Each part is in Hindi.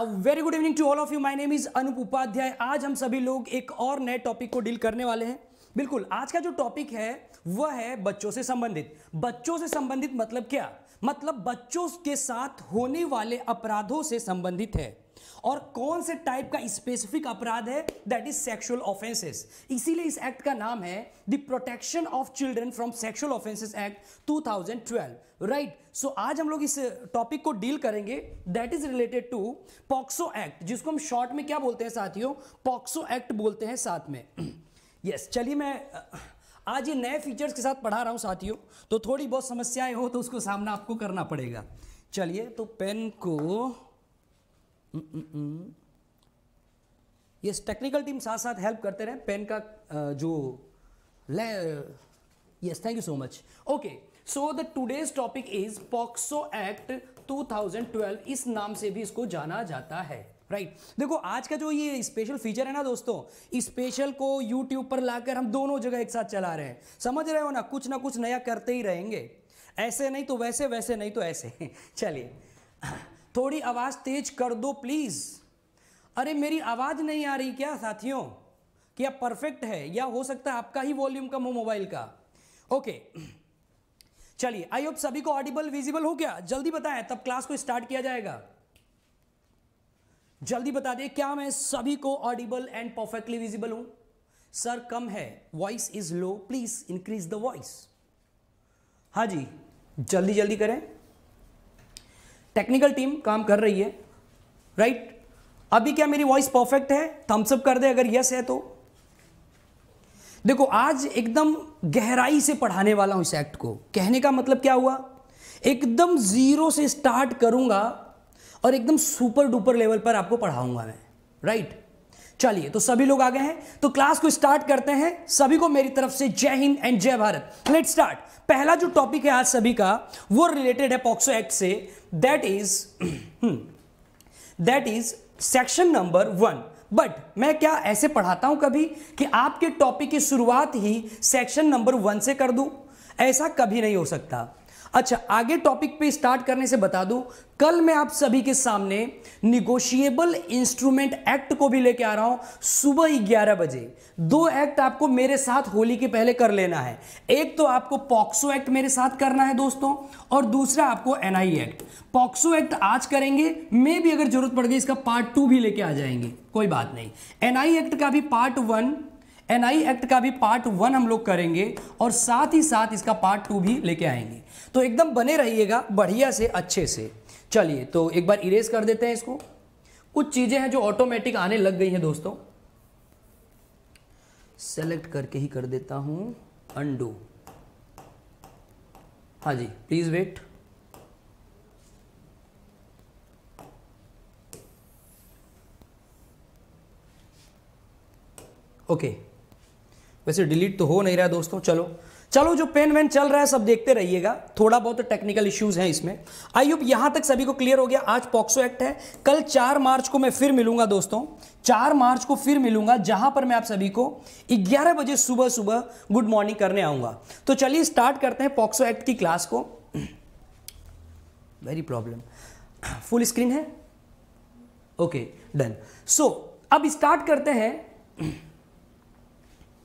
Very good evening to all of you my name is Anup Upadhyay आज हम सभी लोग एक और नए टॉपिक को डील करने वाले हैं बिल्कुल आज का जो टॉपिक है वह है बच्चों से संबंधित बच्चों से संबंधित मतलब क्या मतलब बच्चों के साथ होने वाले अपराधों से संबंधित है और कौन से टाइप का स्पेसिफिक अपराध है दैट इज सेक्सुअल ऑफेंसेस इसीलिए इस एक्ट का नाम है the protection of children from sexual offences act 2012 right right. So so, आज हम लोग इस टॉपिक uh, को डील करेंगे that is related to POCSO act जिसको हम शॉर्ट में क्या बोलते हैं साथियों पॉक्सो एक्ट बोलते हैं साथ में यस yes, चलिए मैं uh, आज ये नए फीचर्स के साथ पढ़ा रहा हूँ साथियों तो थोड़ी बहुत समस्याएं हो तो उसको सामना आपको करना पड़ेगा चलिए तो पेन को यस टेक्निकल टीम साथ साथ हेल्प करते रहे पेन का जो yes thank you so much okay so the today's topic is POCSO act 2012 इस नाम से भी इसको जाना जाता है राइट right. देखो आज का जो ये स्पेशल फीचर है ना दोस्तों स्पेशल को यूट्यूब पर लाकर हम दोनों जगह एक साथ चला रहे हैं समझ रहे हो ना कुछ ना कुछ नया करते ही रहेंगे ऐसे नहीं तो वैसे वैसे नहीं तो ऐसे चलिए थोड़ी आवाज़ तेज कर दो प्लीज़ अरे मेरी आवाज़ नहीं आ रही क्या साथियों क्या परफेक्ट है या हो सकता है आपका ही वॉल्यूम कम हो मोबाइल का ओके चलिए आई होप सभी को ऑडिबल विजिबल हो क्या जल्दी बताएं तब क्लास को स्टार्ट किया जाएगा जल्दी बता दें क्या मैं सभी को ऑडिबल एंड परफेक्टली विजिबल हूं सर कम है voice is low please increase the voice हाँ जी जल्दी जल्दी करें टेक्निकल टीम काम कर रही है राइट right? अभी क्या मेरी वॉइस परफेक्ट है थम्सअप कर दे अगर यस है तो देखो आज एकदम गहराई से पढ़ाने वाला हूं इस एक्ट को कहने का मतलब क्या हुआ एकदम जीरो से स्टार्ट करूंगा और एकदम सुपर डुपर लेवल पर आपको पढ़ाऊंगा मैं राइट right? चलिए तो सभी लोग आ गए हैं तो क्लास को स्टार्ट करते हैं सभी को मेरी तरफ से जय हिंद एंड जय भारत लेट स्टार्ट पहला जो टॉपिक है आज सभी का वो रिलेटेड है पॉक्सो एक्ट से that is that is section number one but मैं क्या ऐसे पढ़ाता हूं कभी कि आपके टॉपिक की शुरुआत ही सेक्शन नंबर वन से कर दू ऐसा कभी नहीं हो सकता अच्छा आगे टॉपिक पे स्टार्ट करने से बता दूं कल मैं आप सभी के सामने निगोशिएबल इंस्ट्रूमेंट एक्ट को भी लेके आ रहा हूं सुबह ग्यारह बजे दो एक्ट आपको मेरे साथ होली के पहले कर लेना है एक तो आपको पॉक्सो एक्ट मेरे साथ करना है दोस्तों और दूसरा आपको एनआई एक्ट पॉक्सो एक्ट आज करेंगे मैं भी अगर जरूरत पड़ गई इसका पार्ट टू भी लेके आ जाएंगे कोई बात नहीं एनआई एक्ट का भी पार्ट वन एनआई एक्ट का भी पार्ट वन हम लोग करेंगे और साथ ही साथ इसका पार्ट टू भी लेके आएंगे तो एकदम बने रहिएगा बढ़िया से अच्छे से चलिए तो एक बार इरेज कर देते हैं इसको कुछ चीज़ें हैं जो ऑटोमेटिक आने लग गई हैं दोस्तों सेलेक्ट करके ही कर देता हूँ अंडू हाँ जी प्लीज़ वेट ओके okay. वैसे डिलीट तो हो नहीं रहा दोस्तों चलो चलो जो पेन वेन चल रहा है सब देखते रहिएगा थोड़ा बहुत टेक्निकल तो इश्यूज हैं इसमें आई होप यहां तक सभी को क्लियर हो गया आज पॉक्सो एक्ट है कल चार मार्च को मैं फिर मिलूंगा दोस्तों चार मार्च को फिर मिलूंगा जहां पर मैं आप सभी को 11 बजे सुबह सुबह गुड मॉर्निंग करने आऊंगा तो चलिए स्टार्ट करते हैं पॉक्सो एक्ट की क्लास को वेरी प्रॉब्लम फुल स्क्रीन है ओके डन सो अब स्टार्ट करते हैं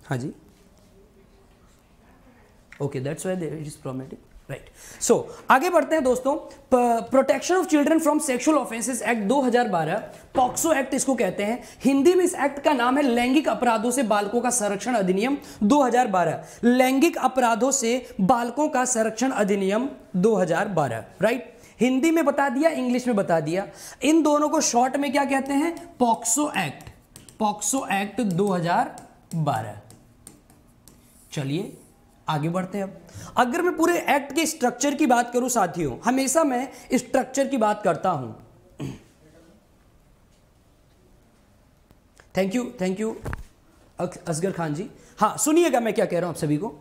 हाँ जी okay that's why it is problematic right so आगे बढ़ते हैं दोस्तों protection of children from sexual offences act 2012 POCSO act इसको कहते हैं हिंदी में इस एक्ट का नाम है लैंगिक अपराधों से बालकों का संरक्षण अधिनियम 2012 लैंगिक अपराधों से बालकों का संरक्षण अधिनियम 2012 राइट हिंदी में बता दिया इंग्लिश में बता दिया इन दोनों को शॉर्ट में क्या कहते हैं पॉक्सो एक्ट पॉक्सो एक्ट 2012 चलिए आगे बढ़ते हैं अगर मैं पूरे एक्ट के स्ट्रक्चर की बात करूं साथियों हमेशा मैं स्ट्रक्चर की बात करता हूं thank you thank you Asgar Khan ji हाँ सुनिएगा मैं क्या कह रहा हूं आप सभी को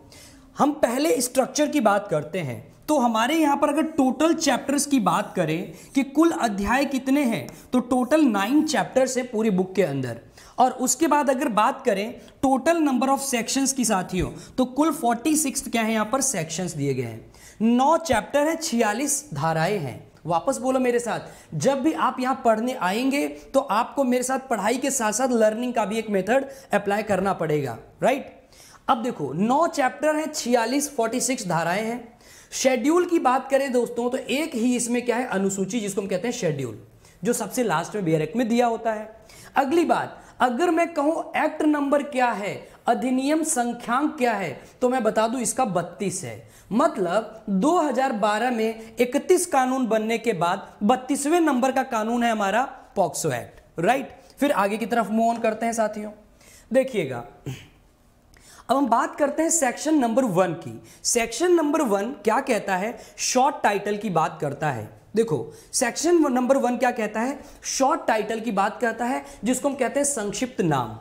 हम पहले स्ट्रक्चर की बात करते हैं तो हमारे यहां पर अगर टोटल चैप्टर्स की बात करें कि कुल अध्याय कितने हैं तो टोटल नाइन चैप्टर्स है पूरी बुक के अंदर और उसके बाद अगर बात करें टोटल नंबर ऑफ सेक्शंस की साथियों तो कुल 46 क्या है यहां पर सेक्शंस दिए गए हैं नौ चैप्टर है छियालीस धाराएं हैं वापस बोलो मेरे साथ जब भी आप यहां पढ़ने आएंगे तो आपको मेरे साथ पढ़ाई के साथ साथ लर्निंग का भी एक मेथड अप्लाई करना पड़ेगा राइट अब देखो नौ चैप्टर हैं छियालीस फोर्टी सिक्स धाराएं हैं शेड्यूल की बात करें दोस्तों तो एक ही इसमें क्या है अनुसूची जिसको हम कहते हैं शेड्यूल जो सबसे लास्ट में बेरक e में दिया होता है अगली बात अगर मैं कहूं एक्ट नंबर क्या है अधिनियम संख्यांक क्या है तो मैं बता दूं इसका 32 है मतलब 2012 में 31 कानून बनने के बाद 32वें नंबर का कानून है हमारा पॉक्सो एक्ट राइट फिर आगे की तरफ मूव ऑन करते हैं साथियों देखिएगा अब हम बात करते हैं सेक्शन नंबर वन की सेक्शन नंबर वन क्या कहता है शॉर्ट टाइटल की बात करता है देखो सेक्शन नंबर वन क्या कहता है शॉर्ट टाइटल की बात करता है जिसको हम कहते हैं संक्षिप्त नाम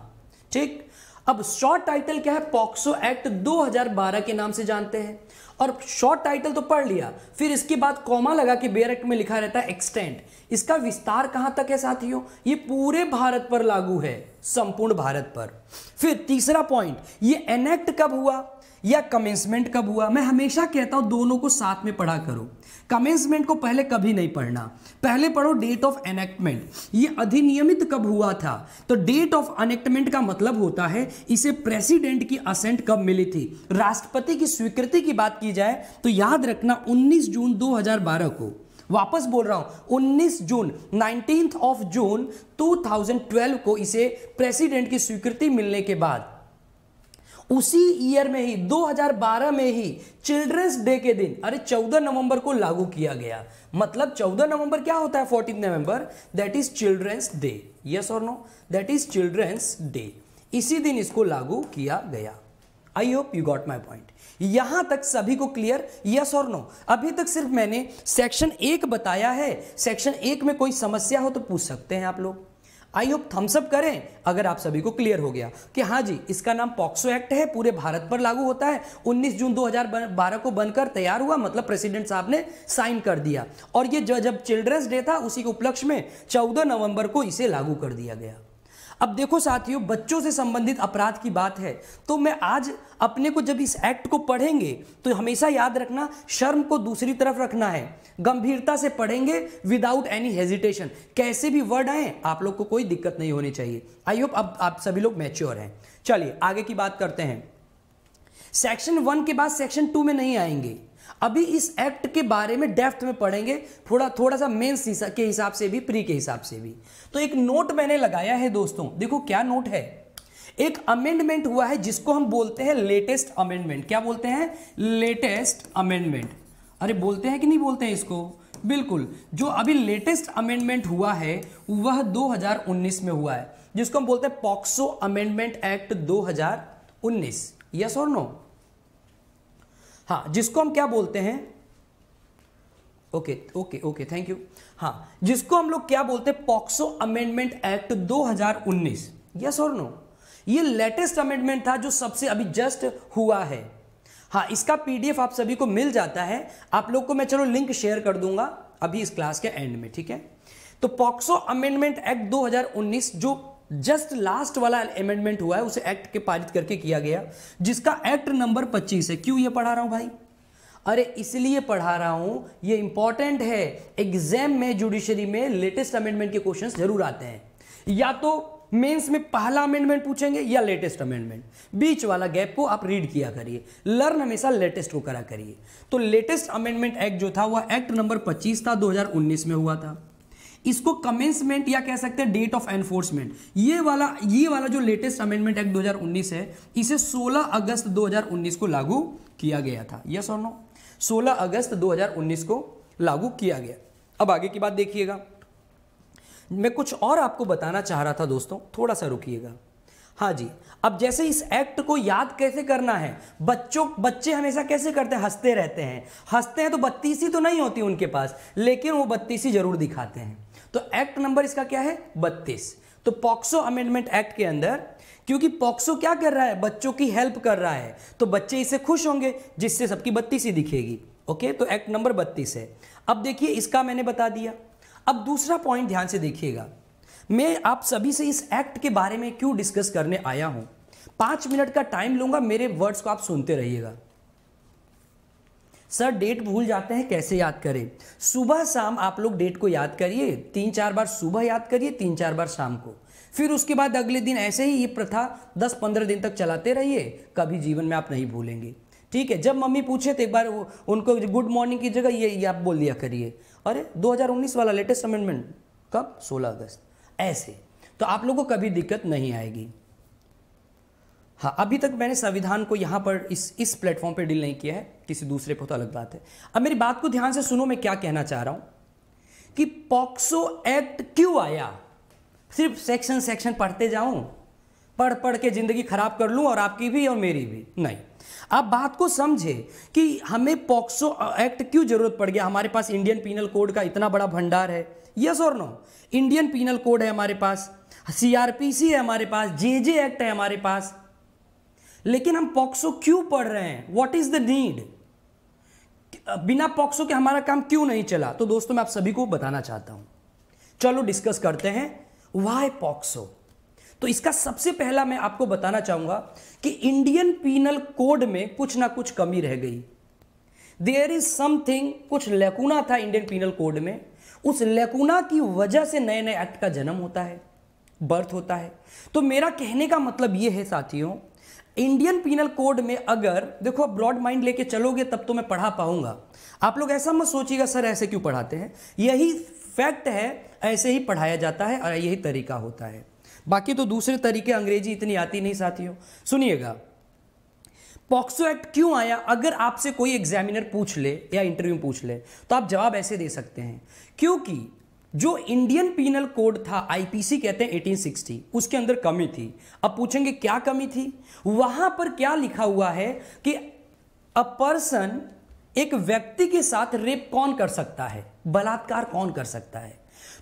ठीक अब शॉर्ट टाइटल क्या है पॉक्सो एक्ट 2012 के नाम से जानते हैं और शॉर्ट टाइटल तो पढ़ लिया फिर इसके बाद कॉमा लगा कि बेयर एक्ट में लिखा रहता है एक्सटेंड इसका विस्तार कहां तक है साथियों ये पूरे भारत पर लागू है संपूर्ण भारत पर फिर तीसरा पॉइंट ये एनेक्ट कब हुआ या कमेंसमेंट कब हुआ मैं हमेशा कहता हूं दोनों को साथ में पढ़ा करो कमेंसमेंट को पहले कभी नहीं पढ़ना पहले पढ़ो डेट ऑफ एनेक्टमेंट ये अधिनियमित कब हुआ था तो डेट ऑफ अनेक्टमेंट का मतलब होता है इसे प्रेसिडेंट की असेंट कब मिली थी राष्ट्रपति की स्वीकृति की बात की जाए तो याद रखना 19 जून 2012 को वापस बोल रहा हूं 19 जून नाइनटीन ऑफ जून 2012 को इसे प्रेसिडेंट की स्वीकृति मिलने के बाद उसी ईयर में ही 2012 में ही चिल्ड्रंस डे के दिन अरे 14 नवंबर को लागू किया गया मतलब 14 नवंबर क्या होता है fourteen November that is children's day yes और no that is children's day इसी दिन इसको लागू किया गया I hope you got my point यहां तक सभी को क्लियर यस और नो अभी तक सिर्फ मैंने सेक्शन एक बताया है सेक्शन एक में कोई समस्या हो तो पूछ सकते हैं आप लोग आई होप थम्सअप अप करें अगर आप सभी को क्लियर हो गया कि हाँ जी इसका नाम पॉक्सो एक्ट है पूरे भारत पर लागू होता है 19 जून 2012 को बनकर तैयार हुआ मतलब प्रेसिडेंट साहब ने साइन कर दिया और ये जब चिल्ड्रंस डे था उसी के उपलक्ष्य में 14 नवंबर को इसे लागू कर दिया गया अब देखो साथियों बच्चों से संबंधित अपराध की बात है तो मैं आज अपने को जब इस एक्ट को पढ़ेंगे तो हमेशा याद रखना शर्म को दूसरी तरफ रखना है गंभीरता से पढ़ेंगे विदाउट एनी हेजिटेशन कैसे भी वर्ड आए आप लोग को कोई दिक्कत नहीं होनी चाहिए आई होप अब आप सभी लोग मैच्योर हैं चलिए आगे की बात करते हैं सेक्शन वन के बाद सेक्शन टू में नहीं आएंगे अभी इस एक्ट के बारे में डेफ्थ में पढ़ेंगे थोड़ा थोड़ा सा मेंस के हिसाब से भी प्री के हिसाब से भी तो एक नोट मैंने लगाया है दोस्तों देखो क्या नोट है एक अमेंडमेंट हुआ है जिसको हम बोलते हैं लेटेस्ट अमेंडमेंट क्या बोलते हैं लेटेस्ट अमेंडमेंट अरे बोलते हैं कि नहीं बोलते हैं इसको बिल्कुल जो अभी लेटेस्ट अमेंडमेंट हुआ है वह 2019 में हुआ है जिसको हम बोलते हैं पॉक्सो अमेंडमेंट एक्ट 2019 यस और नो हाँ जिसको हम क्या बोलते हैं okay okay okay thank you हाँ जिसको हम लोग क्या बोलते हैं पॉक्सो अमेंडमेंट एक्ट 2019 यस और नो ये लेटेस्ट अमेंडमेंट था जो सबसे अभी जस्ट हुआ है हाँ इसका पीडीएफ आप सभी को मिल जाता है आप लोग को मैं चलो लिंक शेयर कर दूंगा अभी इस क्लास के एंड में ठीक है तो पॉक्सो अमेंडमेंट एक्ट 2019 जो जस्ट लास्ट वाला अमेंडमेंट हुआ है उसे एक्ट के पारित करके किया गया जिसका एक्ट नंबर 25 है क्यों ये पढ़ा रहा हूं भाई अरे इसलिए पढ़ा रहा हूं ये इंपॉर्टेंट है एग्जाम में जुडिशरी में लेटेस्ट अमेंडमेंट के क्वेश्चंस जरूर आते हैं या तो मेंस में पहला अमेंडमेंट पूछेंगे या लेटेस्ट अमेंडमेंट बीच वाला गैप को आप रीड किया करिए लर्न हमेशा लेटेस्ट को करा करिए तो लेटेस्ट अमेंडमेंट एक्ट जो था वह एक्ट नंबर 25 था 2019 में हुआ था इसको कमेंसमेंट या कह सकते हैं डेट ऑफ एनफोर्समेंट ये वाला ये वाला जो लेटेस्ट अमेंडमेंट एक्ट 2019 है इसे 16 अगस्त 2019 को लागू किया गया था यस और नो 16 अगस्त 2019 को लागू किया गया अब आगे की बात देखिएगा मैं कुछ और आपको बताना चाह रहा था दोस्तों थोड़ा सा रुकिएगा हाँ जी अब जैसे इस एक्ट को याद कैसे करना है बच्चों बच्चे हमेशा कैसे करते हैं हंसते रहते हैं हंसते हैं तो बत्तीसी तो नहीं होती उनके पास लेकिन वो बत्तीसी जरूर दिखाते हैं तो एक्ट नंबर इसका क्या है बत्तीस तो पॉक्सो अमेंडमेंट एक्ट के अंदर क्योंकि पॉक्सो क्या कर रहा है बच्चों की हेल्प कर रहा है तो बच्चे इससे खुश होंगे जिससे सबकी बत्तीसी दिखेगी ओके तो एक्ट नंबर बत्तीस है अब देखिए इसका मैंने बता दिया अब दूसरा पॉइंट ध्यान से देखिएगा मैं आप सभी से इस एक्ट के बारे में क्यों डिस्कस करने आया हूं पांच मिनट का टाइम लूंगा मेरे वर्ड्स को आप सुनते रहिएगा सर डेट भूल जाते हैं कैसे याद करें सुबह शाम आप लोग डेट को याद करिए तीन चार बार सुबह याद करिए तीन चार बार शाम को फिर उसके बाद अगले दिन ऐसे ही ये प्रथा दस पंद्रह दिन तक चलाते रहिए कभी जीवन में आप नहीं भूलेंगे ठीक है जब मम्मी पूछे तो एक बार उनको गुड मॉर्निंग की जगह ये, ये आप बोल दिया करिए अरे 2019 वाला लेटेस्ट अमेंडमेंट कब 16 अगस्त ऐसे तो आप लोगों को कभी दिक्कत नहीं आएगी हाँ अभी तक मैंने संविधान को यहां पर इस इस प्लेटफॉर्म पे डील नहीं किया है किसी दूसरे पर तो अलग बात है अब मेरी बात को ध्यान से सुनो मैं क्या कहना चाह रहा हूं कि पॉक्सो एक्ट क्यों आया सिर्फ सेक्शन सेक्शन पढ़ते जाऊं पढ़ पढ़ के ज़िंदगी ख़राब कर लूं और आपकी भी और मेरी भी नहीं आप बात को समझे कि हमें पॉक्सो एक्ट क्यों जरूरत पड़ गया हमारे पास इंडियन पीनल कोड का इतना बड़ा भंडार है यस और नो इंडियन पीनल कोड है हमारे पास सीआरपीसी है हमारे पास जे जे एक्ट है हमारे पास लेकिन हम पॉक्सो क्यों पढ़ रहे हैं वॉट इज द नीड बिना पॉक्सो के हमारा काम क्यों नहीं चला तो दोस्तों मैं आप सभी को बताना चाहता हूं चलो डिस्कस करते हैं वाई पॉक्सो तो इसका सबसे पहला मैं आपको बताना चाहूंगा कि इंडियन पीनल कोड में कुछ ना कुछ कमी रह गई देयर इज समथिंग कुछ लेकुना था इंडियन पीनल कोड में उस लैकुना की वजह से नए नए एक्ट का जन्म होता है बर्थ होता है तो मेरा कहने का मतलब यह है साथियों इंडियन पीनल कोड में अगर देखो आप ब्रॉड माइंड लेके चलोगे तब तो मैं पढ़ा पाऊंगा आप लोग ऐसा मत सोचिएगा सर ऐसे क्यों पढ़ाते हैं यही फैक्ट है ऐसे ही पढ़ाया जाता है और यही तरीका होता है बाकी तो दूसरे तरीके अंग्रेजी इतनी आती नहीं साथियों सुनिएगा पॉक्सो एक्ट क्यों आया अगर आपसे कोई एग्जामिनर पूछ ले या इंटरव्यू पूछ ले तो आप जवाब ऐसे दे सकते हैं क्योंकि जो इंडियन पीनल कोड था आईपीसी कहते हैं 1860 उसके अंदर कमी थी अब पूछेंगे क्या कमी थी वहां पर क्या लिखा हुआ है कि अ पर्सन एक व्यक्ति के साथ रेप कौन कर सकता है बलात्कार कौन कर सकता है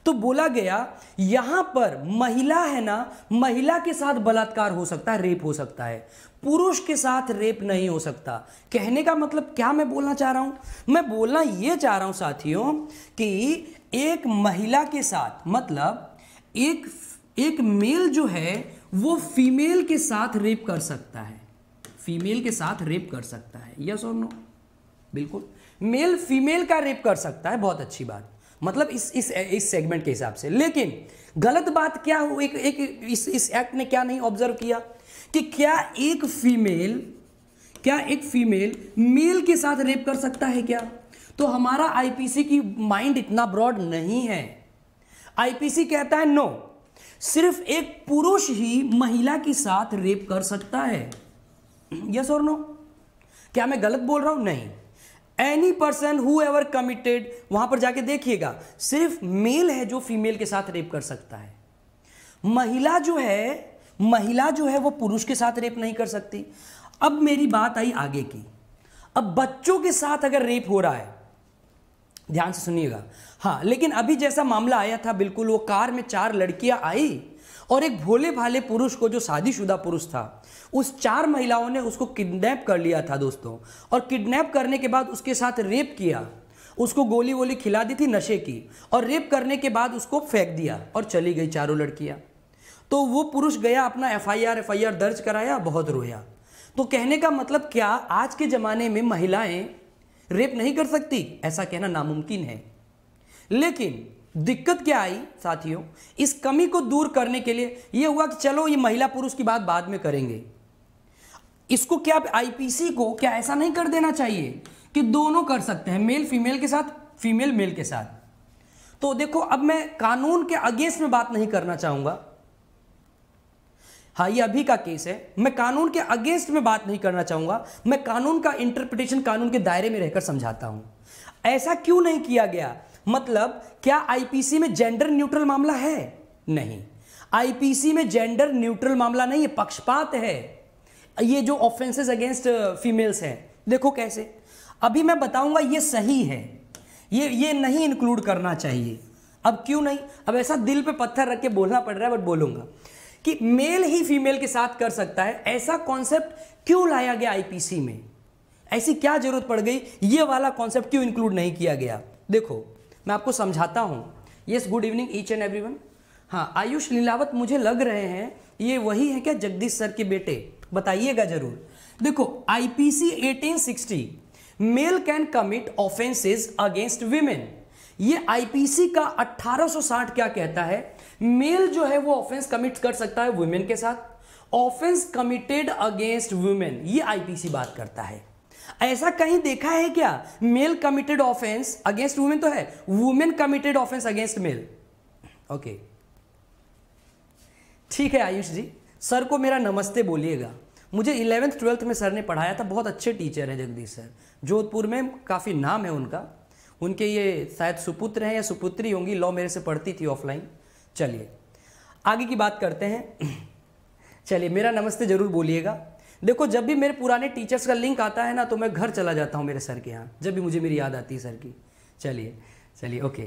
तो बोला गया यहां पर महिला है ना महिला के साथ बलात्कार हो सकता है रेप हो सकता है पुरुष के साथ रेप नहीं हो सकता कहने का मतलब क्या मैं बोलना चाह रहा हूं मैं बोलना यह चाह रहा हूं साथियों कि एक महिला के साथ मतलब एक एक मेल जो है वो फीमेल के साथ रेप कर सकता है फीमेल के साथ रेप कर सकता है यस और नो बिल्कुल मेल फीमेल का रेप कर सकता है बहुत अच्छी बात मतलब इस इस इस सेगमेंट के हिसाब से लेकिन गलत बात क्या हो एक एक इस इस एक्ट ने क्या नहीं ऑब्जर्व किया कि क्या एक फीमेल क्या एक फीमेल मेल के साथ रेप कर सकता है क्या तो हमारा आईपीसी की माइंड इतना ब्रॉड नहीं है आईपीसी कहता है नो सिर्फ एक पुरुष ही महिला के साथ रेप कर सकता है यस और नो क्या मैं गलत बोल रहा हूं नहीं any person whoever committed वहां पर जाके देखिएगा सिर्फ मेल है जो फीमेल के साथ रेप कर सकता है महिला जो है महिला जो है वो पुरुष के साथ रेप नहीं कर सकती अब मेरी बात आई आगे की अब बच्चों के साथ अगर रेप हो रहा है ध्यान से सुनिएगा हाँ लेकिन अभी जैसा मामला आया था बिल्कुल वो कार में चार लड़कियां आई और एक भोले भाले पुरुष को जो शादीशुदा पुरुष था उस चार महिलाओं ने उसको किडनैप कर लिया था दोस्तों और किडनैप करने के बाद उसके साथ रेप किया उसको गोली वोली खिला दी थी नशे की और रेप करने के बाद उसको फेंक दिया और चली गई चारों लड़कियाँ तो वो पुरुष गया अपना F I R F I R दर्ज कराया बहुत रोया तो कहने का मतलब क्या आज के ज़माने में महिलाएं रेप नहीं कर सकती ऐसा कहना नामुमकिन है लेकिन दिक्कत क्या आई साथियों इस कमी को दूर करने के लिए यह हुआ कि चलो ये महिला पुरुष की बात बाद में करेंगे इसको क्या आईपीसी को क्या ऐसा नहीं कर देना चाहिए कि दोनों कर सकते हैं मेल फीमेल के साथ फीमेल मेल के साथ तो देखो अब मैं कानून के अगेंस्ट में बात नहीं करना चाहूंगा हाँ ये अभी का केस है मैं कानून के अगेंस्ट में बात नहीं करना चाहूंगा मैं कानून का इंटरप्रिटेशन कानून के दायरे में रहकर समझाता हूं ऐसा क्यों नहीं किया गया मतलब क्या आईपीसी में जेंडर न्यूट्रल मामला है नहीं आईपीसी में जेंडर न्यूट्रल मामला नहीं है पक्षपात है ये जो ऑफेंसेस अगेंस्ट फीमेल्स हैं देखो कैसे अभी मैं बताऊंगा ये सही है ये ये नहीं इंक्लूड करना चाहिए अब क्यों नहीं अब ऐसा दिल पे पत्थर रख के बोलना पड़ रहा है बट बोलूंगा कि मेल ही फीमेल के साथ कर सकता है ऐसा कॉन्सेप्ट क्यों लाया गया आईपीसी में ऐसी क्या जरूरत पड़ गई ये वाला कॉन्सेप्ट क्यों इंक्लूड नहीं किया गया देखो मैं आपको समझाता हूं yes good evening each and everyone हाँ आयुष लीलावत मुझे लग रहे हैं ये वही है क्या जगदीश सर के बेटे बताइएगा जरूर देखो IPC 1860 male can commit offences against women ये आईपीसी का 1860 क्या कहता है मेल जो है वो ऑफेंस कमिट कर सकता है वुमेन के साथ ऑफेंस कमिटेड अगेंस्ट वुमेन ये आईपीसी बात करता है ऐसा कहीं देखा है क्या male committed offence against women तो है women committed offence against male okay ठीक है आयुष जी सर को मेरा नमस्ते बोलिएगा मुझे इलेवेंथ ट्वेल्थ में सर ने पढ़ाया था बहुत अच्छे टीचर हैं जगदीश सर जोधपुर में काफ़ी नाम है उनका उनके ये शायद सुपुत्र हैं या सुपुत्री होंगी लॉ मेरे से पढ़ती थी ऑफलाइन चलिए आगे की बात करते हैं चलिए मेरा नमस्ते ज़रूर बोलिएगा देखो जब भी मेरे पुराने टीचर्स का लिंक आता है ना तो मैं घर चला जाता हूँ मेरे सर के यहाँ जब भी मुझे मेरी याद आती है सर की चलिए चलिए ओके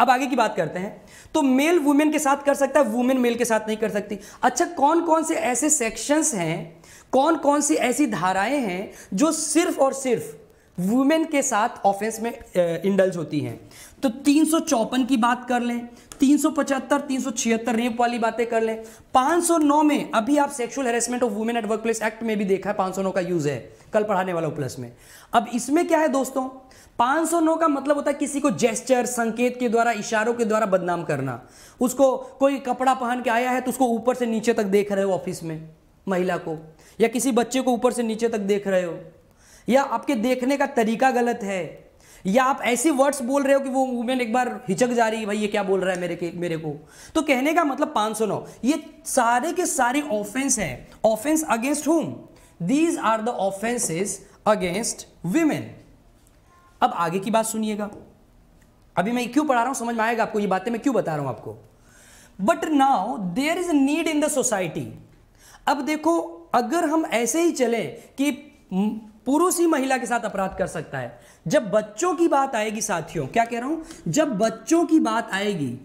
अब आगे की बात करते हैं तो मेल वुमेन के साथ कर सकता है वुमेन मेल के साथ नहीं कर सकती अच्छा कौन कौन से ऐसे सेक्शंस हैं कौन कौन सी ऐसी धाराएं हैं जो सिर्फ और सिर्फ वुमेन के साथ ऑफेंस में इंडल्ज होती हैं तो तीन की बात कर लें तीन सौ पचहत्तर तीन सौ छिहत्तर रेप वाली बातें कर लें 509 में अभी आप sexual harassment of women at work place act में भी देखा है 509 का यूज है कल पढ़ाने वाला हूँ प्लस में अब इसमें क्या है दोस्तों 509 का मतलब होता है किसी को जेस्चर संकेत के द्वारा इशारों के द्वारा बदनाम करना उसको कोई कपड़ा पहन के आया है तो उसको ऊपर से नीचे तक देख रहे हो ऑफिस में महिला को या किसी बच्चे को ऊपर से नीचे तक देख रहे हो या आपके देखने का तरीका गलत है या आप ऐसे वर्ड्स बोल रहे हो कि वो वुमेन एक बार हिचक जा रही है भाई ये क्या बोल रहा है मेरे के मेरे को तो कहने का मतलब 509 ये सारे के सारे ऑफेंस है offence against whom these are the offences against women अब आगे की बात सुनिएगा अभी मैं क्यों पढ़ा रहा हूं समझ में आएगा आपको ये बातें मैं क्यों बता रहा हूं आपको but now there is need in the society अब देखो अगर हम ऐसे ही चले कि पुरुष ही महिला के साथ अपराध कर सकता है जब बच्चों की बात आएगी साथियों क्या कह रहा हूं जब बच्चों की बात आएगी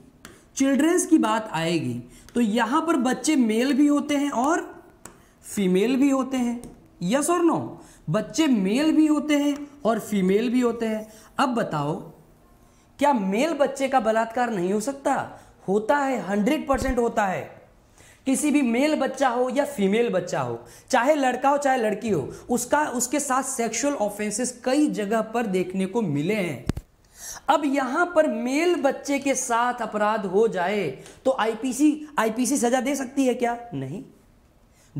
चिल्ड्रंस की बात आएगी तो यहां पर बच्चे मेल भी होते हैं और फीमेल भी होते हैं यस और नो बच्चे मेल भी होते हैं और फीमेल भी होते हैं अब बताओ क्या मेल बच्चे का बलात्कार नहीं हो सकता होता है हंड्रेड परसेंट होता है किसी भी मेल बच्चा हो या फीमेल बच्चा हो चाहे लड़का हो चाहे लड़की हो उसका उसके साथ सेक्सुअल ऑफेंसेस कई जगह पर देखने को मिले हैं अब यहां पर मेल बच्चे के साथ अपराध हो जाए तो आईपीसी आईपीसी सजा दे सकती है क्या नहीं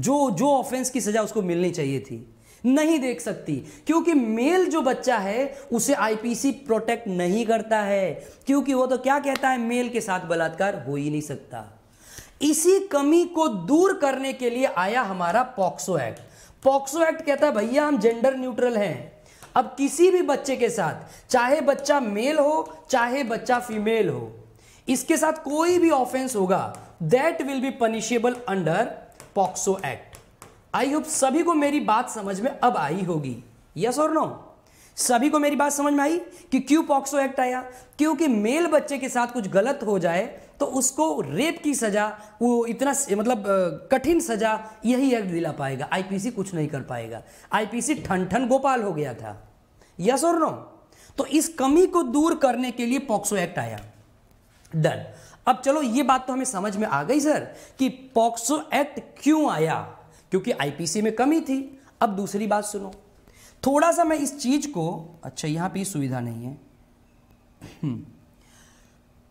जो जो ऑफेंस की सजा उसको मिलनी चाहिए थी नहीं देख सकती क्योंकि मेल जो बच्चा है उसे आईपीसी प्रोटेक्ट नहीं करता है क्योंकि वो तो क्या कहता है मेल के साथ बलात्कार हो ही नहीं सकता इसी कमी को दूर करने के लिए आया हमारा पॉक्सो एक्ट पॉक्सो एक्ट कहता है भैया हम जेंडर न्यूट्रल हैं अब किसी भी बच्चे के साथ चाहे बच्चा मेल हो चाहे बच्चा फीमेल हो इसके साथ कोई भी ऑफेंस होगा that will be punishable under POCSO act I hope सभी को मेरी बात समझ में अब आई होगी यस और नो सभी को मेरी बात समझ में आई कि क्यों पॉक्सो एक्ट आया क्योंकि मेल बच्चे के साथ कुछ गलत हो जाए तो उसको रेप की सज़ा वो इतना मतलब कठिन सज़ा यही एक्ट दिला पाएगा आईपीसी कुछ नहीं कर पाएगा आईपीसी ठन ठन गोपाल हो गया था यस और नो तो इस कमी को दूर करने के लिए पॉक्सो एक्ट आया डन अब चलो ये बात तो हमें समझ में आ गई सर कि पॉक्सो एक्ट क्यों आया क्योंकि आईपीसी में कमी थी अब दूसरी बात सुनो थोड़ा सा मैं इस चीज को अच्छा यहां पर सुविधा नहीं है हम्म।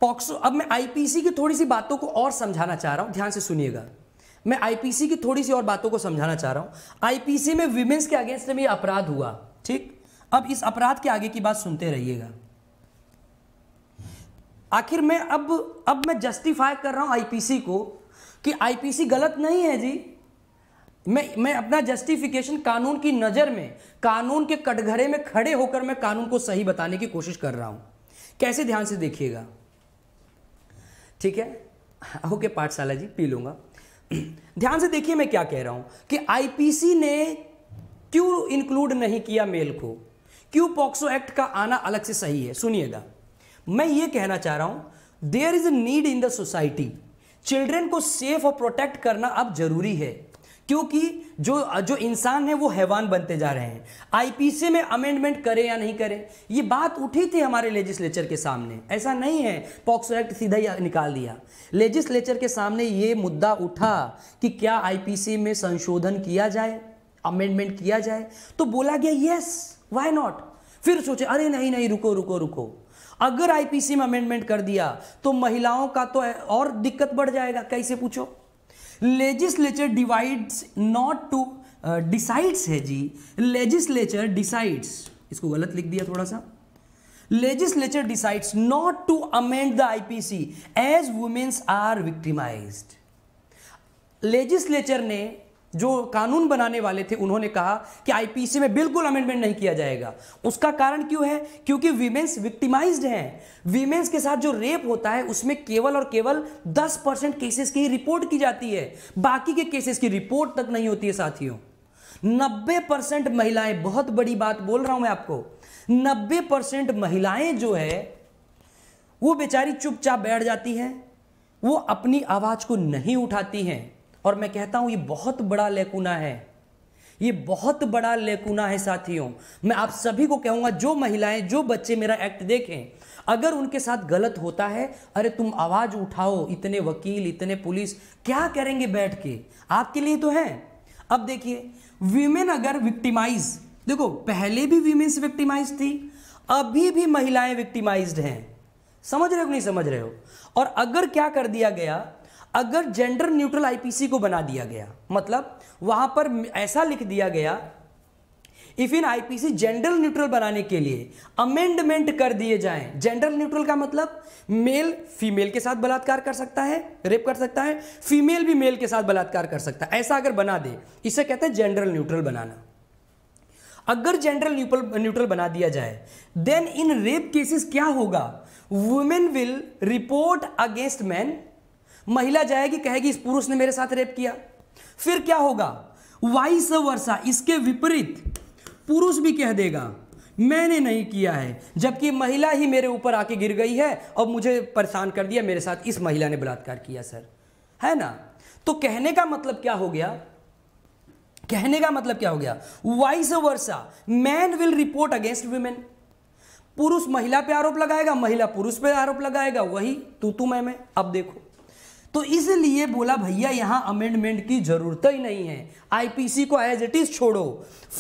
पॉक्सो अब मैं आईपीसी की थोड़ी सी बातों को और समझाना चाह रहा हूं ध्यान से सुनिएगा मैं आईपीसी की थोड़ी सी और बातों को समझाना चाह रहा हूं आईपीसी में विमेंस के अगेंस्ट में ये अपराध हुआ ठीक अब इस अपराध के आगे की बात सुनते रहिएगा आखिर मैं अब अब मैं जस्टिफाई कर रहा हूँ आईपीसी को कि आईपीसी गलत नहीं है जी मैं मैं अपना जस्टिफिकेशन कानून की नज़र में कानून के कटघरे में खड़े होकर मैं कानून को सही बताने की कोशिश कर रहा हूँ कैसे ध्यान से देखिएगा ठीक है ओके पाठशाला जी पी लूँगा ध्यान से देखिए मैं क्या कह रहा हूँ कि आईपीसी ने क्यों इंक्लूड नहीं किया मेल को क्यों पॉक्सो एक्ट का आना अलग से सही है सुनिएगा मैं ये कहना चाह रहा हूं there is a need in the society children को सेफ और प्रोटेक्ट करना अब जरूरी है क्योंकि जो जो इंसान है वो हैवान बनते जा रहे हैं आईपीसी में अमेंडमेंट करें या नहीं करें ये बात उठी थी हमारे लेजिस्लेचर के सामने ऐसा नहीं है पॉक्सो एक्ट सीधा ही निकाल दिया लेजिस्लेचर के सामने ये मुद्दा उठा कि क्या आईपीसी में संशोधन किया जाए अमेंडमेंट किया जाए तो बोला गया यस वाई नॉट फिर सोचे अरे नहीं नहीं रुको रुको रुको अगर आईपीसी में अमेंडमेंट कर दिया तो महिलाओं का तो और दिक्कत बढ़ जाएगा कैसे पूछो legislature divides not to decides है जी लेजिस्लेचर डिसाइड्स इसको गलत लिख दिया थोड़ा सा legislature decides not to amend the IPC as women's are victimised legislature ने जो कानून बनाने वाले थे उन्होंने कहा कि आईपीसी में बिल्कुल अमेंडमेंट नहीं किया जाएगा उसका कारण क्यों है क्योंकि वीमेंस विक्टिमाइज हैं वीमेंस के साथ जो रेप होता है उसमें केवल और केवल 10 परसेंट केसेस की रिपोर्ट की जाती है बाकी के केसेस की रिपोर्ट तक नहीं होती है साथियों नब्बे परसेंट महिलाएं बहुत बड़ी बात बोल रहा हूं मैं आपको नब्बे परसेंट महिलाएं जो है वो बेचारी चुपचाप बैठ जाती है वो अपनी आवाज को नहीं उठाती हैं और मैं कहता हूं ये बहुत बड़ा लेकुना है ये बहुत बड़ा लेकुना है साथियों मैं आप सभी को कहूंगा जो महिलाएं जो बच्चे मेरा एक्ट देखें अगर उनके साथ गलत होता है अरे तुम आवाज़ उठाओ इतने वकील इतने पुलिस क्या करेंगे बैठ के आपके लिए तो है अब देखिए विमेन अगर विक्टिमाइज देखो पहले भी विमेन्स विक्टिमाइज थी अभी भी महिलाएं विक्टिमाइज हैं समझ रहे हो नहीं समझ रहे हो और अगर क्या कर दिया गया अगर जेंडर न्यूट्रल आईपीसी को बना दिया गया मतलब वहां पर ऐसा लिख दिया गया if in IPC gender neutral बनाने के लिए अमेंडमेंट कर दिए जाए जेंडर न्यूट्रल का मतलब मेल फीमेल के साथ बलात्कार कर सकता है रेप कर सकता है फीमेल भी मेल के साथ बलात्कार कर सकता है ऐसा अगर बना दे इसे कहते हैं जेंडर न्यूट्रल बनाना अगर जेंडर न्यूट्रल बना दिया जाए देन इन रेप केसेस क्या होगा women will report against man महिला जाएगी कहेगी इस पुरुष ने मेरे साथ रेप किया फिर क्या होगा वाइस वर्षा इसके विपरीत पुरुष भी कह देगा मैंने नहीं किया है जबकि महिला ही मेरे ऊपर आके गिर गई है और मुझे परेशान कर दिया मेरे साथ इस महिला ने बलात्कार किया सर है ना तो कहने का मतलब क्या हो गया कहने का मतलब क्या हो गया vice versa man will report against women पुरुष महिला पे आरोप लगाएगा महिला पुरुष पे आरोप लगाएगा वही तू तू मैं मैं अब देखो तो इसलिए बोला भैया यहां अमेंडमेंट की ज़रूरत ही नहीं है आईपीसी को एज इट इज़ छोड़ो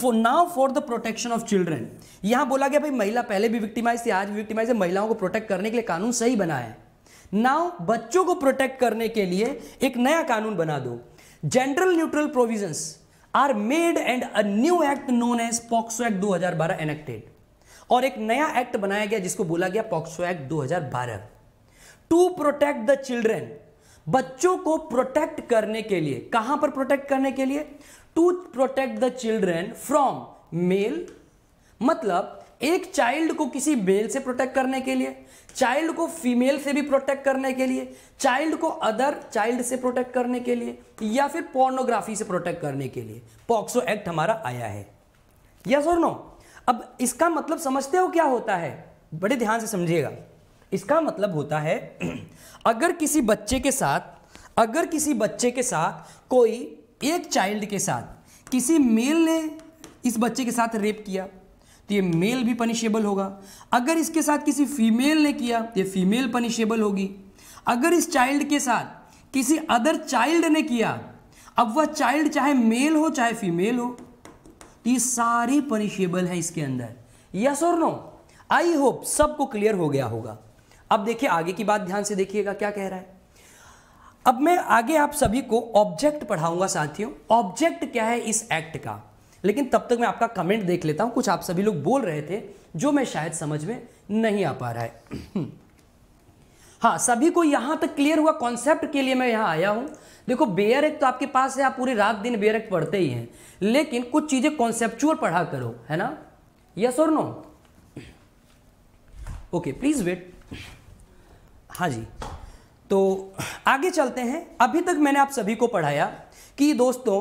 for now for the protection of children यहां बोला गया भाई महिला पहले भी विक्टिमाइज थी आज भी विक्टिमाइज है महिलाओं को प्रोटेक्ट करने के लिए कानून सही बना है नाउ बच्चों को प्रोटेक्ट करने के लिए एक नया कानून बना दो gender neutral provision are made and a new act known as POCSO act 2012 enacted और एक नया एक्ट बनाया गया जिसको बोला गया POCSO act 2012 to protect the children बच्चों को प्रोटेक्ट करने के लिए कहां पर प्रोटेक्ट करने के लिए to protect the children from male मतलब एक चाइल्ड को किसी मेल से प्रोटेक्ट करने के लिए चाइल्ड को फीमेल से भी प्रोटेक्ट करने के लिए चाइल्ड को अदर चाइल्ड से प्रोटेक्ट करने के लिए या फिर पोर्नोग्राफी से प्रोटेक्ट करने के लिए पॉक्सो एक्ट हमारा आया है यस और नो अब इसका मतलब समझते हो क्या होता है बड़े ध्यान से समझिएगा इसका मतलब होता है अगर किसी बच्चे के साथ अगर किसी बच्चे के साथ कोई एक चाइल्ड के साथ किसी मेल ने इस बच्चे के साथ रेप किया तो ये मेल भी पनिशेबल होगा अगर इसके साथ किसी फीमेल ने किया तो ये फीमेल पनिशेबल होगी अगर इस चाइल्ड के साथ किसी अदर चाइल्ड ने किया अब वह चाइल्ड चाहे मेल हो चाहे फीमेल हो तो ये सारी पनिशेबल है इसके अंदर यस और नो आई होप सबको क्लियर हो गया होगा अब देखिए आगे की बात ध्यान से देखिएगा क्या कह रहा है अब मैं आगे आप सभी को ऑब्जेक्ट पढ़ाऊंगा साथियों ऑब्जेक्ट क्या है इस एक्ट का लेकिन तब तक मैं आपका कमेंट देख लेता हूं कुछ आप सभी लोग बोल रहे थे जो मैं शायद समझ में नहीं आ पा रहा है हाँ सभी को यहां तक क्लियर हुआ कॉन्सेप्ट के लिए मैं यहां आया हूं देखो बेयर एक्ट तो आपके पास है आप पूरी रात दिन बेयर एक्ट पढ़ते ही हैं लेकिन कुछ चीजें कॉन्सेप्चुअल पढ़ा करो है ना यस और नो ओके प्लीज वेट हाँ जी तो आगे चलते हैं अभी तक मैंने आप सभी को पढ़ाया कि दोस्तों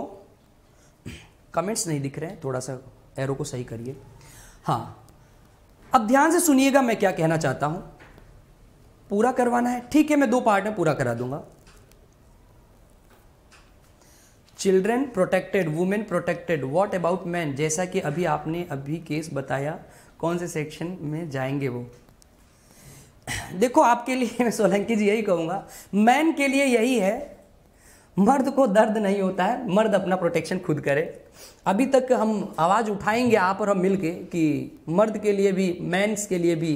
कमेंट्स नहीं दिख रहे हैं थोड़ा सा एरो को सही करिए हाँ अब ध्यान से सुनिएगा मैं क्या कहना चाहता हूँ पूरा करवाना है ठीक है मैं दो पार्ट में पूरा करा दूंगा children protected women protected what about man जैसा कि अभी आपने अभी केस बताया कौन से सेक्शन में जाएंगे वो देखो आपके लिए मैं सोलंकी जी यही कहूँगा मैन के लिए यही है मर्द को दर्द नहीं होता है मर्द अपना प्रोटेक्शन खुद करे अभी तक हम आवाज़ उठाएंगे आप और हम मिल के कि मर्द के लिए भी मैंस के लिए भी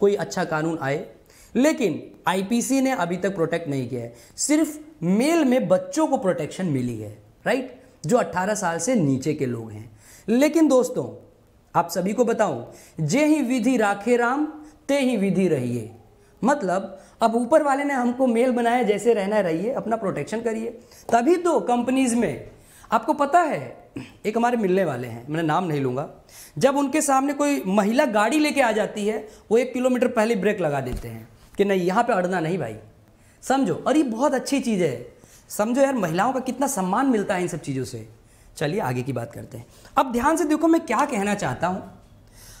कोई अच्छा कानून आए लेकिन आईपीसी ने अभी तक प्रोटेक्ट नहीं किया है सिर्फ मेल में बच्चों को प्रोटेक्शन मिली है राइट जो 18 साल से नीचे के लोग हैं लेकिन दोस्तों आप सभी को बताऊं जे ही विधि राखे राम ते ही विधि रहिए मतलब अब ऊपर वाले ने हमको मेल बनाया जैसे रहना रहिए अपना प्रोटेक्शन करिए तभी तो कंपनीज़ में आपको पता है एक हमारे मिलने वाले हैं मैं नाम नहीं लूंगा जब उनके सामने कोई महिला गाड़ी लेके आ जाती है वो एक किलोमीटर पहले ब्रेक लगा देते हैं कि नहीं यहाँ पे अड़ना नहीं भाई समझो और ये बहुत अच्छी चीज़ है समझो यार महिलाओं का कितना सम्मान मिलता है इन सब चीज़ों से चलिए आगे की बात करते हैं अब ध्यान से देखो मैं क्या कहना चाहता हूँ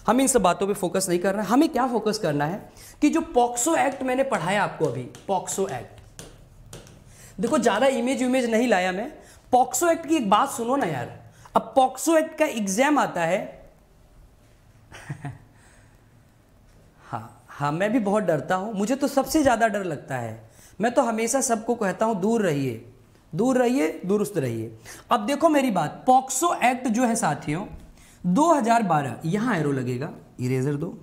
हम इन सब बातों पे फोकस नहीं कर रहे हैं हमें क्या फोकस करना है कि जो पॉक्सो एक्ट मैंने पढ़ाया आपको अभी पॉक्सो एक्ट देखो ज़्यादा इमेज इमेज नहीं लाया मैं पॉक्सो एक्ट की एक बात सुनो ना यार अब पॉक्सो एक्ट का एग्जाम आता है हाँ हाँ मैं भी बहुत डरता हूँ मुझे तो सबसे ज़्यादा डर लगता है मैं तो हमेशा सबको कहता हूँ दूर रहिए दूर रहिए दुरुस्त रहिए अब देखो मेरी बात पॉक्सो एक्ट जो है साथियों 2012 यहां एरो लगेगा इरेजर दो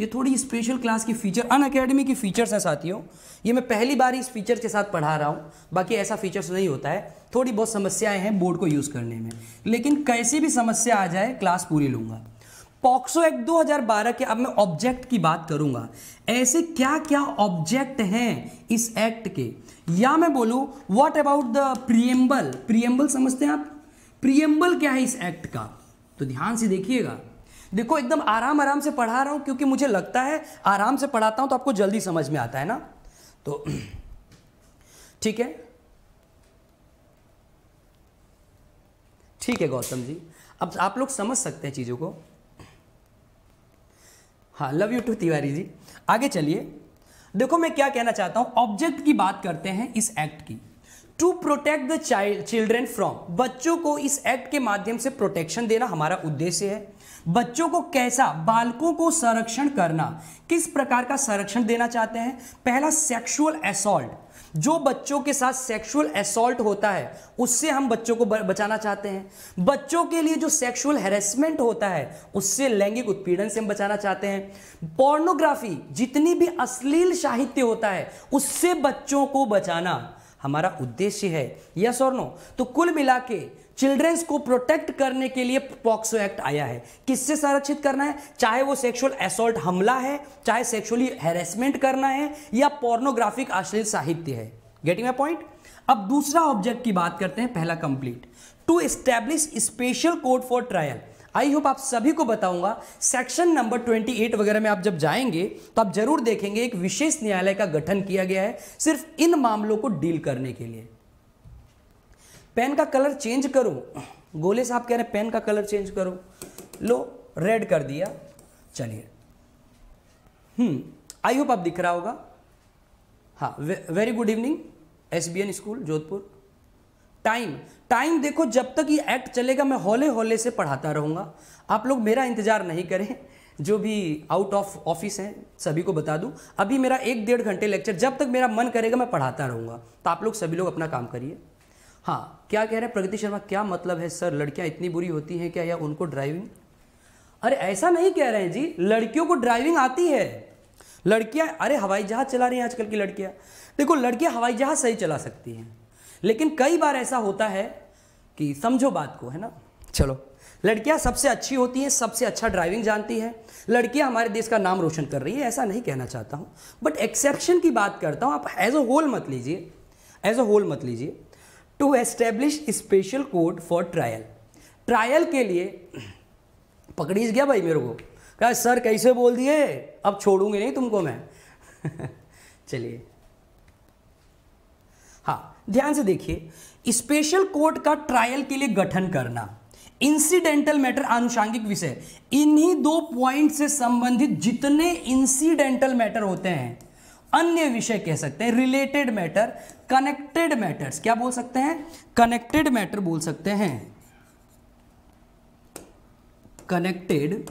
ये थोड़ी स्पेशल क्लास की फीचर अन अकेडमी की फीचर्स हैं साथियों ये मैं पहली बार इस फीचर के साथ पढ़ा रहा हूं बाकी ऐसा फीचर्स नहीं होता है थोड़ी बहुत समस्याएं हैं बोर्ड को यूज़ करने में लेकिन कैसी भी समस्या आ जाए क्लास पूरी लूंगा पॉक्सो एक्ट 2012 के अब मैं ऑब्जेक्ट की बात करूंगा ऐसे क्या क्या ऑब्जेक्ट हैं इस एक्ट के या मैं बोलू what about the preamble preamble समझते हैं आप प्रियम्बल क्या है इस एक्ट का तो ध्यान से देखिएगा देखो एकदम आराम आराम से पढ़ा रहा हूं क्योंकि मुझे लगता है आराम से पढ़ाता हूं तो आपको जल्दी समझ में आता है ना तो ठीक है ठीक है गौतम जी अब आप लोग समझ सकते हैं चीज़ों को हाँ love you too Tiwari ji आगे चलिए देखो मैं क्या कहना चाहता हूं ऑब्जेक्ट की बात करते हैं इस एक्ट की to protect the child children from बच्चों को इस एक्ट के माध्यम से प्रोटेक्शन देना हमारा उद्देश्य है बच्चों को कैसा बालकों को संरक्षण करना किस प्रकार का संरक्षण देना चाहते हैं पहला सेक्सुअल असॉल्ट जो बच्चों के साथ सेक्सुअल असॉल्ट होता है उससे हम बच्चों को बचाना चाहते हैं बच्चों के लिए जो सेक्सुअल हेरेसमेंट होता है उससे लैंगिक उत्पीड़न से हम बचाना चाहते हैं पोर्नोग्राफी जितनी भी अश्लील साहित्य होता है उससे बच्चों को बचाना हमारा उद्देश्य है यस और नो तो कुल मिला के चिल्ड्रंस को प्रोटेक्ट करने के लिए पॉक्सो एक्ट आया है किससे संरक्षित करना है चाहे वो सेक्सुअल असोल्ट हमला है चाहे सेक्सुअली हेरेसमेंट करना है या पोर्नोग्राफिक आश्रित साहित्य है गेटिंग माई पॉइंट अब दूसरा ऑब्जेक्ट की बात करते हैं पहला complete to establish special code for trial I hope आप सभी को बताऊंगा सेक्शन नंबर 28 वगैरह में आप जब जाएंगे तो आप जरूर देखेंगे एक विशेष न्यायालय का गठन किया गया है सिर्फ इन मामलों को डील करने के लिए पेन का कलर चेंज करो गोले साहब कह रहे हैं पेन का कलर चेंज करो लो रेड कर दिया चलिए हम्म आई होप आप दिख रहा होगा हाँ वे, very good evening S school Jodhpur time time देखो जब तक ये एक्ट चलेगा मैं हौले हौले से पढ़ाता रहूँगा आप लोग मेरा इंतज़ार नहीं करें जो भी आउट ऑफ ऑफिस हैं सभी को बता दूं अभी मेरा एक डेढ़ घंटे लेक्चर जब तक मेरा मन करेगा मैं पढ़ाता रहूँगा तो आप लोग सभी लोग अपना काम करिए हाँ क्या कह रहे हैं प्रगति शर्मा क्या मतलब है सर लड़कियाँ इतनी बुरी होती हैं क्या या उनको ड्राइविंग अरे ऐसा नहीं कह रहे हैं जी लड़कियों को ड्राइविंग आती है लड़कियाँ अरे हवाई जहाज़ चला रही हैं आजकल की लड़कियाँ देखो लड़कियाँ हवाई जहाज़ सही चला सकती हैं लेकिन कई बार ऐसा होता है कि समझो बात को है ना चलो लड़कियां सबसे अच्छी होती हैं सबसे अच्छा ड्राइविंग जानती हैं लड़कियां हमारे देश का नाम रोशन कर रही है ऐसा नहीं कहना चाहता हूँ बट एक्सेप्शन की बात करता हूँ आप एज अ होल मत लीजिए एज अ होल मत लीजिए to establish special code for trial trial के लिए पकड़ीज गया भाई मेरे को क्या सर कैसे बोल दिए अब छोड़ूंगी नहीं तुमको मैं चलिए हाँ ध्यान से देखिए स्पेशल कोर्ट का ट्रायल के लिए गठन करना इंसिडेंटल मैटर आनुषांगिक विषय इन्हीं दो पॉइंट से संबंधित जितने इंसिडेंटल मैटर होते हैं अन्य विषय कह सकते हैं रिलेटेड मैटर कनेक्टेड मैटर्स क्या बोल सकते हैं कनेक्टेड मैटर बोल सकते हैं कनेक्टेड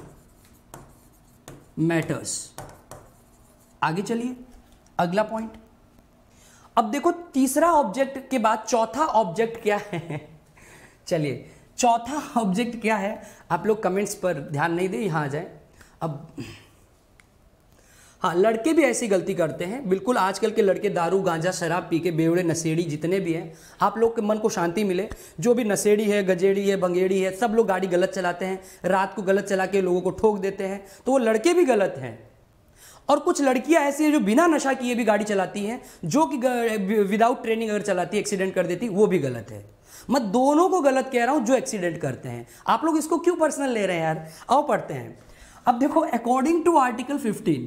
मैटर्स आगे चलिए अगला पॉइंट अब देखो तीसरा ऑब्जेक्ट के बाद चौथा ऑब्जेक्ट क्या है चलिए चौथा ऑब्जेक्ट क्या है आप लोग कमेंट्स पर ध्यान नहीं दे यहां आ जाए अब हाँ लड़के भी ऐसी गलती करते हैं बिल्कुल आजकल के लड़के दारू गांजा शराब पी के बेवड़े नशेड़ी जितने भी हैं आप लोग के मन को शांति मिले जो भी नशेड़ी है गजेड़ी है बंगेड़ी है सब लोग गाड़ी गलत चलाते हैं रात को गलत चला के लोगों को ठोक देते हैं तो वो लड़के भी गलत हैं और कुछ लड़कियां ऐसी हैं जो बिना नशा किए भी गाड़ी चलाती हैं जो कि विदाउट ट्रेनिंग अगर चलाती है एक्सीडेंट कर देती वो भी गलत है मैं दोनों को गलत कह रहा हूं जो एक्सीडेंट करते हैं आप लोग इसको क्यों पर्सनल ले रहे हैं यार आओ पढ़ते हैं अब देखो according to article 15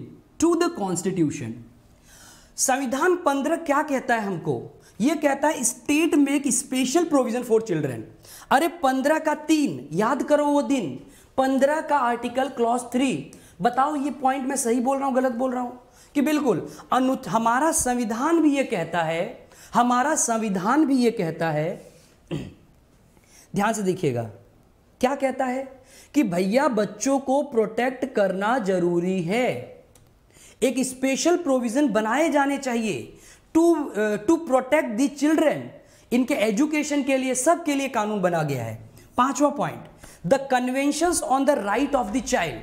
to the constitution संविधान 15 क्या कहता है हमको ये कहता है state make special provision for children अरे 15 का तीन याद करो वो दिन 15 का आर्टिकल क्लॉज थ्री बताओ ये पॉइंट मैं सही बोल रहा हूं गलत बोल रहा हूं कि बिल्कुल अनु हमारा संविधान भी ये कहता है हमारा संविधान भी ये कहता है ध्यान से देखिएगा क्या कहता है कि भैया बच्चों को प्रोटेक्ट करना जरूरी है एक स्पेशल प्रोविजन बनाए जाने चाहिए to to protect the children इनके एजुकेशन के लिए सब के लिए कानून बना गया है पांचवा point the convention on the right of the child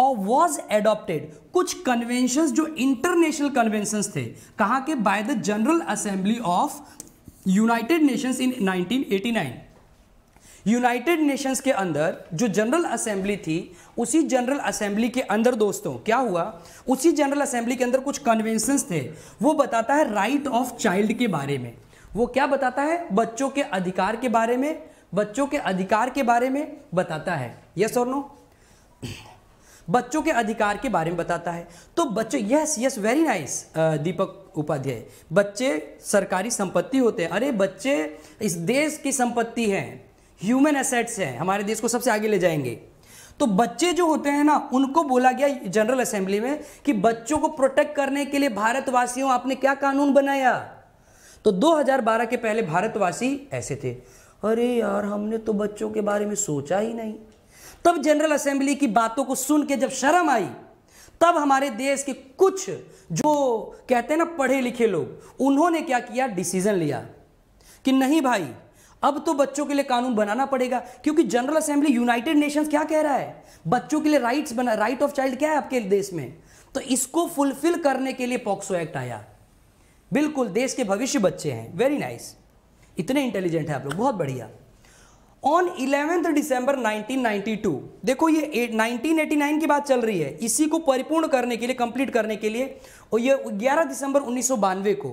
और वॉज एडॉप्टेड कुछ कन्वेंशन जो इंटरनेशनल कन्वेंशन थे कहा के by the general assembly of United Nations in 1989 United Nations के अंदर जो जनरल असेंबली थी उसी जनरल असेंबली के अंदर दोस्तों क्या हुआ उसी जनरल असेंबली के अंदर कुछ कन्वेंशन थे वो बताता है राइट ऑफ चाइल्ड के बारे में वो क्या बताता है बच्चों के अधिकार के बारे में बच्चों के अधिकार के बारे में बताता है यस और नो बच्चों के अधिकार के बारे में बताता है तो बच्चे yes yes very nice Deepak Upadhyay बच्चे सरकारी संपत्ति होते हैं अरे बच्चे इस देश की संपत्ति हैं ह्यूमन एसेट्स हैं हमारे देश को सबसे आगे ले जाएंगे तो बच्चे जो होते हैं ना उनको बोला गया जनरल असेंबली में कि बच्चों को प्रोटेक्ट करने के लिए भारतवासियों आपने क्या कानून बनाया तो 2012 के पहले भारतवासी ऐसे थे अरे यार हमने तो बच्चों के बारे में सोचा ही नहीं तब जनरल असेंबली की बातों को सुन के जब शर्म आई तब हमारे देश के कुछ जो कहते हैं ना पढ़े लिखे लोग उन्होंने क्या किया डिसीजन लिया कि नहीं भाई अब तो बच्चों के लिए कानून बनाना पड़ेगा क्योंकि जनरल असेंबली यूनाइटेड नेशंस क्या कह रहा है बच्चों के लिए राइट्स बना राइट ऑफ चाइल्ड क्या है आपके देश में तो इसको फुलफिल करने के लिए पॉक्सो एक्ट आया बिल्कुल देश के भविष्य बच्चे हैं वेरी नाइस इतने इंटेलिजेंट है आप लोग बहुत बढ़िया ऑन इलेवेंथ दिसंबर 1992 देखो ये 1989 की बात चल रही है इसी को परिपूर्ण करने के लिए कंप्लीट करने के लिए और ये 11 दिसंबर उन्नीस को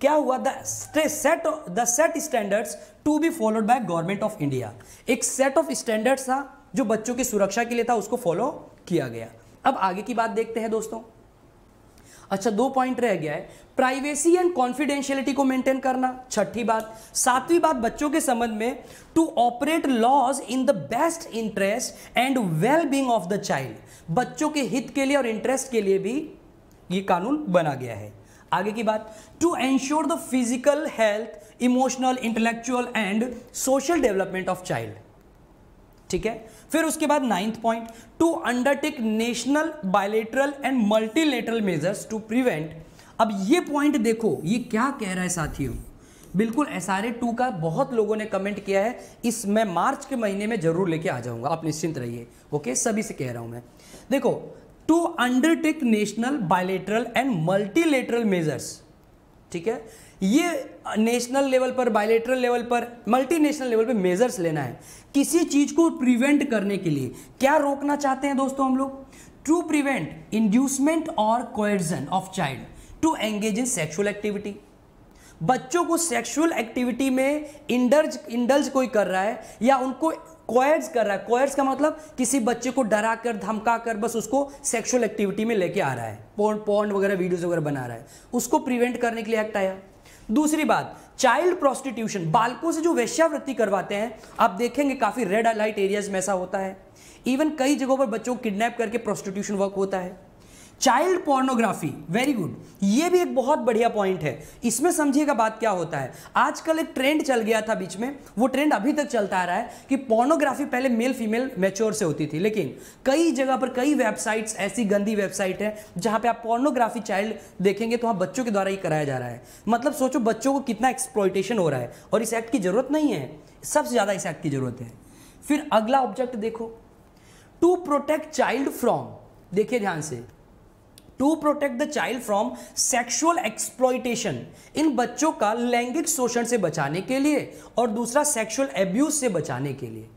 क्या हुआ the set the set standards to be followed by government of India एक सेट ऑफ स्टैंडर्ड्स था जो बच्चों की सुरक्षा के लिए था उसको फॉलो किया गया अब आगे की बात देखते हैं दोस्तों अच्छा दो पॉइंट रह गया है प्राइवेसी एंड कॉन्फिडेंशियलिटी को मेंटेन करना छठी बात सातवीं बात बच्चों के संबंध में to operate laws in the best interest and well being of the child बच्चों के हित के लिए और इंटरेस्ट के लिए भी ये कानून बना गया है आगे की बात to ensure the physical health emotional intellectual and social development of child ठीक है फिर उसके बाद ninth point to undertake national bilateral and multilateral measures to prevent अब ये पॉइंट देखो ये क्या कह रहा है साथियों बिल्कुल एस आर टू का बहुत लोगों ने कमेंट किया है इस मैं मार्च के महीने में जरूर लेके आ जाऊंगा आप निश्चिंत रहिए ओके सभी से कह रहा हूं मैं देखो to undertake national bilateral and multilateral measures ठीक है ये नेशनल लेवल पर बायोलेटरल लेवल पर मल्टीनेशनल लेवल पर मेजर्स लेना है किसी चीज को प्रिवेंट करने के लिए क्या रोकना चाहते हैं दोस्तों हम लोग टू प्रिवेंट इंड्यूसमेंट और coercion of child to engage in sexual activity बच्चों को सेक्सुअल एक्टिविटी में इंडर्ज इंडल्ज कोई कर रहा है या उनको कोयर्स कर रहा है कोयर्स का मतलब किसी बच्चे को डरा कर धमका कर बस उसको सेक्सुअल एक्टिविटी में लेके आ रहा है पॉन्ड वगैरह वीडियोस वगैरह बना रहा है उसको प्रिवेंट करने के लिए एक्ट आया दूसरी बात चाइल्ड प्रोस्टिट्यूशन बालकों से जो वेश्यावृत्ति करवाते हैं आप देखेंगे काफ़ी रेड लाइट एरियाज में ऐसा होता है इवन कई जगहों पर बच्चों को किडनैप करके प्रोस्टिट्यूशन वर्क होता है चाइल्ड पोर्नोग्राफी वेरी गुड ये भी एक बहुत बढ़िया पॉइंट है इसमें समझिएगा बात क्या होता है आजकल एक ट्रेंड चल गया था बीच में वो ट्रेंड अभी तक चलता आ रहा है कि पोर्नोग्राफी पहले मेल फीमेल मेच्योर से होती थी लेकिन कई जगह पर कई वेबसाइट्स ऐसी गंदी वेबसाइट है जहां पे आप पोर्नोग्राफी चाइल्ड देखेंगे तो वहां बच्चों के द्वारा ही कराया जा रहा है मतलब सोचो बच्चों को कितना एक्सप्लोइटेशन हो रहा है और इस एक्ट की जरूरत नहीं है सबसे ज़्यादा इस एक्ट की जरूरत है फिर अगला ऑब्जेक्ट देखो टू प्रोटेक्ट चाइल्ड फ्रॉम देखिए ध्यान से to protect the child from sexual exploitation इन बच्चों का लैंगिक शोषण से बचाने के लिए और दूसरा सेक्सुअल एब्यूज से बचाने के लिए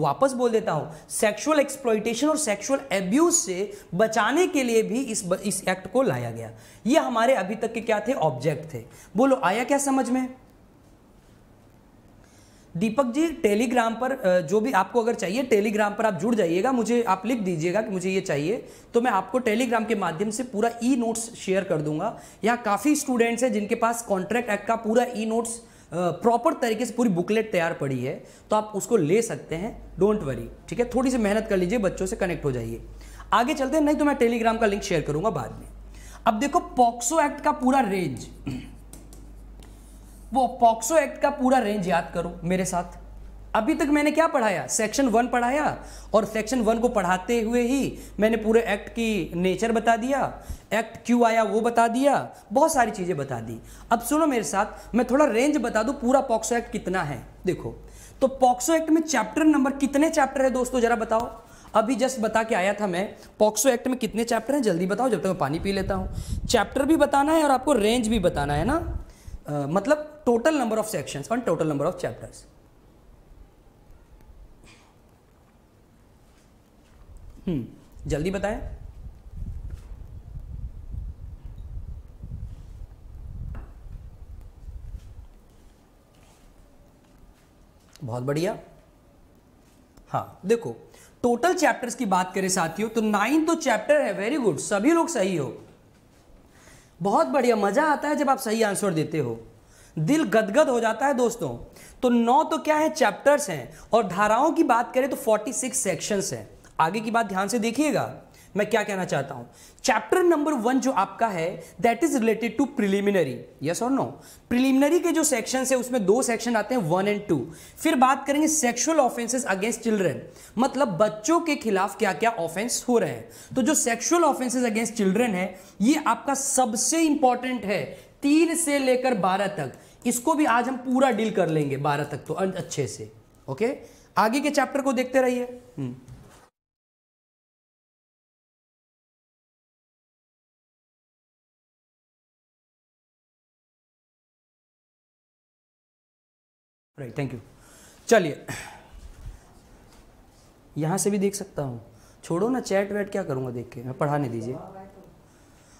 वापस बोल देता हूं सेक्सुअल एक्सप्लॉयटेशन और सेक्सुअल एब्यूज से बचाने के लिए भी इस इस एक्ट को लाया गया ये हमारे अभी तक के क्या थे ऑब्जेक्ट थे बोलो आया क्या समझ में दीपक जी टेलीग्राम पर जो भी आपको अगर चाहिए टेलीग्राम पर आप जुड़ जाइएगा मुझे आप लिख दीजिएगा कि मुझे ये चाहिए तो मैं आपको टेलीग्राम के माध्यम से पूरा ई नोट्स शेयर कर दूंगा यहाँ काफ़ी स्टूडेंट्स हैं जिनके पास कॉन्ट्रैक्ट एक्ट का पूरा ई नोट्स प्रॉपर तरीके से पूरी बुकलेट तैयार पड़ी है तो आप उसको ले सकते हैं डोंट वरी ठीक है थोड़ी सी मेहनत कर लीजिए बच्चों से कनेक्ट हो जाइए आगे चलते हैं नहीं तो मैं टेलीग्राम का लिंक शेयर करूंगा बाद में अब देखो पॉक्सो एक्ट का पूरा रेंज वो पॉक्सो एक्ट का पूरा रेंज याद करो मेरे साथ अभी तक मैंने क्या पढ़ाया सेक्शन वन पढ़ाया और सेक्शन वन को पढ़ाते हुए ही मैंने पूरे एक्ट की नेचर बता दिया एक्ट क्यों आया वो बता दिया बहुत सारी चीज़ें बता दी अब सुनो मेरे साथ मैं थोड़ा रेंज बता दूँ पूरा पॉक्सो एक्ट कितना है देखो तो पॉक्सो एक्ट में चैप्टर नंबर कितने चैप्टर है दोस्तों जरा बताओ अभी जस्ट बता के आया था मैं पॉक्सो एक्ट में कितने चैप्टर हैं जल्दी बताओ जब तक तो मैं पानी पी लेता हूँ चैप्टर भी बताना है और आपको रेंज भी बताना है ना मतलब total number of section on total number of chapters hmm जल्दी बताएं बहुत बढ़िया हाँ देखो टोटल चैप्टर्स की बात करें साथियों तो नाइन तो चैप्टर है वेरी गुड सभी लोग सही हो बहुत बढ़िया मज़ा आता है जब आप सही आंसर देते हो दिल गदगद हो जाता है दोस्तों तो नौ तो क्या है चैप्टर्स हैं और धाराओं की बात करें तो 46 सेक्शंस हैं आगे की बात ध्यान से देखिएगा मैं क्या कहना चाहता हूं चैप्टर नंबर वन जो आपका है that is related to preliminary yes और नो प्रिलिमिनरी के जो सेक्शन है उसमें दो सेक्शन आते हैं वन एंड टू फिर बात करेंगे सेक्सुअल ऑफेंसेस अगेंस्ट चिल्ड्रन मतलब बच्चों के खिलाफ क्या क्या ऑफेंस हो रहे हैं तो जो सेक्सुअल ऑफेंसेज अगेंस्ट चिल्ड्रन है ये आपका सबसे इंपॉर्टेंट है तीन से लेकर बारह तक इसको भी आज हम पूरा डील कर लेंगे बारह तक तो अच्छे से ओके आगे के चैप्टर को देखते रहिए हम्म। राइट थैंक यू चलिए यहाँ से भी देख सकता हूँ छोड़ो ना चैट वैट क्या करूँगा देख के मैं पढ़ाने दीजिए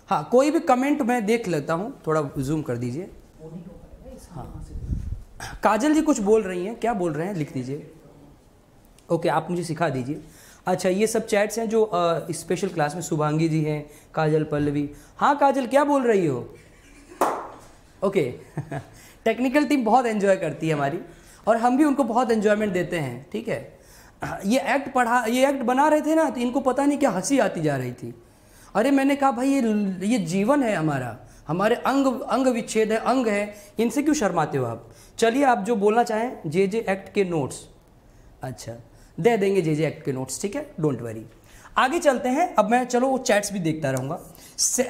हाँ कोई भी कमेंट मैं देख लेता हूँ थोड़ा जूम कर दीजिए हाँ काजल जी कुछ बोल रही हैं क्या बोल रहे हैं लिख दीजिए ओके आप मुझे सिखा दीजिए अच्छा ये सब चैट्स हैं जो स्पेशल क्लास में शुभांगी जी हैं काजल पल्लवी हाँ काजल क्या बोल रही हो ओके टेक्निकल टीम बहुत एन्जॉय करती है हमारी और हम भी उनको बहुत एन्जॉयमेंट देते हैं ठीक है ये एक्ट पढ़ा ये एक्ट बना रहे थे ना तो इनको पता नहीं क्या हंसी आती जा रही थी अरे मैंने कहा भाई ये ये जीवन है हमारा हमारे अंग अंग विच्छेद है अंग है इनसे क्यों शर्माते हो आप चलिए आप जो बोलना चाहें जे जे एक्ट के नोट्स अच्छा दे देंगे जे जे एक्ट के नोट्स ठीक है डोंट वरी आगे चलते हैं अब मैं चलो वो चैट्स भी देखता रहूँगा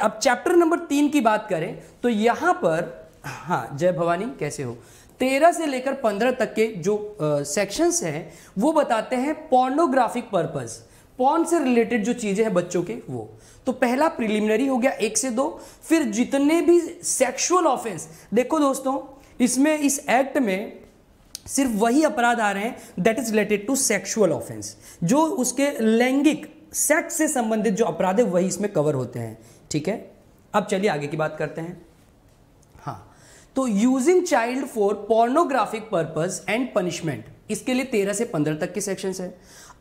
अब चैप्टर नंबर तीन की बात करें तो यहाँ पर हाँ जय भवानी कैसे हो तेरह से लेकर पंद्रह तक के जो सेक्शंस हैं वो बताते हैं पॉर्नोग्राफिक पर्पज़ पॉन से रिलेटेड जो चीज़ें हैं बच्चों के वो तो पहला प्रिलिमिनरी हो गया एक से दो फिर जितने भी सेक्सुअल ऑफेंस देखो दोस्तों इसमें इस एक्ट में सिर्फ वही अपराध आ रहे हैं that is related to sexual offence जो उसके लैंगिक सेक्स से संबंधित जो अपराध है वही इसमें कवर होते हैं ठीक है अब चलिए आगे की बात करते हैं तो using child for pornographic purpose and punishment इसके लिए तेरह से पंद्रह तक के सेक्शन है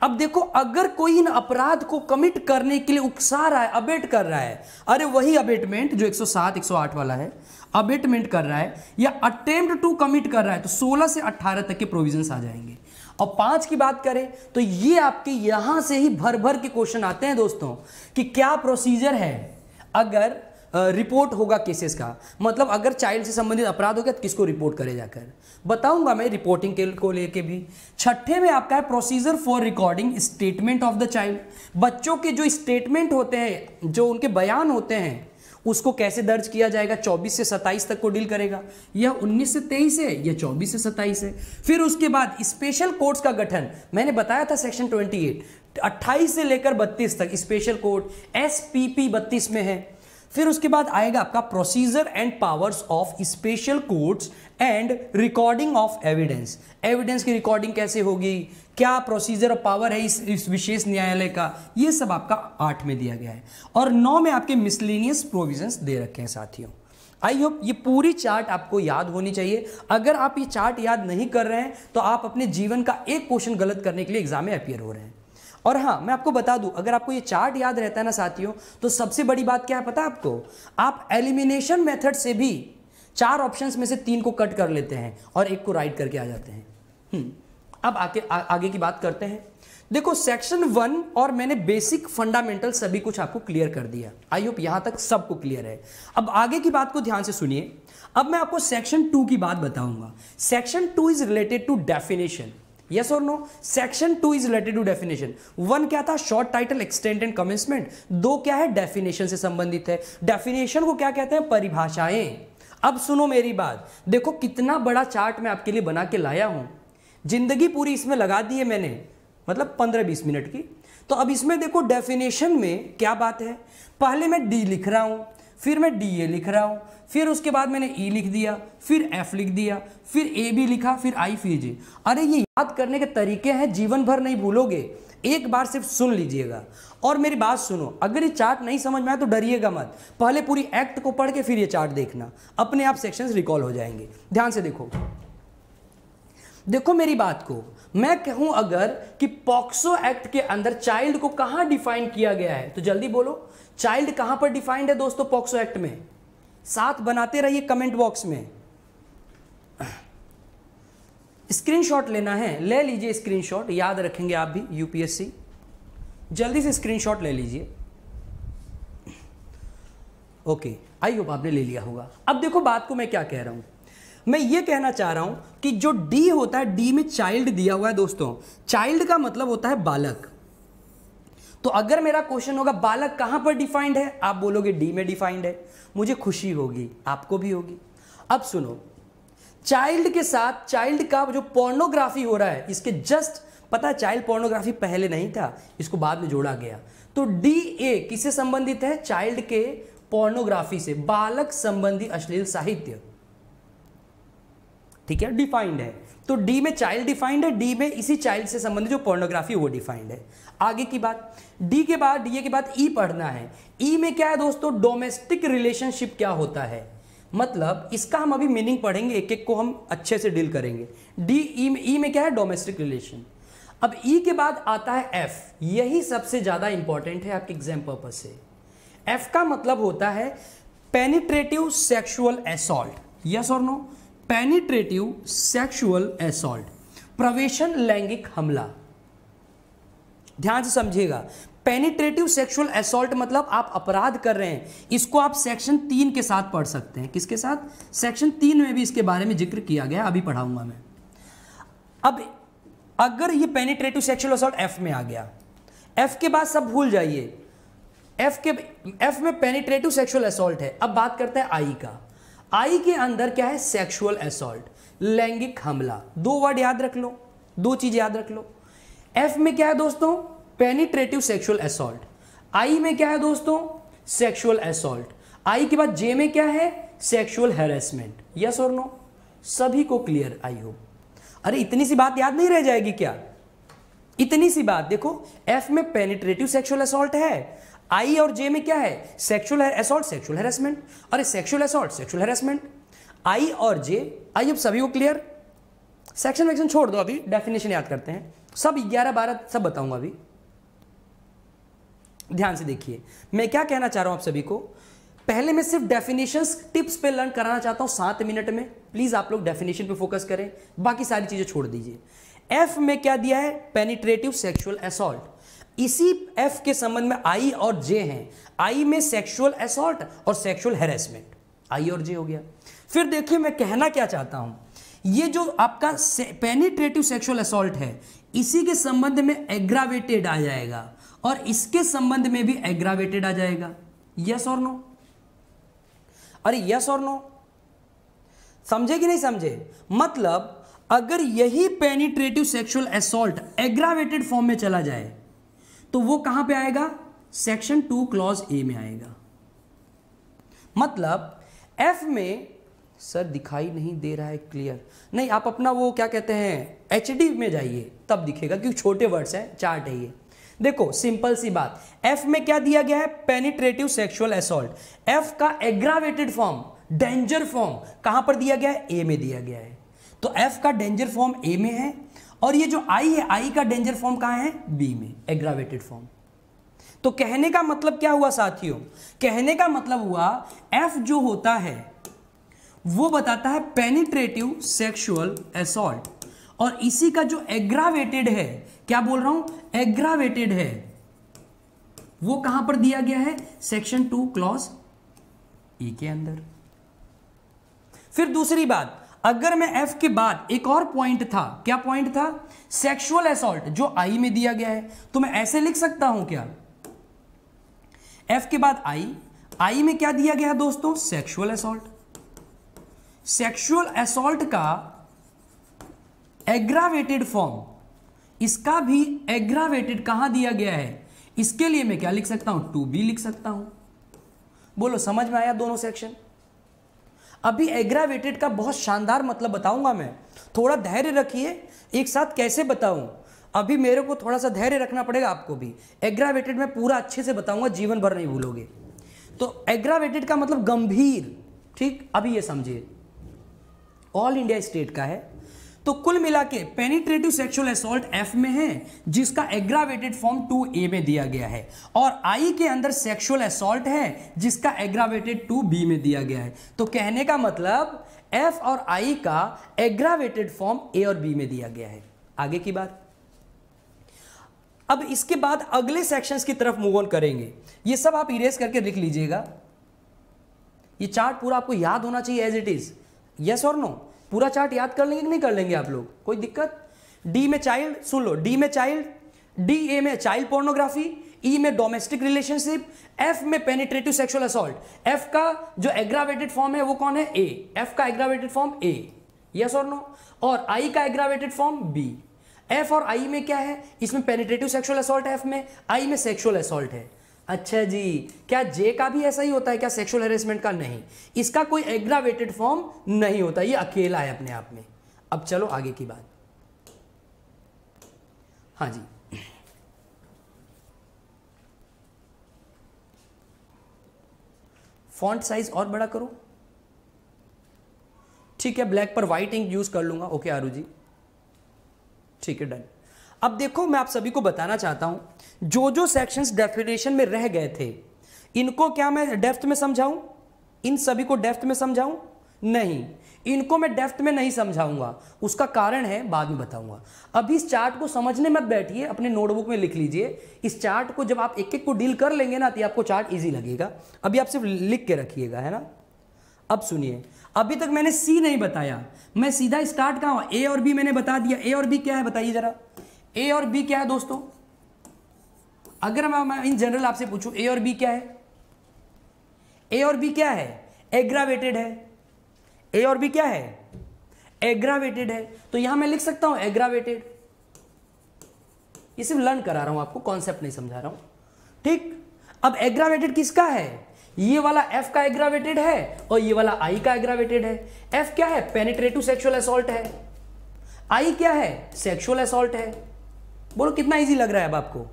अब देखो अगर कोई इन अपराध को कमिट करने के लिए उकसा रहा है अबेट कर रहा है अरे वही अबेटमेंट जो 107 108 वाला है अबेटमेंट कर रहा है या अटेम्प्ट टू कमिट कर रहा है तो 16 से 18 तक के प्रोविजंस आ जाएंगे और पांच की बात करें तो ये आपके यहां से ही भर भर के क्वेश्चन आते हैं दोस्तों कि क्या प्रोसीजर है अगर रिपोर्ट होगा केसेस का मतलब अगर चाइल्ड से संबंधित अपराध हो गया तो किसको रिपोर्ट करे जाकर बताऊंगा मैं रिपोर्टिंग के को लेके भी छठे में आपका है procedure for recording statement of the child बच्चों के जो स्टेटमेंट होते हैं जो उनके बयान होते हैं उसको कैसे दर्ज किया जाएगा 24 से 27 तक को डील करेगा यह 19 से 23 है यह 24 से 27 है फिर उसके बाद स्पेशल कोर्ट्स का गठन मैंने बताया था सेक्शन 28 28 से लेकर 32 तक स्पेशल कोर्ट एस पी बत्तीस में है फिर उसके बाद आएगा आपका procedure and powers of special courts and recording of evidence evidence की रिकॉर्डिंग कैसे होगी क्या प्रोसीजर और पावर है इस, इस विशेष न्यायालय का ये सब आपका आठ में दिया गया है और नौ में आपके मिसलिनियस प्रोविजंस दे रखे हैं साथियों आई होप ये पूरी चार्ट आपको याद होनी चाहिए अगर आप ये चार्ट याद नहीं कर रहे हैं तो आप अपने जीवन का एक क्वेश्चन गलत करने के लिए एग्जाम में अपियर हो रहे हैं और हाँ मैं आपको बता दूं अगर आपको ये चार्ट याद रहता है ना साथियों तो सबसे बड़ी बात क्या है पता है आपको आप एलिमिनेशन मेथड से भी चार ऑप्शंस में से तीन को कट कर लेते हैं और एक को राइट करके आ जाते हैं हम्म, अब आके आ, आगे की बात करते हैं देखो सेक्शन वन और मैंने बेसिक फंडामेंटल सभी कुछ आपको क्लियर कर दिया आई होप यहां तक सबको क्लियर है अब आगे की बात को ध्यान से सुनिए अब मैं आपको सेक्शन टू की बात बताऊंगा section two is related to definition yes और no section two is related to definition one क्या था short title extend and commencement दो क्या है डेफिनेशन से संबंधित है डेफिनेशन को क्या कहते हैं परिभाषाएं अब सुनो मेरी बात देखो कितना बड़ा चार्ट मैं आपके लिए बना के लाया हूं जिंदगी पूरी इसमें लगा दी है मैंने मतलब पंद्रह बीस मिनट की तो अब इसमें देखो डेफिनेशन में क्या बात है पहले मैं डी लिख रहा हूं फिर मैं डी ए लिख रहा हूं फिर उसके बाद मैंने ई e लिख दिया फिर एफ लिख दिया फिर ए भी लिखा फिर आई फिर जी अरे ये याद करने के तरीके हैं जीवन भर नहीं भूलोगे एक बार सिर्फ सुन लीजिएगा और मेरी बात सुनो अगर ये चार्ट नहीं समझ में आया तो डरिएगा मत पहले पूरी एक्ट को पढ़ के फिर ये चार्ट देखना अपने आप सेक्शंस रिकॉल हो जाएंगे ध्यान से देखो देखो मेरी बात को मैं कहूं अगर कि पॉक्सो एक्ट के अंदर चाइल्ड को कहां डिफाइन किया गया है तो जल्दी बोलो चाइल्ड कहां पर डिफाइंड है दोस्तों पॉक्सो एक्ट में साथ बनाते रहिए कमेंट बॉक्स में स्क्रीनशॉट लेना है ले लीजिए स्क्रीनशॉट याद रखेंगे आप भी यूपीएससी जल्दी से स्क्रीनशॉट ले लीजिए ओके आई होप आपने ले लिया होगा अब देखो बात को मैं क्या कह रहा हूं मैं ये कहना चाह रहा हूं कि जो डी होता है डी में चाइल्ड दिया हुआ है दोस्तों चाइल्ड का मतलब होता है बालक तो अगर मेरा क्वेश्चन होगा बालक कहां पर डिफाइंड है आप बोलोगे डी में डिफाइंड है मुझे खुशी होगी आपको भी होगी अब सुनो चाइल्ड के साथ चाइल्ड का जो पोर्नोग्राफी हो रहा है इसके जस्ट पता है चाइल्ड पोर्नोग्राफी पहले नहीं था इसको बाद में जोड़ा गया तो डी ए किससे संबंधित है चाइल्ड के पोर्नोग्राफी से बालक संबंधी अश्लील साहित्य ठीक है डिफाइंड है तो डी में चाइल्ड डिफाइंड है डी में इसी चाइल्ड से संबंधित जो पोर्नोग्राफी वो डिफाइंड है आगे की बात डी के बाद डी के बाद ई e पढ़ना है ई e में क्या है दोस्तों डोमेस्टिक रिलेशनशिप क्या होता है मतलब इसका हम अभी मीनिंग पढ़ेंगे एक एक को हम अच्छे से डील करेंगे डी ई e में ई में क्या है डोमेस्टिक रिलेशन अब ई के बाद आता है एफ यही सबसे ज़्यादा इंपॉर्टेंट है आपके एग्जाम पर्पज से एफ का मतलब होता है पेनिट्रेटिव सेक्शुअल एसॉल्ट यस और नो पेनिट्रेटिव सेक्सुअल एसॉल्ट प्रवेशन लैंगिक हमला ध्यान से समझिएगा पेनिट्रेटिव सेक्सुअल एसॉल्ट मतलब आप अपराध कर रहे हैं इसको आप सेक्शन तीन के साथ पढ़ सकते हैं किसके साथ सेक्शन तीन में भी इसके बारे में जिक्र किया गया अभी पढ़ाऊंगा मैं अब अगर ये पेनिट्रेटिव सेक्सुअल असॉल्ट एफ में आ गया एफ के बाद सब भूल जाइए एफ के एफ में पेनिट्रेटिव सेक्सुअल असॉल्ट है अब बात करते हैं आई का आई के अंदर क्या है सेक्सुअल असोल्ट लैंगिक हमला दो वर्ड याद रख लो दो चीज याद रख लो एफ में क्या है दोस्तों पेनिट्रेटिव सेक्सुअल असोल्ट आई में क्या है दोस्तों सेक्सुअल असोल्ट आई के बाद जे में क्या है सेक्सुअल हेरेसमेंट यस और नो सभी को क्लियर आई हो अरे इतनी सी बात याद नहीं रह जाएगी क्या इतनी सी बात देखो एफ में पेनिट्रेटिव सेक्सुअल असोल्ट है आई और जे में क्या है सेक्सुअल असॉल्ट सेक्सुअल हेरासमेंट अरे sexual assault sexual harassment I और जे आई अब सभी को क्लियर सेक्शन वेक्शन छोड़ दो अभी डेफिनेशन याद करते हैं सब ग्यारह बारह सब बताऊंगा अभी ध्यान से देखिए मैं क्या कहना चाह रहा हूं आप सभी को पहले मैं सिर्फ डेफिनेशंस टिप्स पे लर्न कराना चाहता हूं सात मिनट में प्लीज आप लोग डेफिनेशन पे फोकस करें बाकी सारी चीजें छोड़ दीजिए एफ में क्या दिया है पेनिट्रेटिव सेक्सुअल असॉल्ट इसी एफ के संबंध में आई और जे हैं आई में सेक्सुअल असॉल्ट और सेक्सुअल हेरेसमेंट आई और जे हो गया फिर देखिए मैं कहना क्या चाहता हूं ये जो आपका पेनिट्रेटिव सेक्सुअल असॉल्ट है इसी के संबंध में एग्रावेटेड आ जाएगा और इसके संबंध में भी एग्रावेटेड आ जाएगा यस और नो अरे यस और नो समझे कि नहीं समझे मतलब अगर यही penetrative sexual assault aggravated form में चला जाए तो वो कहां पे आएगा सेक्शन टू क्लॉज ए में आएगा मतलब एफ में सर दिखाई नहीं दे रहा है क्लियर नहीं आप अपना वो क्या कहते हैं एच में जाइए तब दिखेगा क्योंकि छोटे वर्ड्स हैं चार्ट है ये देखो सिंपल सी बात एफ में क्या दिया गया है पेनिट्रेटिव सेक्सुअल असोल्ट एफ का एग्रावेटेड फॉर्म डेंजर फॉर्म कहां पर दिया गया है ए में दिया गया है तो एफ का डेंजर फॉर्म ए में है और ये जो आई है आई का डेंजर फॉर्म कहां है बी में एग्रावेटेड फॉर्म तो कहने का मतलब क्या हुआ साथियों कहने का मतलब हुआ एफ जो होता है वो बताता है पेनिट्रेटिव सेक्सुअल एसोल्ट और इसी का जो एग्रावेटेड है क्या बोल रहा हूं एग्रावेटेड है वो कहां पर दिया गया है सेक्शन टू क्लॉज ई के अंदर फिर दूसरी बात अगर मैं एफ के बाद एक और पॉइंट था क्या पॉइंट था सेक्सुअल असोल्ट जो आई में दिया गया है तो मैं ऐसे लिख सकता हूं क्या एफ के बाद आई आई में क्या दिया गया दोस्तों सेक्सुअल असोल्ट सेक्सुअल असोल्ट का एग्रावेटेड फॉर्म इसका भी एग्रावेटेड कहां दिया गया है इसके लिए मैं क्या लिख सकता हूं टू बी लिख सकता हूं बोलो समझ में आया दोनों सेक्शन अभी एग्रावेटेड का बहुत शानदार मतलब बताऊंगा मैं थोड़ा धैर्य रखिए एक साथ कैसे बताऊं अभी मेरे को थोड़ा सा धैर्य रखना पड़ेगा आपको भी एग्रावेटेड मैं पूरा अच्छे से बताऊंगा जीवन भर नहीं भूलोगे तो एग्रावेटेड का मतलब गंभीर ठीक अभी ये समझिए ऑल इंडिया स्टेट का है तो कुल मिला के पेनिट्रेटिव सेक्सुअल असोल्ट एफ में है जिसका एग्रावेटेड फॉर्म टू ए में दिया गया है और आई के अंदर सेक्सुअल असोल्ट है जिसका एग्रावेटेड टू बी में दिया गया है तो कहने का मतलब एफ और आई का एग्रावेटेड फॉर्म ए और बी में दिया गया है आगे की बात अब इसके बाद अगले सेक्शंस की तरफ मूव ऑन करेंगे ये सब आप इरेज करके लिख लीजिएगा ये चार्ट पूरा आपको याद होना चाहिए एज इट इज यस और नो पूरा चार्ट याद कर लेंगे कि नहीं कर लेंगे आप लोग कोई दिक्कत डी में चाइल्ड सुन लो डी में चाइल्ड डी ए में चाइल्ड पोर्नोग्राफी ई e में डोमेस्टिक रिलेशनशिप एफ में पेनिट्रेटिव सेक्सुअल असॉल्ट एफ का जो एग्रावेटेड फॉर्म है वो कौन है ए एफ का एग्रावेटेड फॉर्म ए यस और नो और आई का एग्रावेटेड फॉर्म बी एफ और आई में क्या है इसमें पेनिट्रेटिव सेक्सुअल असॉल्ट एफ में आई में सेक्सुअल असॉल्ट है अच्छा जी क्या जे का भी ऐसा ही होता है क्या सेक्सुअल हेरेसमेंट का नहीं इसका कोई एग्रावेटेड फॉर्म नहीं होता ये अकेला है अपने आप में अब चलो आगे की बात हाँ जी फॉन्ट साइज और बड़ा करो ठीक है ब्लैक पर व्हाइट इंक यूज कर लूंगा ओके आरू जी ठीक है डन अब देखो मैं आप सभी को बताना चाहता हूं जो जो सेक्शंस डेफिनेशन में रह गए थे इनको क्या मैं डेफ्थ में समझाऊं इन सभी को डेफ्थ में समझाऊं नहीं इनको मैं डेफ्थ में नहीं समझाऊंगा उसका कारण है बाद में बताऊंगा अभी इस चार्ट को समझने मत बैठिए अपने नोटबुक में लिख लीजिए इस चार्ट को जब आप एक एक को डील कर लेंगे ना तो आपको चार्ट ईजी लगेगा अभी आप सिर्फ लिख के रखिएगा है ना अब सुनिए अभी तक मैंने सी नहीं बताया मैं सीधा स्टार्ट कहा हुआ ए और बी मैंने बता दिया ए और बी क्या है बताइए जरा ए और बी क्या है दोस्तों अगर मैं इन जनरल आपसे पूछूं ए और बी क्या है ए और बी क्या है एग्रावेटेड है ए और बी क्या है एग्रावेटेड है तो यहां मैं लिख सकता हूं एग्रावेटेड ये सिर्फ लर्न करा रहा हूं आपको कॉन्सेप्ट नहीं समझा रहा हूं ठीक अब एग्रावेटेड किसका है ये वाला एफ का एग्रावेटेड है और ये वाला आई का एग्रावेटेड है एफ क्या है पेनिट्रेटिव सेक्सुअल असॉल्ट है आई क्या है सेक्सुअल असॉल्ट है बोलो कितना इजी लग रहा है अब आपको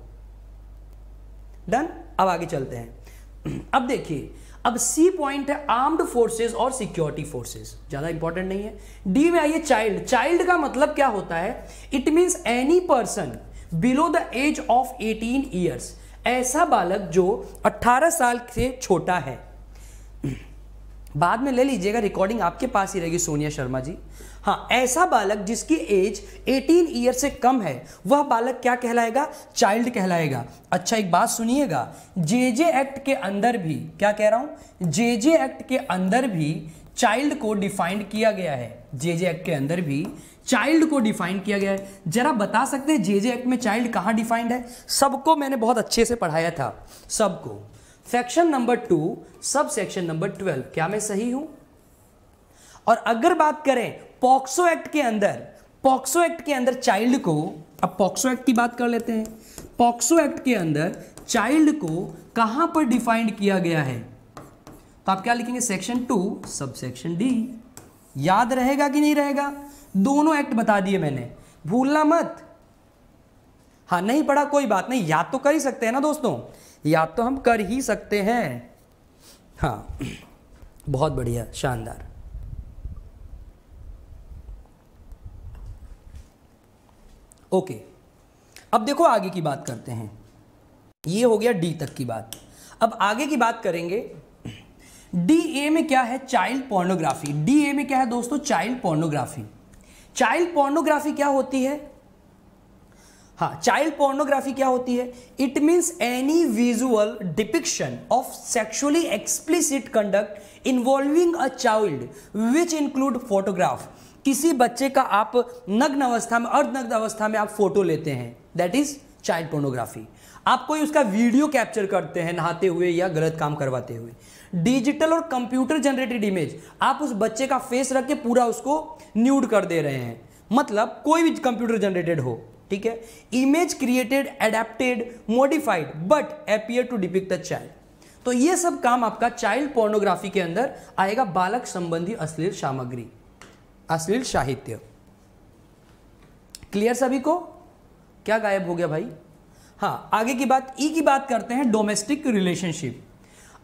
डन अब आगे चलते हैं अब देखिए अब सी पॉइंट है आर्म्ड फोर्सेस और सिक्योरिटी फोर्सेस ज्यादा इंपॉर्टेंट नहीं है डी में आइए चाइल्ड चाइल्ड का मतलब क्या होता है it means any person below the age of 18 years ऐसा बालक जो 18 साल से छोटा है बाद में ले लीजिएगा रिकॉर्डिंग आपके पास ही रहेगी सोनिया शर्मा जी हाँ ऐसा बालक जिसकी एज 18 ईयर से कम है वह बालक क्या कहलाएगा चाइल्ड कहलाएगा अच्छा एक बात सुनिएगा जे जे एक्ट के अंदर भी क्या कह रहा हूँ जे जे एक्ट के अंदर भी चाइल्ड को डिफाइंड किया गया है जे जे एक्ट के अंदर भी चाइल्ड को डिफाइन किया गया है जरा बता सकते हैं जे जे एक्ट में चाइल्ड कहाँ डिफाइंड है सबको मैंने बहुत अच्छे से पढ़ाया था सबको section number two sub section number twelve क्या मैं सही हूं और अगर बात करें पॉक्सो एक्ट के अंदर पॉक्सो एक्ट के अंदर चाइल्ड को अब पॉक्सो एक्ट की बात कर लेते हैं पॉक्सो एक्ट के अंदर चाइल्ड को कहां पर डिफाइंड किया गया है तो आप क्या लिखेंगे section two sub section D याद रहेगा कि नहीं रहेगा दोनों एक्ट बता दिए मैंने भूलना मत हाँ नहीं पढ़ा कोई बात नहीं याद तो कर ही सकते हैं ना दोस्तों याद तो हम कर ही सकते हैं हाँ बहुत बढ़िया शानदार ओके अब देखो आगे की बात करते हैं ये हो गया डी तक की बात अब आगे की बात करेंगे डी ए में क्या है चाइल्ड पोर्नोग्राफी डी ए में क्या है दोस्तों चाइल्ड पोर्नोग्राफी चाइल्ड पोर्नोग्राफी क्या होती है हाँ चाइल्ड पोर्नोग्राफी क्या होती है it means any visual depiction of sexually explicit conduct involving a child which include photograph किसी बच्चे का आप नग्न अवस्था में अर्धनग्न अवस्था में आप फोटो लेते हैं दैट इज चाइल्ड पोर्नोग्राफी आप कोई उसका वीडियो कैप्चर करते हैं नहाते हुए या गलत काम करवाते हुए डिजिटल और कंप्यूटर जनरेटेड इमेज आप उस बच्चे का फेस रख के पूरा उसको न्यूड कर दे रहे हैं मतलब कोई भी कंप्यूटर जनरेटेड हो ठीक है image created adapted modified but appear to depict the child तो ये सब काम आपका चाइल्ड पोर्नोग्राफी के अंदर आएगा बालक संबंधी अश्लील सामग्री अश्लील साहित्य क्लियर सभी को क्या गायब हो गया भाई हाँ आगे की बात ई की बात करते हैं डोमेस्टिक रिलेशनशिप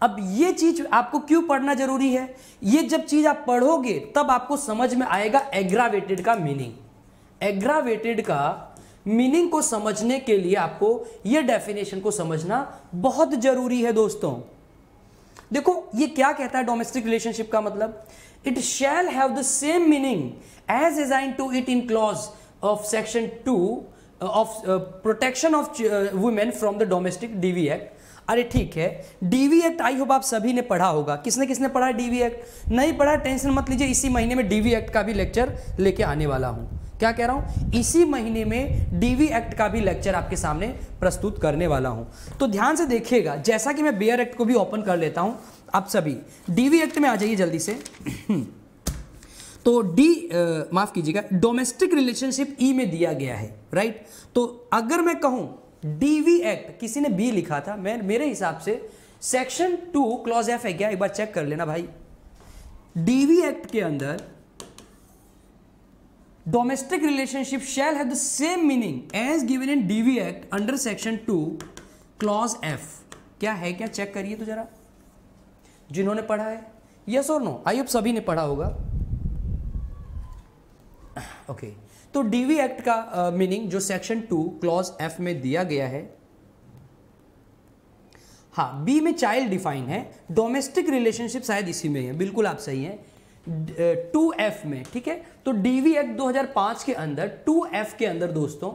अब ये चीज आपको क्यों पढ़ना जरूरी है ये जब चीज आप पढ़ोगे तब आपको समझ में आएगा एग्रावेटेड का मीनिंग एग्रावेटेड का मीनिंग को समझने के लिए आपको ये डेफिनेशन को समझना बहुत जरूरी है दोस्तों देखो ये क्या कहता है डोमेस्टिक रिलेशनशिप का मतलब it shall have the same meaning as design to it in clause of section two of protection of women from the domestic DV act अरे ठीक है डीवी एक्ट आई होप आप सभी ने पढ़ा होगा किसने किसने पढ़ा है डीवी एक्ट नहीं पढ़ा टेंशन मत लीजिए इसी महीने में डीवी एक्ट का भी लेक्चर लेके आने वाला हूं क्या कह रहा हूं इसी महीने में डीवी एक्ट का भी लेक्चर आपके सामने प्रस्तुत करने वाला हूं तो ध्यान से देखिएगा जैसा कि मैं बेयर एक्ट को भी ओपन कर लेता हूं आप सभी डीवी एक्ट में आ जाइए जल्दी से तो डी माफ़ कीजिएगा डोमेस्टिक रिलेशनशिप ई में दिया गया है राइट तो अगर मैं कहूं डीवी एक्ट किसी ने बी लिखा था मैं मेरे हिसाब से सेक्शन टू क्लॉज एफ है क्या एक बार चेक कर लेना भाई डीवी एक्ट के अंदर domestic relationship shall have the same meaning as given in DV Act under section 2 clause F क्या है क्या चेक करिए तो जरा जिन्होंने पढ़ा है यस और नो आई होप सभी ने पढ़ा होगा ओके okay. तो डीवी एक्ट का मीनिंग uh, जो सेक्शन टू क्लॉज एफ में दिया गया है हाँ बी में चाइल्ड डिफाइन है डोमेस्टिक रिलेशनशिप शायद इसी में है बिल्कुल आप सही हैं टू एफ में ठीक है तो डीवी एक्ट 2005 के अंदर टू एफ के अंदर दोस्तों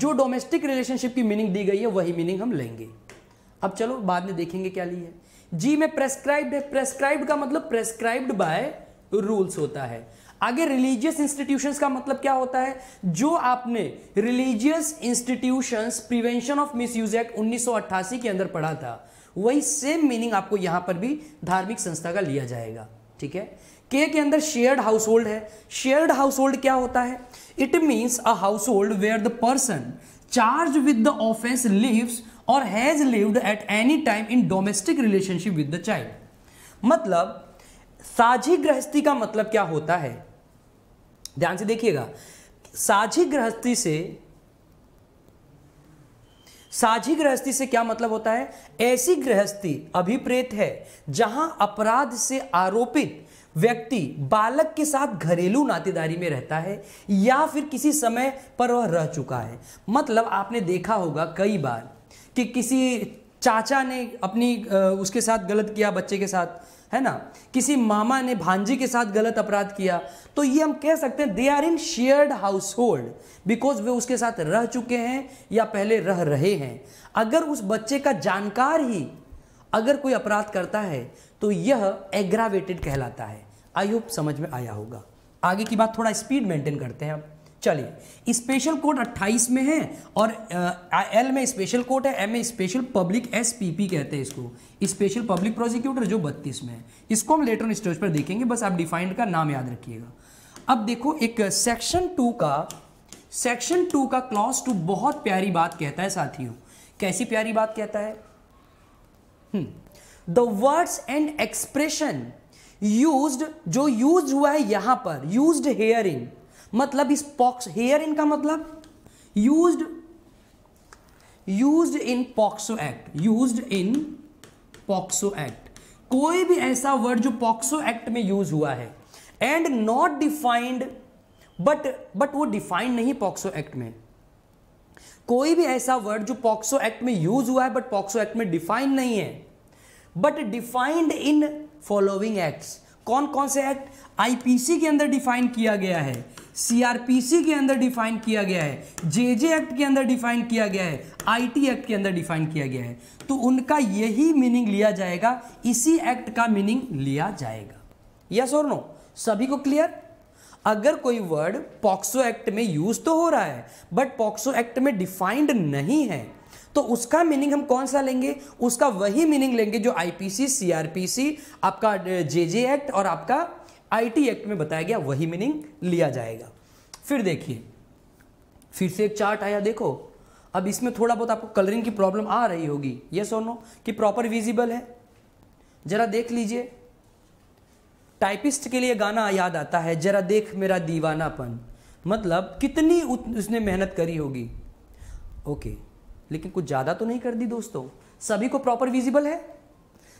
जो डोमेस्टिक रिलेशनशिप की मीनिंग दी गई है वही मीनिंग हम लेंगे अब चलो बाद में देखेंगे क्या ली है जी में प्रेस्क्राइब्ड है प्रेस्क्राइब्ड का मतलब प्रेस्क्राइब्ड बाय रूल्स होता है आगे रिलीजियस इंस्टीट्यूशंस का मतलब क्या होता है जो आपने religious institutions prevention of misuse act 1988 के अंदर पढ़ा था वही सेम मीनिंग आपको यहां पर भी धार्मिक संस्था का लिया जाएगा ठीक है के के अंदर शेयर्ड हाउस होल्ड है शेयर्ड हाउस होल्ड क्या होता है it means a household where the person charge with the offence lives और has lived at any time in domestic relationship with the child मतलब साझी गृहस्थी का मतलब क्या होता है ध्यान से देखिएगा साझी गृहस्थी से साझी गृहस्थी से क्या मतलब होता है ऐसी गृहस्थी अभिप्रेत है जहां अपराध से आरोपित व्यक्ति बालक के साथ घरेलू नातेदारी में रहता है या फिर किसी समय पर वह रह चुका है मतलब आपने देखा होगा कई बार कि किसी चाचा ने अपनी उसके साथ गलत किया बच्चे के साथ है ना किसी मामा ने भांजी के साथ गलत अपराध किया तो ये हम कह सकते हैं they are in shared household because वे उसके साथ रह चुके हैं या पहले रह रहे हैं अगर उस बच्चे का जानकार ही अगर कोई अपराध करता है तो यह एग्रावेटेड कहलाता है आई होप समझ में आया होगा आगे की बात थोड़ा स्पीड मेंटेन करते हैं अब चलिए स्पेशल कोड 28 में है और एल में स्पेशल कोड है एम में स्पेशल पब्लिक एसपीपी कहते हैं इसको स्पेशल पब्लिक प्रोसिक्यूटर जो 32 में है इसको हम लेटर स्टेज पर देखेंगे बस आप डिफाइंड का नाम याद रखिएगा अब देखो एक सेक्शन टू का सेक्शन टू का क्लॉज टू बहुत प्यारी बात कहता है साथियों कैसी प्यारी बात कहता है the words and expression use जो यूज हुआ है यहां पर यूज हेयर इन मतलब इस पॉक्स हेयर इन का मतलब use use in POCSO act use in POCSO act कोई भी ऐसा वर्ड जो पॉक्सो एक्ट में यूज हुआ है and not defined but but वो डिफाइंड नहीं पॉक्सो एक्ट में कोई भी ऐसा वर्ड जो पॉक्सो एक्ट में यूज हुआ है बट पॉक्सो एक्ट में डिफाइन नहीं है but defined in following act कौन कौन से एक्ट आईपीसी के अंदर डिफाइन किया गया है सीआरपीसी के अंदर डिफाइन किया गया है जेजे एक्ट के अंदर डिफाइन किया गया है आईटी एक्ट के अंदर डिफाइन किया गया है तो उनका यही मीनिंग लिया जाएगा इसी एक्ट का मीनिंग लिया जाएगा यस और नो सभी को क्लियर अगर कोई वर्ड पॉक्सो एक्ट में यूज तो हो रहा है बट पॉक्सो एक्ट में डिफाइंड नहीं है तो उसका मीनिंग हम कौन सा लेंगे उसका वही मीनिंग लेंगे जो आईपीसी सीआरपीसी आपका जे जे एक्ट और आपका आईटी एक्ट में बताया गया वही मीनिंग लिया जाएगा फिर देखिए फिर से एक चार्ट आया देखो अब इसमें थोड़ा बहुत आपको कलरिंग की प्रॉब्लम आ रही होगी ये सोनो कि प्रॉपर विजिबल है ज़रा देख लीजिए टाइपिस्ट के लिए गाना याद आता है जरा देख मेरा दीवानापन मतलब कितनी उसने मेहनत करी होगी ओके लेकिन कुछ ज़्यादा तो नहीं कर दी दोस्तों सभी को प्रॉपर विजिबल है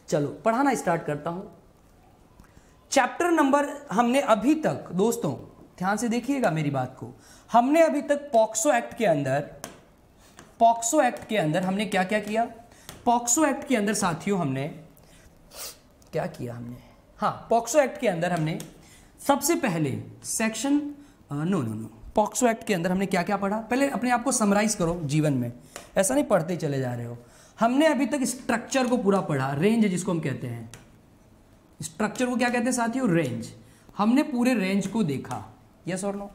चलो पढ़ाना स्टार्ट करता हूँ चैप्टर नंबर हमने अभी तक दोस्तों ध्यान से देखिएगा मेरी बात को हमने अभी तक पॉक्सो एक्ट के अंदर पॉक्सो एक्ट के अंदर हमने क्या क्या किया पॉक्सो एक्ट के अंदर साथियों हमने क्या किया हमने हाँ पॉक्सो एक्ट के अंदर हमने सबसे पहले section no no no POCSO act के अंदर हमने क्या क्या पढ़ा पहले अपने आप को समराइज करो जीवन में ऐसा नहीं पढ़ते चले जा रहे हो हमने अभी तक स्ट्रक्चर को पूरा पढ़ा रेंज जिसको हम कहते हैं स्ट्रक्चर को क्या कहते हैं साथियों रेंज हमने पूरे रेंज को देखा यस और नो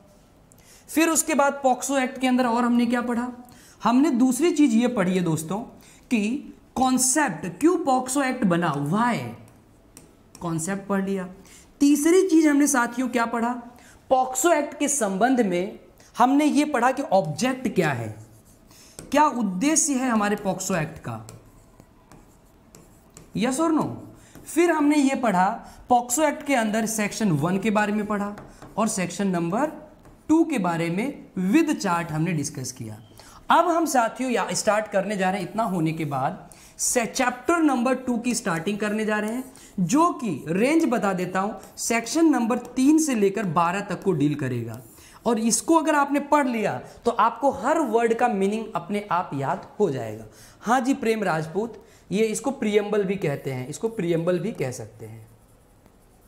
फिर उसके बाद पॉक्सो एक्ट के अंदर और हमने क्या पढ़ा हमने दूसरी चीज ये पढ़ी है दोस्तों कि कॉन्सेप्ट क्यों पॉक्सो एक्ट बना वाई कॉन्सेप्ट पढ़ लिया तीसरी चीज हमने साथियों क्या पढ़ा पॉक्सो एक्ट के संबंध में हमने ये पढ़ा कि ऑब्जेक्ट क्या है क्या उद्देश्य है हमारे पॉक्सो एक्ट का यस और नो फिर हमने ये पढ़ा पॉक्सो एक्ट के अंदर सेक्शन वन के बारे में पढ़ा और सेक्शन नंबर टू के बारे में विद चार्ट हमने डिस्कस किया अब हम साथियों या स्टार्ट करने जा रहे हैं इतना होने के बाद से चैप्टर नंबर टू की स्टार्टिंग करने जा रहे हैं जो कि रेंज बता देता हूं सेक्शन नंबर तीन से लेकर बारह तक को डील करेगा और इसको अगर आपने पढ़ लिया तो आपको हर वर्ड का मीनिंग अपने आप याद हो जाएगा हाँ जी प्रेम राजपूत ये इसको प्रियम्बल भी कहते हैं इसको प्रियम्बल भी कह सकते हैं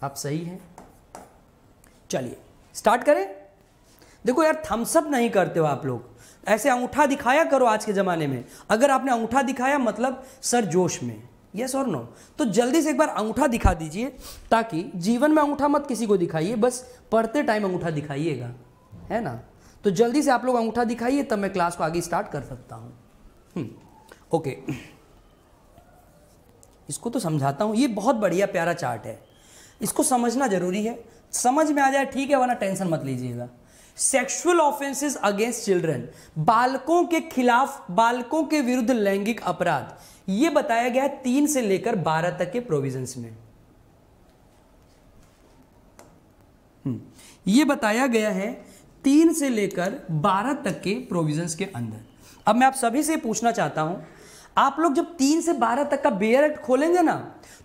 आप सही हैं चलिए स्टार्ट करें देखो यार थम्सअप नहीं करते हो आप लोग ऐसे अंगूठा दिखाया करो आज के ज़माने में अगर आपने अंगूठा दिखाया मतलब सर जोश में यस और नो तो जल्दी से एक बार अंगूठा दिखा दीजिए ताकि जीवन में अंगूठा मत किसी को दिखाइए बस पढ़ते टाइम अंगूठा दिखाइएगा है ना तो जल्दी से आप लोग अंगूठा दिखाइए तब मैं क्लास को आगे स्टार्ट कर सकता हूँ ओके हम्म, इसको तो समझाता हूँ ये बहुत बढ़िया प्यारा चार्ट है इसको समझना ज़रूरी है समझ में आ जाए ठीक है वरना टेंशन मत लीजिएगा सेक्सुअल ऑफेंसेस अगेंस्ट चिल्ड्रन बालकों के खिलाफ बालकों के विरुद्ध लैंगिक अपराध यह बताया गया है तीन से लेकर बारह तक के प्रोविजंस में हम्म। यह बताया गया है तीन से लेकर बारह तक के प्रोविजंस के अंदर अब मैं आप सभी से पूछना चाहता हूं आप लोग जब तीन से बारह तक का बेयर एक्ट खोलेंगे ना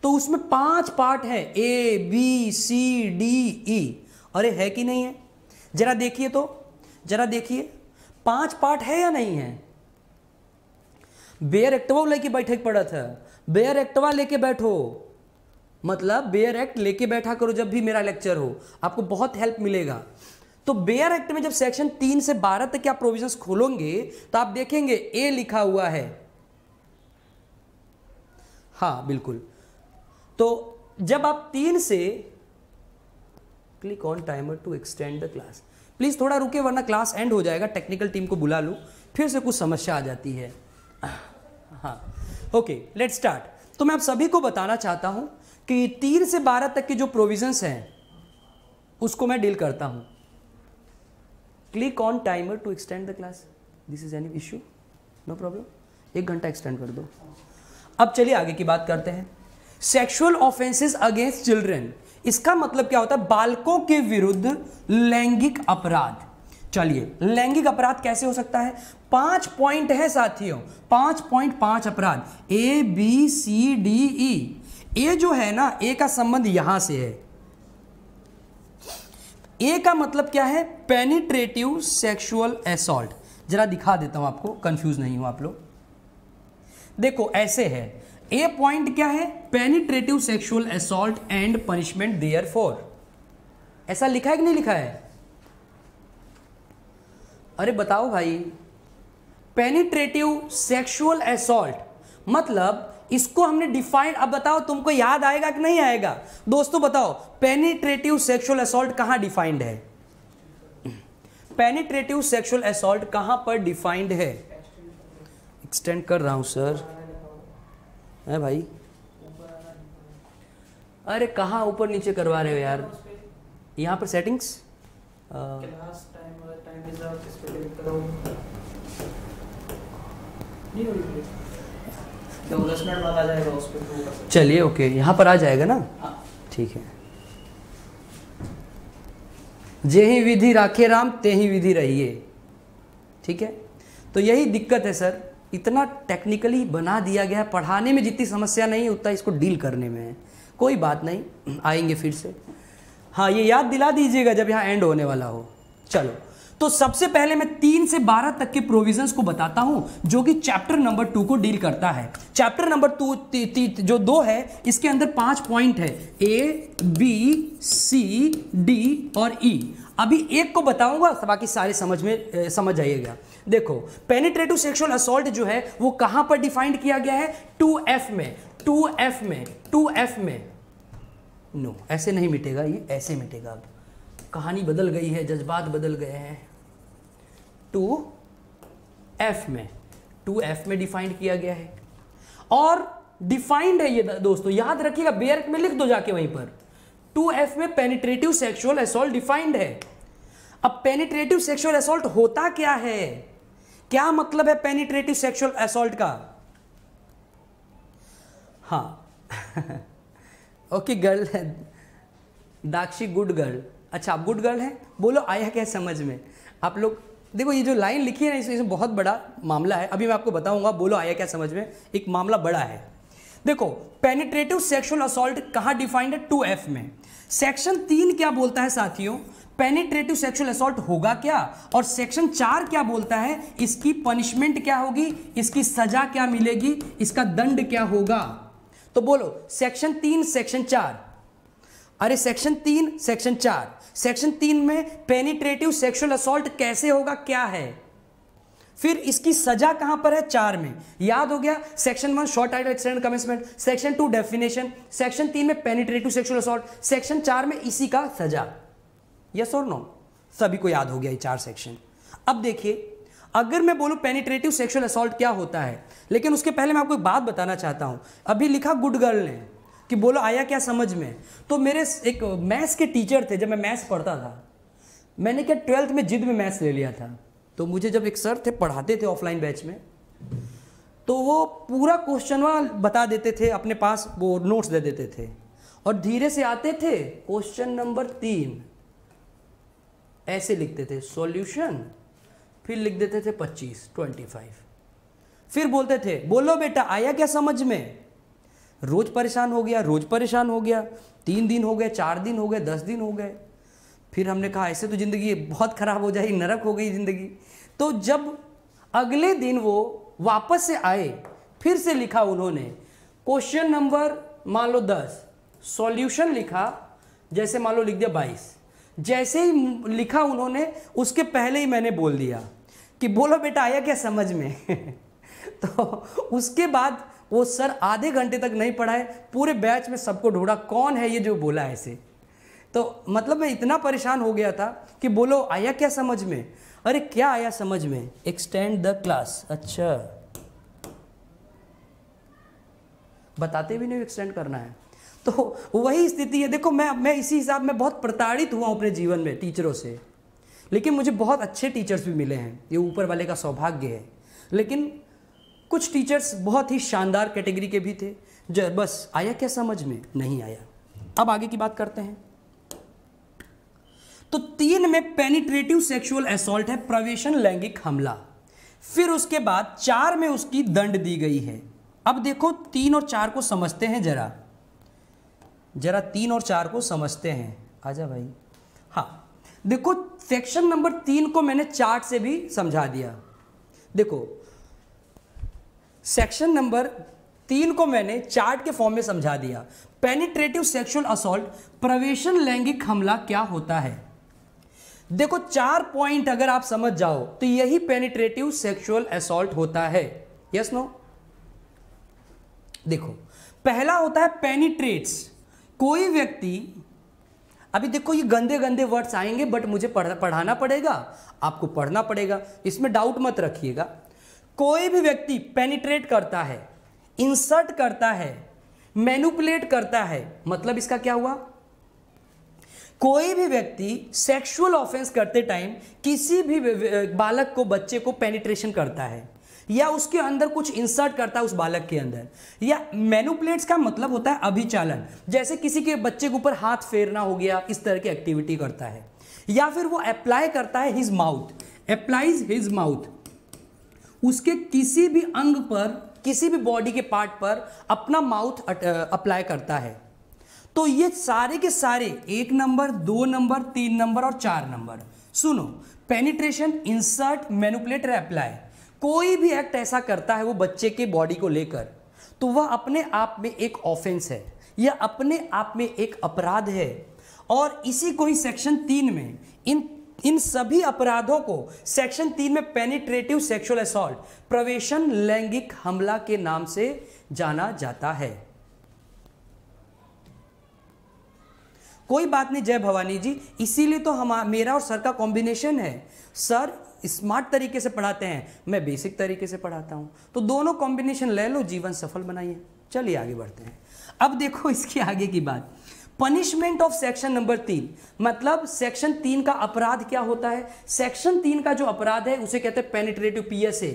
तो उसमें पांच पार्ट है ए बी सी डी ई अरे है कि नहीं है जरा देखिए तो जरा देखिए पांच पार्ट है या नहीं है बेयर एक्टवा लेके बैठे पड़ा था बेयर एक्टवा लेके बैठो मतलब बेयर एक्ट लेके बैठा करो जब भी मेरा लेक्चर हो आपको बहुत हेल्प मिलेगा तो बेयर एक्ट में जब सेक्शन तीन से बारह तक के आप प्रोविजन खोलोगे तो आप देखेंगे ए लिखा हुआ है हाँ बिल्कुल तो जब आप तीन से click on timer to extend the class please थोड़ा रुके वरना क्लास एंड हो जाएगा टेक्निकल टीम को बुला लूँ फिर से कुछ समस्या आ जाती है हाँ ओके लेट स्टार्ट तो मैं आप सभी को बताना चाहता हूँ कि तीन से बारह तक के जो प्रोविजंस हैं उसको मैं डील करता हूँ click on timer to extend the class this is any issue no problem एक घंटा एक्सटेंड कर दो अब चलिए आगे की बात करते हैं सेक्सुअल ऑफेंसेस अगेंस्ट चिल्ड्रेन इसका मतलब क्या होता है बालकों के विरुद्ध लैंगिक अपराध चलिए लैंगिक अपराध कैसे हो सकता है पांच पॉइंट है साथियों पांच पॉइंट पांच अपराध ए बी सी डी ई ए जो है ना ए का संबंध यहां से है ए का मतलब क्या है पेनिट्रेटिव सेक्सुअल एसॉल्ट जरा दिखा देता हूं आपको कंफ्यूज नहीं हूं आप लोग देखो ऐसे है ए पॉइंट क्या है penetrative sexual assault and punishment therefor ऐसा लिखा है कि नहीं लिखा है अरे बताओ भाई पेनिट्रेटिव सेक्सुअल असॉल्ट मतलब इसको हमने डिफाइन अब बताओ तुमको याद आएगा कि नहीं आएगा दोस्तों बताओ पेनिट्रेटिव सेक्सुअल असॉल्ट कहां डिफाइंड है पेनिट्रेटिव सेक्सुअल असॉल्ट कहां पर डिफाइंड है एक्सटेंड कर रहा हूं सर है भाई अरे कहाँ ऊपर नीचे करवा रहे हो यार यहाँ पर सेटिंग्स चलिए ओके यहाँ पर आ जाएगा ना हाँ। ठीक है जे ही विधि राखे राम ते ही विधि रहिए ठीक है तो यही दिक्कत है सर इतना टेक्निकली बना दिया गया है पढ़ाने में जितनी समस्या नहीं उतना इसको डील करने में है कोई बात नहीं आएंगे फिर से हाँ ये याद दिला दीजिएगा जब यहाँ एंड होने वाला हो चलो तो सबसे पहले मैं तीन से बारह तक के प्रोविजंस को बताता हूं जो कि चैप्टर नंबर टू को डील करता है चैप्टर नंबर टू जो दो है इसके अंदर पांच पॉइंट है ए बी सी डी और ई e. अभी एक को बताऊंगा बाकी सारे समझ में समझ आइएगा देखो पेनिट्रेटिव सेक्सुअल असोल्ट जो है वो कहां पर डिफाइंड किया गया है टू एफ में टू एफ में टू एफ में नो no, ऐसे नहीं मिटेगा ये ऐसे मिटेगा अब कहानी बदल गई है जज्बात बदल गए हैं टू एफ में टू एफ में डिफाइंड किया गया है और डिफाइंड है ये दोस्तों याद रखिएगा बेयर में लिख दो जाके वहीं पर टू एफ में पेनिट्रेटिव सेक्सुअल असोल्ट डिफाइंड है अब पेनिट्रेटिव सेक्सुअल असोल्ट होता क्या है क्या मतलब है पेनिट्रेटिव सेक्सुअल असोल्ट का हाँ ओके गर्ल है दाक्षी गुड गर्ल अच्छा आप गुड गर्ल हैं बोलो आया क्या समझ में आप लोग देखो ये जो लाइन लिखी है ना इसमें बहुत बड़ा मामला है अभी मैं आपको बताऊंगा बोलो आया क्या समझ में एक मामला बड़ा है देखो पेनिट्रेटिव सेक्सुअल असोल्ट कहाँ डिफाइंड है टू एफ में सेक्शन तीन क्या बोलता है साथियों पेनिट्रेटिव सेक्सुअल असॉल्ट होगा क्या और सेक्शन चार क्या बोलता है इसकी पनिशमेंट क्या होगी इसकी सजा क्या मिलेगी इसका दंड क्या होगा तो बोलो सेक्शन तीन सेक्शन चार अरे सेक्शन तीन सेक्शन चार सेक्शन तीन में पेनिट्रेटिव सेक्सुअल असॉल्ट कैसे होगा क्या है फिर इसकी सजा कहां पर है चार में याद हो गया section one short title extent commencement section two definition section तीन में पेनिट्रेटिव सेक्सुअल असॉल्ट सेक्शन चार में इसी का सजा यस और नो सभी को याद हो गया ये चार सेक्शन अब देखिए अगर मैं बोलूं पेनिट्रेटिव सेक्सुअल असॉल्ट क्या होता है लेकिन उसके पहले मैं आपको एक बात बताना चाहता हूं अभी लिखा गुड गर्ल ने कि बोलो आया क्या समझ में तो मेरे एक मैथ्स के टीचर थे जब मैं मैथ्स पढ़ता था मैंने क्या ट्वेल्थ में जिद में मैथ्स ले लिया था तो मुझे जब एक सर थे पढ़ाते थे ऑफलाइन बैच में तो वो पूरा क्वेश्चनवा बता देते थे अपने पास वो नोट्स दे देते थे और धीरे से आते थे क्वेश्चन नंबर तीन ऐसे लिखते थे सॉल्यूशन फिर लिख देते थे पच्चीस ट्वेंटी फाइव फिर बोलते थे बोलो बेटा आया क्या समझ में रोज परेशान हो गया रोज परेशान हो गया तीन दिन हो गए चार दिन हो गए दस दिन हो गए फिर हमने कहा ऐसे तो ज़िंदगी बहुत ख़राब हो जाएगी नरक हो गई ज़िंदगी तो जब अगले दिन वो वापस से आए फिर से लिखा उन्होंने क्वेश्चन नंबर मान लो दस सॉल्यूशन लिखा जैसे मान लो लिख दिया बाईस जैसे ही लिखा उन्होंने उसके पहले ही मैंने बोल दिया कि बोलो बेटा आया क्या समझ में तो उसके बाद वो सर आधे घंटे तक नहीं पढ़ाए पूरे बैच में सबको ढूंढा कौन है ये जो बोला ऐसे तो मतलब मैं इतना परेशान हो गया था कि बोलो आया क्या समझ में अरे क्या आया समझ में एक्सटेंड द क्लास अच्छा बताते भी नहीं एक्सटेंड करना है तो वही स्थिति है देखो मैं मैं इसी हिसाब में बहुत प्रताड़ित हुआ हूँ अपने जीवन में टीचरों से लेकिन मुझे बहुत अच्छे टीचर्स भी मिले हैं ये ऊपर वाले का सौभाग्य है लेकिन कुछ टीचर्स बहुत ही शानदार कैटेगरी के भी थे जो बस आया क्या समझ में नहीं आया अब आगे की बात करते हैं तो तीन में पेनिट्रेटिव सेक्सुअल असोल्ट है प्रवेशन लैंगिक हमला फिर उसके बाद चार में उसकी दंड दी गई है अब देखो तीन और चार को समझते हैं जरा जरा तीन और चार को समझते हैं आजा भाई हाँ देखो सेक्शन नंबर तीन को मैंने चार्ट से भी समझा दिया देखो सेक्शन नंबर तीन को मैंने चार्ट के फॉर्म में समझा दिया पेनिट्रेटिव सेक्सुअल असोल्ट प्रवेशन लैंगिक हमला क्या होता है देखो चार पॉइंट अगर आप समझ जाओ तो यही पेनिट्रेटिव सेक्सुअल असोल्ट होता है यस नो देखो पहला होता है पेनिट्रेट्स कोई व्यक्ति अभी देखो ये गंदे गंदे वर्ड्स आएंगे बट मुझे पढ़, पढ़ाना पड़ेगा आपको पढ़ना पड़ेगा इसमें डाउट मत रखिएगा कोई भी व्यक्ति पेनिट्रेट करता है इंसर्ट करता है मैनुपुलेट करता है मतलब इसका क्या हुआ कोई भी व्यक्ति सेक्सुअल ऑफेंस करते टाइम किसी भी बालक को बच्चे को पेनिट्रेशन करता है या उसके अंदर कुछ इंसर्ट करता है उस बालक के अंदर या मैनुप्लेट्स का मतलब होता है अभिचालन जैसे किसी के बच्चे के ऊपर हाथ फेरना हो गया इस तरह की एक्टिविटी करता है या फिर वो अप्लाई करता है his mouth applies his mouth उसके किसी भी अंग पर किसी भी बॉडी के पार्ट पर अपना माउथ अप्लाई करता है तो ये सारे के सारे एक नंबर दो नंबर तीन नंबर और चार नंबर सुनो पेनिट्रेशन इंसर्ट मैनुपुलेट अप्लाई कोई भी एक्ट ऐसा करता है वो बच्चे के बॉडी को लेकर तो वह अपने आप में एक ऑफेंस है या अपने आप में एक अपराध है और इसी को ही सेक्शन तीन में इन इन सभी अपराधों को सेक्शन तीन में पेनिट्रेटिव सेक्सुअल असॉल्ट प्रवेशन लैंगिक हमला के नाम से जाना जाता है कोई बात नहीं जय भवानी जी इसीलिए तो हम मेरा और सर का कॉम्बिनेशन है सर स्मार्ट तरीके से पढ़ाते हैं मैं बेसिक तरीके से पढ़ाता हूँ तो दोनों कॉम्बिनेशन ले लो जीवन सफल बनाइए चलिए आगे बढ़ते हैं अब देखो इसके आगे की बात पनिशमेंट ऑफ सेक्शन नंबर तीन मतलब सेक्शन तीन का अपराध क्या होता है सेक्शन तीन का जो अपराध है उसे कहते हैं पेनिट्रेटिव पीएसए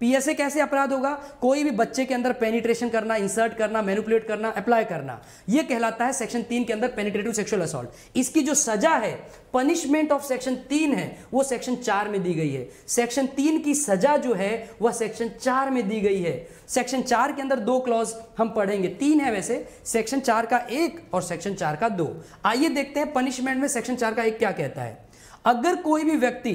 पीएसए कैसे अपराध होगा कोई भी बच्चे के अंदर पेनिट्रेशन करना इंसर्ट करना मैनिपुलेट करना अप्लाई करना यह कहलाता है सेक्शन तीन के अंदर पेनिट्रेटिव सेक्शुअल असॉल्ट इसकी जो सजा है पनिशमेंट ऑफ सेक्शन तीन है वो सेक्शन चार में दी गई है सेक्शन तीन की सजा जो है वह सेक्शन चार में दी गई है सेक्शन चार के अंदर दो क्लॉज हम पढ़ेंगे तीन है वैसे सेक्शन चार का एक और सेक्शन चार का दो आइए देखते हैं पनिशमेंट में सेक्शन चार का एक क्या कहता है अगर कोई भी व्यक्ति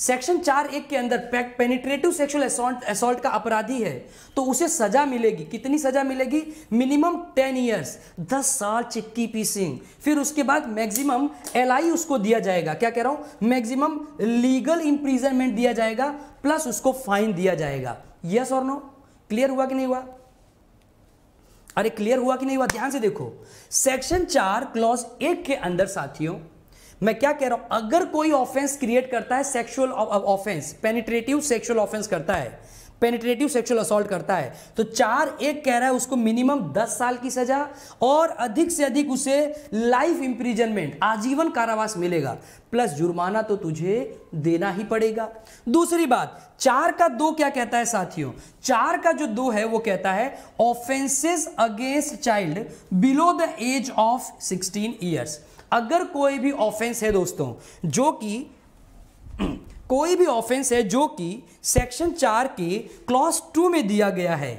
सेक्शन चार एक के अंदर पेनिट्रेटिव सेक्सुअल असोल्ट का अपराधी है तो उसे सजा मिलेगी कितनी सजा मिलेगी मिनिमम टेन इयर्स दस साल चिक्की पीसिंग फिर उसके बाद मैक्सिमम एल उसको दिया जाएगा क्या कह रहा हूं मैक्सिमम लीगल इंप्रीजनमेंट दिया जाएगा प्लस उसको फाइन दिया जाएगा यस और नो क्लियर हुआ कि नहीं हुआ अरे क्लियर हुआ कि नहीं हुआ ध्यान से देखो सेक्शन चार क्लॉज एक के अंदर साथियों मैं क्या कह रहा हूं अगर कोई ऑफेंस क्रिएट करता है sexual offence penetrative sexual offence करता है पेनिट्रेटिव सेक्सुअल असॉल्ट करता है तो चार एक कह रहा है उसको मिनिमम दस साल की सजा और अधिक से अधिक उसे लाइफ इंप्रिजनमेंट आजीवन कारावास मिलेगा प्लस जुर्माना तो तुझे देना ही पड़ेगा दूसरी बात चार का दो क्या कहता है साथियों चार का जो दो है वो कहता है offences against child below the age of sixteen years अगर कोई भी ऑफेंस है दोस्तों जो कि कोई भी ऑफेंस है जो कि सेक्शन चार के क्लॉस टू में दिया गया है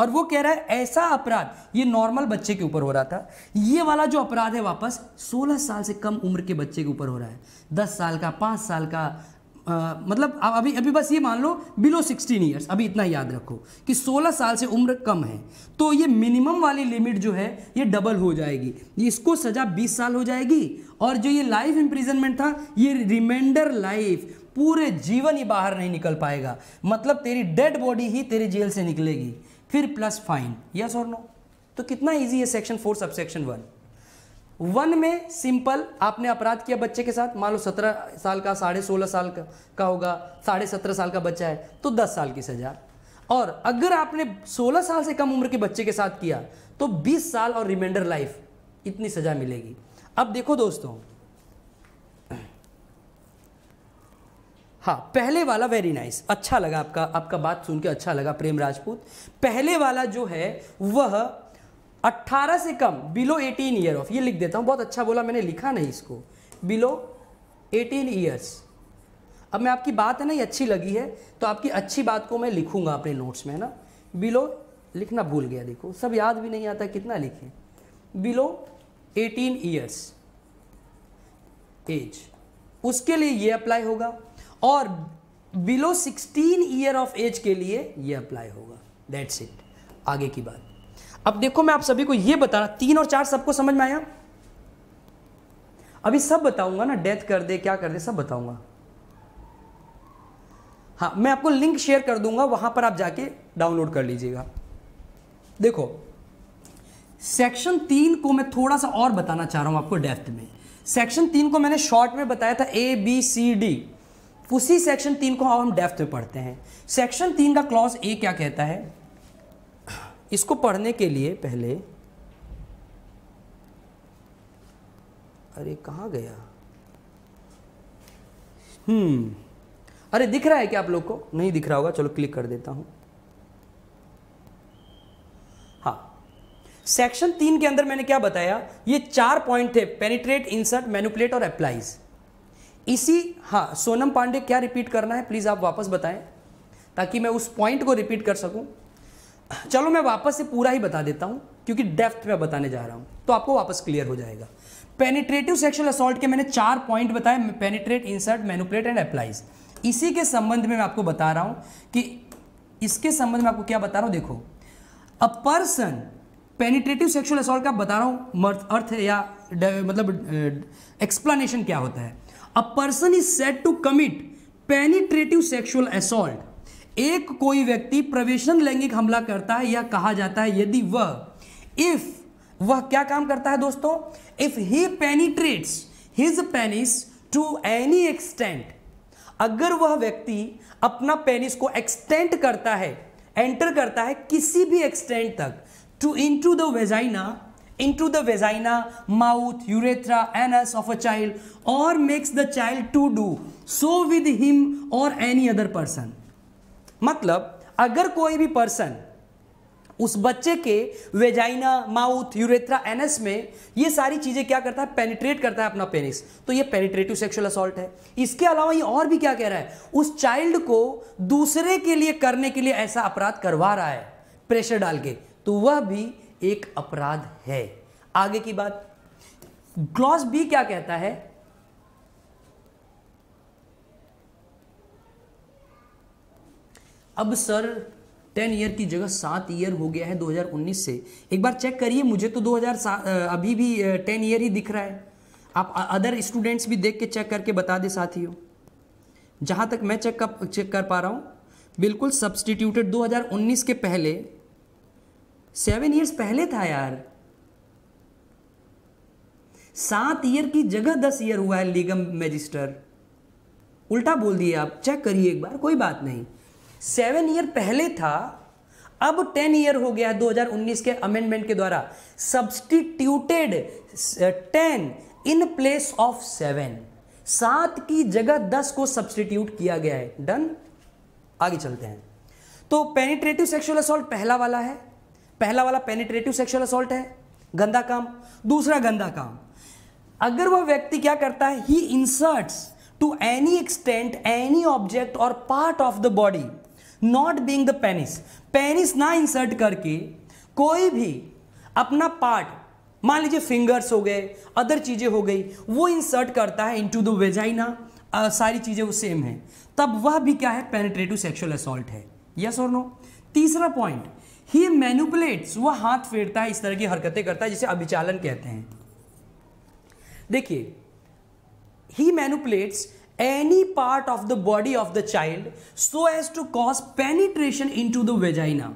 और वो कह रहा है ऐसा अपराध ये नॉर्मल बच्चे के ऊपर हो रहा था ये वाला जो अपराध है वापस 16 साल से कम उम्र के बच्चे के ऊपर हो रहा है 10 साल का 5 साल का आ, मतलब अभी अभी बस ये मान लो बिलो 16 ईयर्स अभी इतना याद रखो कि 16 साल से उम्र कम है तो ये मिनिमम वाली लिमिट जो है ये डबल हो जाएगी इसको सज़ा 20 साल हो जाएगी और जो ये लाइफ इम्प्रिजनमेंट था ये रिमाइंडर लाइफ पूरे जीवन ही बाहर नहीं निकल पाएगा मतलब तेरी डेड बॉडी ही तेरी जेल से निकलेगी फिर प्लस फाइन यस और नो तो कितना ईजी है section four subsection one one में सिंपल आपने अपराध किया बच्चे के साथ मान लो सत्रह साल का साढ़े सोलह साल का, का होगा साढ़े सत्रह साल का बच्चा है तो दस साल की सजा और अगर आपने सोलह साल से कम उम्र के बच्चे के साथ किया तो बीस साल और रिमाइंडर लाइफ इतनी सजा मिलेगी अब देखो दोस्तों हाँ पहले वाला वेरी नाइस अच्छा लगा आपका आपका बात सुन के अच्छा लगा प्रेम राजपूत पहले वाला जो है वह 18 से कम बिलो 18 ईयर ऑफ ये लिख देता हूँ बहुत अच्छा बोला मैंने लिखा नहीं इसको बिलो 18 ईयर्स अब मैं आपकी बात है ना ये अच्छी लगी है तो आपकी अच्छी बात को मैं लिखूंगा अपने नोट्स में है ना बिलो लिखना भूल गया देखो सब याद भी नहीं आता कितना लिखें बिलो 18 ईयर्स एज उसके लिए ये अप्लाई होगा और बिलो 16 ईयर ऑफ एज के लिए ये अप्लाई होगा दैट्स इट आगे की बात अब देखो मैं आप सभी को यह बता रहा तीन और चार सबको समझ में आया अभी सब बताऊंगा ना डेथ कर दे क्या कर दे सब बताऊंगा हाँ मैं आपको लिंक शेयर कर दूंगा वहां पर आप जाके डाउनलोड कर लीजिएगा देखो सेक्शन तीन को मैं थोड़ा सा और बताना चाह रहा हूं आपको डेफ्थ में सेक्शन तीन को मैंने शॉर्ट में बताया था ए बी सी डी उसी सेक्शन तीन को हम डेफ्थ में पढ़ते हैं सेक्शन तीन का क्लॉज ए क्या कहता है इसको पढ़ने के लिए पहले अरे कहाँ गया हम्म अरे दिख रहा है क्या आप लोग को नहीं दिख रहा होगा चलो क्लिक कर देता हूं हाँ सेक्शन तीन के अंदर मैंने क्या बताया ये चार पॉइंट थे पेनिट्रेट इंसर्ट मैनुपलेट और अप्लाइज इसी हाँ सोनम पांडे क्या रिपीट करना है प्लीज आप वापस बताएं ताकि मैं उस पॉइंट को रिपीट कर सकूं चलो मैं वापस से पूरा ही बता देता हूँ क्योंकि डेफ्थ में बताने जा रहा हूँ तो आपको वापस क्लियर हो जाएगा पेनिट्रेटिव सेक्शुअल असॉल्ट के मैंने चार पॉइंट बताए penetrate insert manipulate and applies इसी के संबंध में मैं आपको बता रहा हूँ कि इसके संबंध में आपको क्या बता रहा हूँ देखो a person penetrative sexual assault का बता रहा हूँ अर्थ या मतलब एक्सप्लानेशन क्या होता है a person is said to commit penetrative sexual assault एक कोई व्यक्ति प्रवेशन लैंगिक हमला करता है या कहा जाता है यदि वह इफ वह क्या काम करता है दोस्तों if he penetrates his penis to any extent अगर वह व्यक्ति अपना पेनिस को एक्सटेंट करता है एंटर करता है किसी भी एक्सटेंट तक to into the vagina into the vagina mouth urethra anus of a child और makes the child to do so with him और एनी अदर पर्सन मतलब अगर कोई भी पर्सन उस बच्चे के वेजाइना माउथ यूरेथ्रा एनस में ये सारी चीज़ें क्या करता है पेनिट्रेट करता है अपना पेनिस तो ये पेनिट्रेटिव सेक्सुअल असॉल्ट है इसके अलावा ये और भी क्या कह रहा है उस चाइल्ड को दूसरे के लिए करने के लिए ऐसा अपराध करवा रहा है प्रेशर डाल के तो वह भी एक अपराध है आगे की बात क्लॉज बी क्या कहता है अब सर टेन ईयर की जगह सात ईयर हो गया है 2019 से एक बार चेक करिए मुझे तो 2007 अभी भी टेन ईयर ही दिख रहा है आप अदर स्टूडेंट्स भी देख के चेक करके बता दे साथियों जहाँ तक मैं चेक कर चेक कर पा रहा हूँ बिल्कुल सब्सटीट्यूटेड 2019 के पहले सेवन ईयर्स पहले था यार सात ईयर की जगह दस ईयर हुआ है लीगम मैजिस्टर उल्टा बोल दिए आप चेक करिए एक बार कोई बात नहीं सेवन ईयर पहले था अब टेन ईयर हो गया है 2019 के अमेंडमेंट के द्वारा substituted ten in place of seven सात की जगह दस को सब्सटीट्यूट किया गया है डन आगे चलते हैं तो पेनिट्रेटिव सेक्सुअल असोल्ट पहला वाला है पहला वाला पेनिट्रेटिव सेक्सुअल असोल्ट है गंदा काम दूसरा गंदा काम अगर वह व्यक्ति क्या करता है he inserts to any extent any object और part of the body not being the penis penis ना इंसर्ट करके कोई भी अपना पार्ट मान लीजिए फिंगर्स हो गए अदर चीज़ें हो गई वो इंसर्ट करता है इनटू द वेजाइना सारी चीज़ें वो सेम है तब वह भी क्या है पेनिट्रेटिव सेक्सुअल असॉल्ट है यस और नो तीसरा पॉइंट ही मैनुपुलेट्स वह हाथ फेरता है इस तरह की हरकतें करता है जिसे अभिचालन कहते हैं देखिए ही मैनुपुलेट्स any part of the body of the child so as to cause penetration into the vagina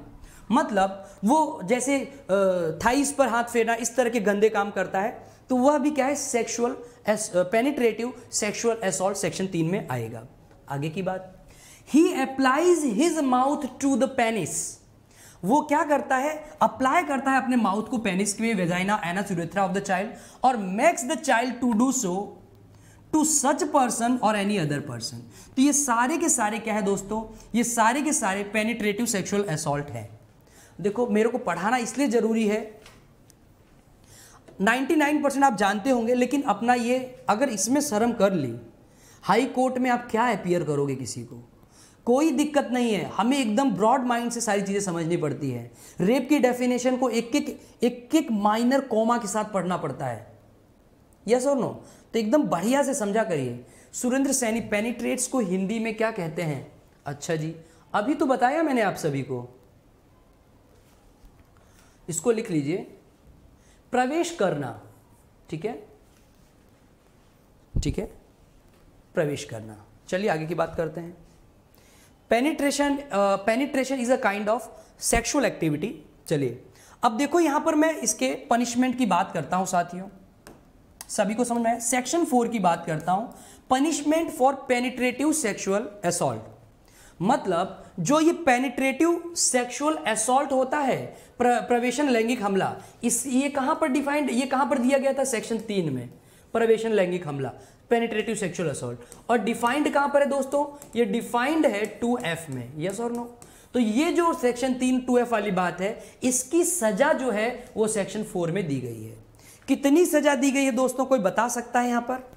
मतलब वो जैसे थाइस पर हाथ फेरना इस तरह के गंदे काम करता है तो वह भी क्या है sexual penetrative sexual assault section तीन में आएगा आगे की बात he applies his mouth to the penis वो क्या करता है अप्लाई करता है अपने माउथ को पेनिस के vagina anus urethra of the child और makes the child to do so to such person और एनी अदर पर्सन तो ये सारे के सारे क्या है दोस्तों ये सारे के सारे पेनिट्रेटिव सेक्सुअल असोल्ट है देखो मेरे को पढ़ाना इसलिए ज़रूरी है 99 परसेंट आप जानते होंगे लेकिन अपना ये अगर इसमें शर्म कर ली हाई कोर्ट में आप क्या अपियर करोगे किसी को कोई दिक्कत नहीं है हमें एकदम ब्रॉड माइंड से सारी चीज़ें समझनी पड़ती है रेप की डेफिनेशन को एक एक एक एक माइनर कोमा के साथ पढ़ना पड़ता है यस और नो तो एकदम बढ़िया से समझा करिए सुरेंद्र सैनी पेनीट्रेट्स को हिंदी में क्या कहते हैं अच्छा जी अभी तो बताया मैंने आप सभी को इसको लिख लीजिए प्रवेश करना ठीक है ठीक है प्रवेश करना चलिए आगे की बात करते हैं penetration penetration is a kind of sexual activity चलिए अब देखो यहां पर मैं इसके पनिशमेंट की बात करता हूं साथियों सभी को समझ में आया सेक्शन फोर की बात करता हूं punishment for penetrative sexual assault मतलब जो ये पेनिट्रेटिव सेक्सुअल असोल्ट होता है प्र, प्रवेशन लैंगिक हमला इस ये कहां पर डिफाइंड ये कहां पर दिया गया था सेक्शन तीन में प्रवेशन लैंगिक हमला पेनिट्रेटिव सेक्सुअल असोल्ट और डिफाइंड कहां पर है दोस्तों ये डिफाइंड है टू एफ में यस और नो तो ये जो सेक्शन तीन टू एफ वाली बात है इसकी सजा जो है वो सेक्शन फोर में दी गई है कितनी सजा दी गई है दोस्तों कोई बता सकता है यहां पर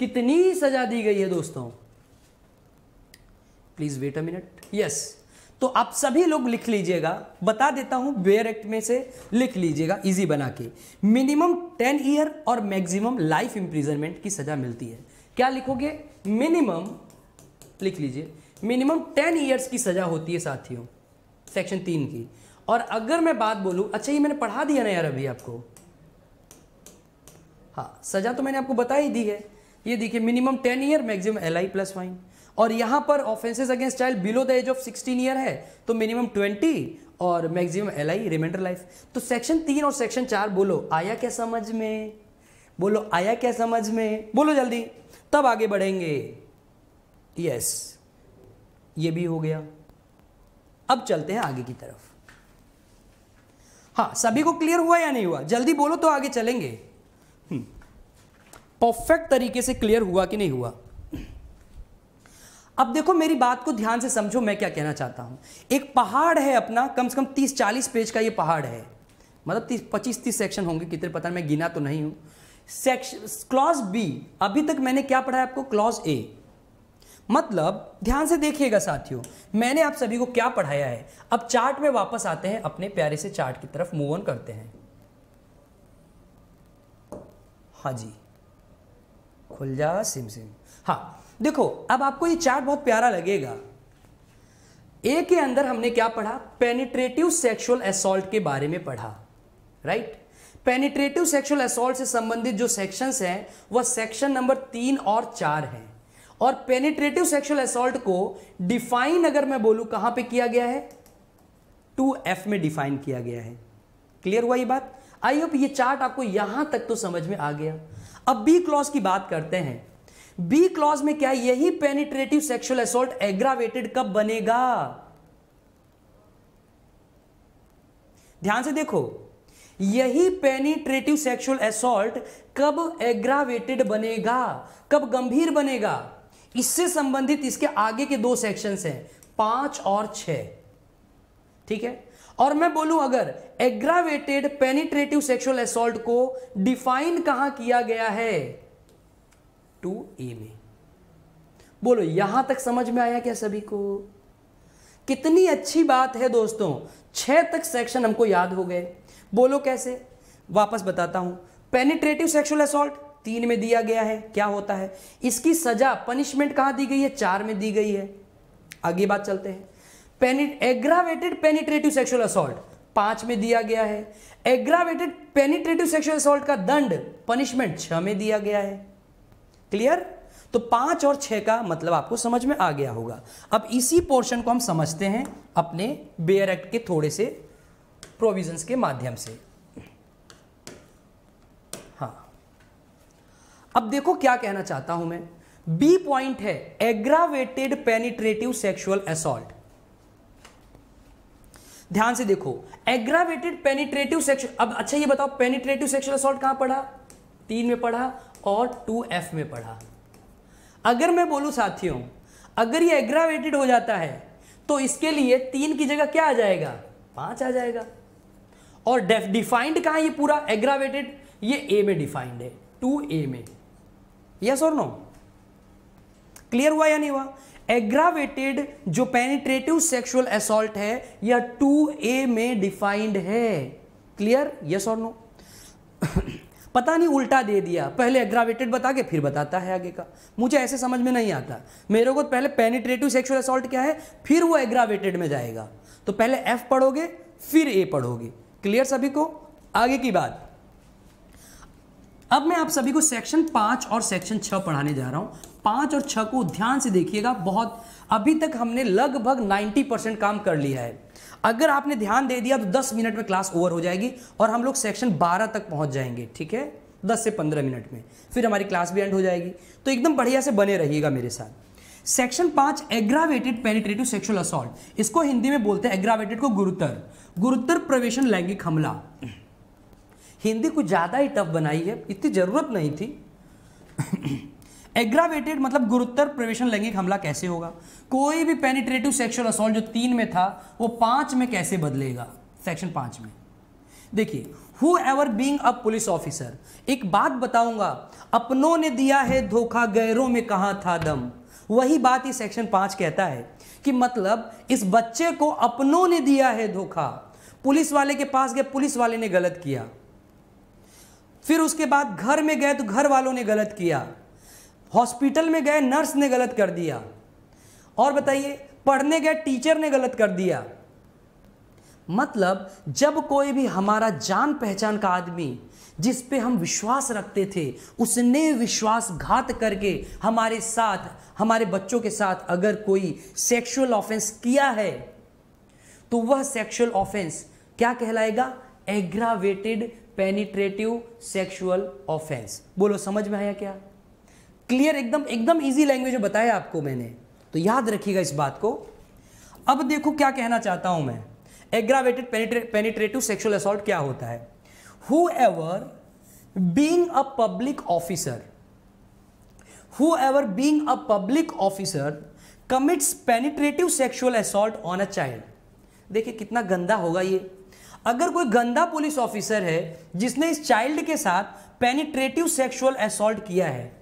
कितनी सजा दी गई है दोस्तों please wait a minute yes तो आप सभी लोग लिख लीजिएगा बता देता हूं बेयर एक्ट में से लिख लीजिएगा इजी बना के मिनिमम टेन ईयर और मैक्सिमम लाइफ इंप्रिजनमेंट की सजा मिलती है क्या लिखोगे मिनिमम लिख लीजिए मिनिमम टेन ईयर्स की सजा होती है साथियों सेक्शन तीन की और अगर मैं बात बोलूं अच्छा ये मैंने पढ़ा दिया ना यार अभी आपको हाँ सजा तो मैंने आपको बता ही दी है ये देखिए minimum ten year maximum L I plus fine और यहाँ पर offences against child below the age of sixteen year है तो मिनिमम ट्वेंटी और maximum L I remainder life तो सेक्शन तीन और सेक्शन चार बोलो आया क्या समझ में बोलो आया क्या समझ में बोलो जल्दी तब आगे बढ़ेंगे यस ये भी हो गया अब चलते हैं आगे की तरफ हाँ सभी को क्लियर हुआ या नहीं हुआ जल्दी बोलो तो आगे चलेंगे परफेक्ट तरीके से क्लियर हुआ कि नहीं हुआ अब देखो मेरी बात को ध्यान से समझो मैं क्या कहना चाहता हूं एक पहाड़ है अपना कम से कम तीस चालीस पेज का ये पहाड़ है मतलब तीस पच्चीस तीस सेक्शन होंगे कितने पता मैं गिना तो नहीं हूं सेक्शन क्लॉज बी अभी तक मैंने क्या पढ़ा है आपको क्लॉज ए मतलब ध्यान से देखिएगा साथियों मैंने आप सभी को क्या पढ़ाया है अब चार्ट में वापस आते हैं अपने प्यारे से चार्ट की तरफ मूव ऑन करते हैं हाँ जी खुल जा सिम सिम हाँ देखो अब आपको ये चार्ट बहुत प्यारा लगेगा ए के अंदर हमने क्या पढ़ा पेनिट्रेटिव सेक्सुअल असोल्ट के बारे में पढ़ा राइट पेनिट्रेटिव सेक्सुअल असोल्ट से संबंधित जो सेक्शंस हैं वह सेक्शन नंबर तीन और चार हैं और पेनिट्रेटिव सेक्सुअल असोल्ट को डिफाइन अगर मैं बोलूं कहां पे किया गया है टू एफ में डिफाइन किया गया है क्लियर हुआ ये बात आई होप ये चार्ट आपको यहां तक तो समझ में आ गया अब बी क्लॉज की बात करते हैं बी क्लॉज में क्या यही पेनिट्रेटिव सेक्सुअल असोल्ट एग्रावेटेड कब बनेगा ध्यान से देखो यही पेनिट्रेटिव सेक्सुअल असोल्ट कब एग्रावेटेड बनेगा कब गंभीर बनेगा इससे संबंधित इसके आगे के दो सेक्शंस हैं पांच और छह ठीक है और मैं बोलूं अगर एग्रावेटेड पेनिट्रेटिव सेक्सुअल असोल्ट को डिफाइन कहां किया गया है टू ए में बोलो यहां तक समझ में आया क्या सभी को कितनी अच्छी बात है दोस्तों छह तक सेक्शन हमको याद हो गए बोलो कैसे वापस बताता हूं पेनिट्रेटिव सेक्सुअल असोल्ट तीन में दिया गया है क्या होता है इसकी सजा पनिशमेंट कहां दी गई है चार में दी गई है आगे बात चलते हैं एग्रावेटेड पेनिट्रेटिव सेक्सुअल असोल्ट पांच में दिया गया है एग्रावेटेड पेनिट्रेटिव सेक्सुअल असोल्ट का दंड पनिशमेंट छ में दिया गया है क्लियर तो पांच और छह का मतलब आपको समझ में आ गया होगा अब इसी पोर्शन को हम समझते हैं अपने बेयर एक्ट के थोड़े से प्रोविजंस के माध्यम से हाँ अब देखो क्या कहना चाहता हूं मैं बी पॉइंट है एग्रावेटेड पेनिट्रेटिव सेक्सुअल असोल्ट ध्यान से देखो एग्रावेटेड पेनिट्रेटिव सेक्शन अब अच्छा ये बताओ पेनिट्रेटिव सेक्शन असॉल्ट कहां पढ़ा तीन में पढ़ा और टू एफ में पढ़ा अगर मैं बोलू साथियों अगर ये एग्रावेटेड हो जाता है तो इसके लिए तीन की जगह क्या आ जाएगा पांच आ जाएगा और डिफाइंड कहां ये पूरा एग्रावेटेड ये ए में डिफाइंड है टू ए में यस और नो क्लियर हुआ या नहीं हुआ एग्रावेटेड जो पेनिट्रेटिव सेक्सुअल असोल्ट है यह टू ए में डिफाइंड है क्लियर यस और नो पता नहीं उल्टा दे दिया पहले एग्रावेटेड बता के फिर बताता है आगे का मुझे ऐसे समझ में नहीं आता मेरे को तो पहले पेनिट्रेटिव सेक्सुअल असोल्ट क्या है फिर वो एग्रावेटेड में जाएगा तो पहले एफ पढ़ोगे फिर ए पढ़ोगे क्लियर सभी को आगे की बात अब मैं आप सभी को सेक्शन पांच और सेक्शन छः पढ़ाने जा रहा हूं पांच और छह को ध्यान से देखिएगा बहुत अभी तक हमने लगभग 90 परसेंट काम कर लिया है अगर आपने ध्यान दे दिया तो 10 मिनट में क्लास ओवर हो जाएगी और हम लोग सेक्शन 12 तक पहुंच जाएंगे ठीक है 10 से 15 मिनट में फिर हमारी क्लास भी एंड हो जाएगी तो एकदम बढ़िया से बने रहिएगा मेरे साथ सेक्शन पांच एग्रावेटेड पेनिट्रेटिव सेक्शुअल असॉल्ट इसको हिंदी में बोलते हैं एग्रावेटेड को गुरुतर गुरुतर प्रवेशन लैंगिक हमला हिंदी कुछ ज़्यादा ही टफ बनाई है इतनी ज़रूरत नहीं थी एग्रावेटेड मतलब गुरुत्तर प्रवेशन लैंगिक हमला कैसे होगा कोई भी पेनिट्रेटिव सेक्शुअल असॉल्ट जो तीन में था वो पांच में कैसे बदलेगा सेक्शन पांच में देखिए whoever being a police officer एक बात बताऊंगा अपनों ने दिया है धोखा गैरों में कहा था दम वही बात ही सेक्शन पांच कहता है कि मतलब इस बच्चे को अपनों ने दिया है धोखा पुलिस वाले के पास गए पुलिस वाले ने गलत किया फिर उसके बाद घर में गए तो घर वालों ने गलत किया हॉस्पिटल में गए नर्स ने गलत कर दिया और बताइए पढ़ने गए टीचर ने गलत कर दिया मतलब जब कोई भी हमारा जान पहचान का आदमी जिस पे हम विश्वास रखते थे उसने विश्वासघात करके हमारे साथ हमारे बच्चों के साथ अगर कोई सेक्सुअल ऑफेंस किया है तो वह सेक्सुअल ऑफेंस क्या कहलाएगा एग्रावेटेड पेनिट्रेटिव सेक्सुअल ऑफेंस बोलो समझ में आया क्या क्लियर एकदम एकदम ईजी लैंग्वेज में बताया आपको मैंने तो याद रखिएगा इस बात को अब देखो क्या कहना चाहता हूं मैं एग्रावेटेड पेनिट्रेटिव सेक्सुअल असॉल्ट क्या होता है whoever being a public officer whoever being a public officer commits penetrative sexual assault on a child देखिए कितना गंदा होगा ये अगर कोई गंदा पुलिस ऑफिसर है जिसने इस चाइल्ड के साथ पेनिट्रेटिव सेक्सुअल असॉल्ट किया है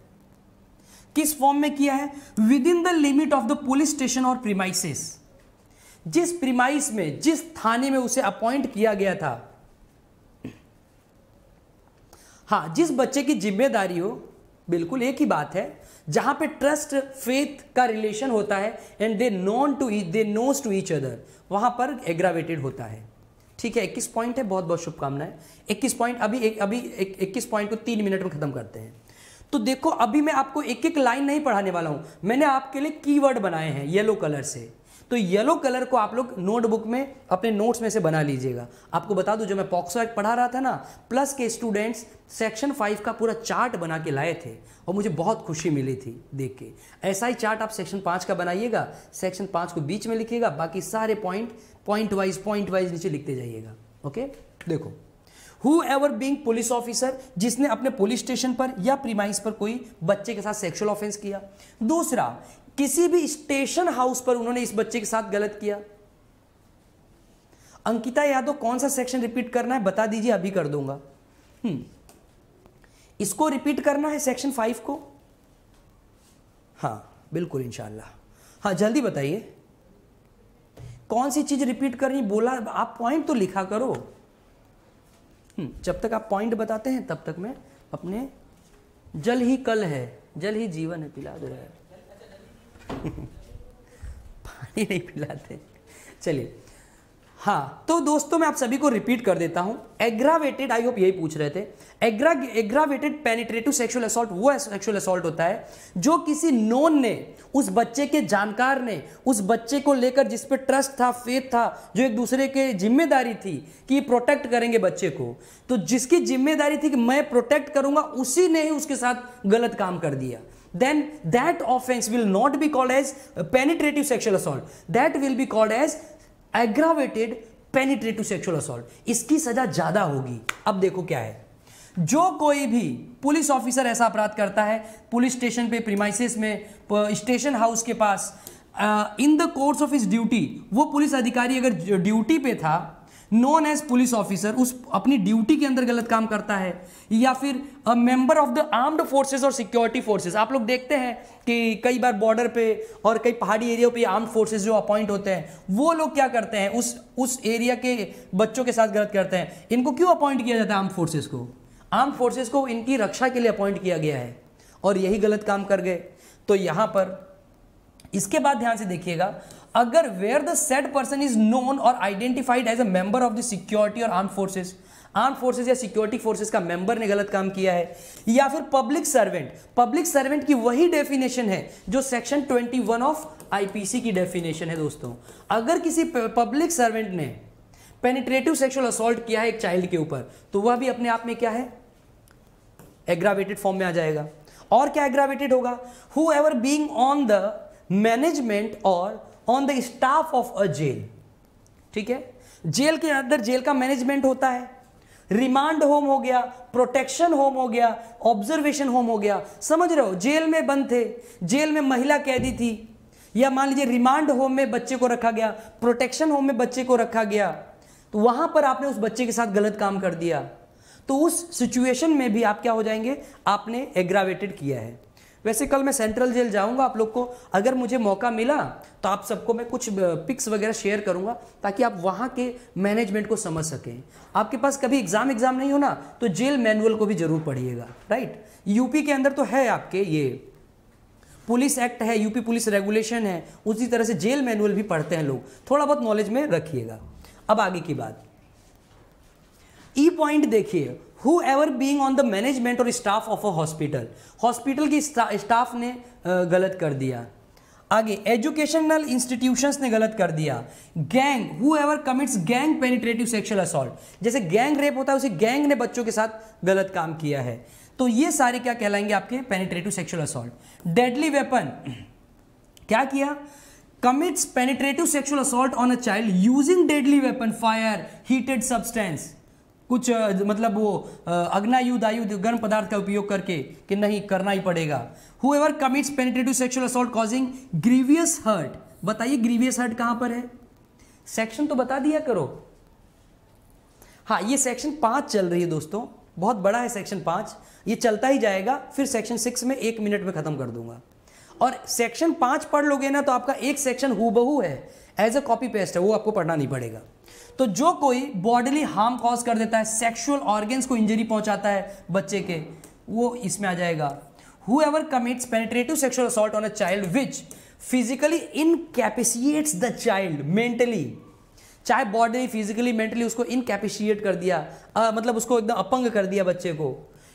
किस फॉर्म में किया है within the limit of the police station और प्रीमाइसिस जिस प्रीमाइस में जिस थाने में उसे अपॉइंट किया गया था हाँ जिस बच्चे की जिम्मेदारी हो बिल्कुल एक ही बात है जहां पे ट्रस्ट फेथ का रिलेशन होता है and they known to they knows to each other वहां पर एग्रावेटेड होता है ठीक है इक्कीस पॉइंट है बहुत बहुत शुभकामनाएं इक्कीस पॉइंट अभी एक, अभी इक्कीस पॉइंट को तीन मिनट में खत्म करते हैं तो देखो अभी मैं आपको एक एक लाइन नहीं पढ़ाने वाला हूं मैंने आपके लिए कीवर्ड बनाए हैं येलो कलर से तो येलो कलर को आप लोग नोटबुक में अपने नोट्स में से बना लीजिएगा आपको बता दूं जो मैं पॉक्सो एक्ट पढ़ा रहा था ना प्लस के स्टूडेंट्स सेक्शन फाइव का पूरा चार्ट बना के लाए थे और मुझे बहुत खुशी मिली थी देख के ऐसा ही चार्ट आप सेक्शन पांच का बनाइएगा सेक्शन पांच को बीच में लिखिएगा बाकी सारे point point wise point wise नीचे लिखते जाइएगा ओके देखो whoever being police officer जिसने अपने पुलिस स्टेशन पर या प्रीमाइस पर कोई बच्चे के साथ सेक्सुअल ऑफेंस किया दूसरा किसी भी स्टेशन हाउस पर उन्होंने इस बच्चे के साथ गलत किया अंकिता यादव कौन सा सेक्शन रिपीट करना है बता दीजिए अभी कर दूंगा हम्म। इसको रिपीट करना है सेक्शन फाइव को हाँ बिल्कुल इंशाला हाँ जल्दी बताइए कौन सी चीज रिपीट करनी बोला आप पॉइंट तो लिखा करो हम्म, जब तक आप पॉइंट बताते हैं तब तक मैं अपने जल ही कल है जल ही जीवन है पिला दो है पानी नहीं पिलाते चलिए हाँ तो दोस्तों मैं आप सभी को रिपीट कर देता हूं एग्रावेटेड आई होप यही पूछ रहे थे एग्रा एग्रावेटेड पेनिट्रेटिव सेक्सुअल असॉल्ट वो सेक्सुअल असॉल्ट होता है जो किसी नोन ने उस बच्चे के जानकार ने उस बच्चे को लेकर जिस पे ट्रस्ट था फेथ था जो एक दूसरे के जिम्मेदारी थी कि प्रोटेक्ट करेंगे बच्चे को तो जिसकी जिम्मेदारी थी कि मैं प्रोटेक्ट करूंगा उसी ने ही उसके साथ गलत काम कर दिया then that offense will not be called as penetrative sexual assault that will be called as aggravated penetrative sexual assault इसकी सजा ज़्यादा होगी अब देखो क्या है जो कोई भी पुलिस ऑफिसर ऐसा अपराध करता है पुलिस स्टेशन पे प्रीमाइसिस में स्टेशन हाउस के पास in the course of his duty वो पुलिस अधिकारी अगर ड्यूटी पे था नोन एज पुलिस ऑफिसर उस अपनी ड्यूटी के अंदर गलत काम करता है या फिर a member of the armed forces और सिक्योरिटी फोर्सेज आप लोग देखते हैं कि कई बार बॉर्डर पे और कई पहाड़ी एरिया पे आर्म्ड फोर्सेस जो अपॉइंट होते हैं वो लोग क्या करते हैं उस उस एरिया के बच्चों के साथ गलत करते हैं इनको क्यों अपॉइंट किया जाता है आर्म फोर्सेज को आर्म फोर्सेज को इनकी रक्षा के लिए अपॉइंट किया गया है और यही गलत काम कर गए तो यहाँ पर इसके बाद ध्यान से देखिएगा अगर where the said person is known और identified as a member of the security और आर्म फोर्सेज आर्म फोर्सेज या सिक्योरिटी फोर्सेज का मेंबर ने गलत काम किया है या फिर पब्लिक सर्वेंट पब्लिक सर्वेंट की वही डेफिनेशन है जो सेक्शन 21 ऑफ आईपीसी की डेफिनेशन है दोस्तों अगर किसी पब्लिक सर्वेंट ने पेनिट्रेटिव सेक्शुअल असोल्ट किया है एक चाइल्ड के ऊपर तो वह भी अपने आप में क्या है एग्रावेटेड फॉर्म में आ जाएगा और क्या एग्रावेटेड होगा whoever being on the management और on the staff of a jail ठीक है जेल के अंदर जेल का मैनेजमेंट होता है रिमांड होम हो गया प्रोटेक्शन होम हो गया ऑब्जर्वेशन होम हो गया समझ रहे हो जेल में बंद थे जेल में महिला कैदी थी या मान लीजिए रिमांड होम में बच्चे को रखा गया प्रोटेक्शन होम में बच्चे को रखा गया तो वहां पर आपने उस बच्चे के साथ गलत काम कर दिया तो उस सिचुएशन में भी आप क्या हो जाएंगे आपने एग्रावेटेड किया है वैसे कल मैं सेंट्रल जेल जाऊंगा आप लोग को अगर मुझे मौका मिला तो आप सबको मैं कुछ पिक्स वगैरह शेयर करूंगा ताकि आप वहाँ के मैनेजमेंट को समझ सकें आपके पास कभी एग्ज़ाम एग्ज़ाम नहीं हो ना तो जेल मैनुअल को भी ज़रूर पढ़िएगा राइट यूपी के अंदर तो है आपके ये पुलिस एक्ट है यूपी पुलिस रेगुलेशन है उसी तरह से जेल मैनुअल भी पढ़ते हैं लोग थोड़ा बहुत नॉलेज में रखिएगा अब आगे की बात ई e पॉइंट देखिए whoever being on the management और staff of a hospital hospital की स्टाफ ने गलत कर दिया आगे एजुकेशनल इंस्टीट्यूशन ने गलत कर दिया gang whoever commits gang penetrative sexual assault जैसे गैंग रेप होता है उसे गैंग ने बच्चों के साथ गलत काम किया है तो ये सारे क्या कहलाएंगे आपके penetrative sexual assault deadly weapon क्या किया commits penetrative sexual assault on a child using deadly weapon fire heated substance कुछ मतलब वो अग्नायुद्ध आयुध गर्म पदार्थ का उपयोग करके कि नहीं करना ही पड़ेगा whoever commits penetrative sexual assault causing grievous hurt बताइए ग्रीवियस हर्ट कहां पर है सेक्शन तो बता दिया करो हाँ ये सेक्शन पांच चल रही है दोस्तों बहुत बड़ा है सेक्शन पांच ये चलता ही जाएगा फिर सेक्शन सिक्स में एक मिनट में ख़त्म कर दूंगा और सेक्शन पांच पढ़ लोगे ना तो आपका एक सेक्शन हु है एज अ कॉपी पेस्ट है वो आपको पढ़ना नहीं पड़ेगा तो जो कोई बॉडली हार्म कॉज कर देता है सेक्सुअल ऑर्गेन्स को इंजरी पहुंचाता है बच्चे के वो इसमें आ जाएगा whoever commits penetrative sexual assault on a child which physically incapacitates the child mentally चाहे बॉडी फिजिकली मेंटली उसको इनकेपिशिएट कर दिया आ, मतलब उसको एकदम अपंग कर दिया बच्चे को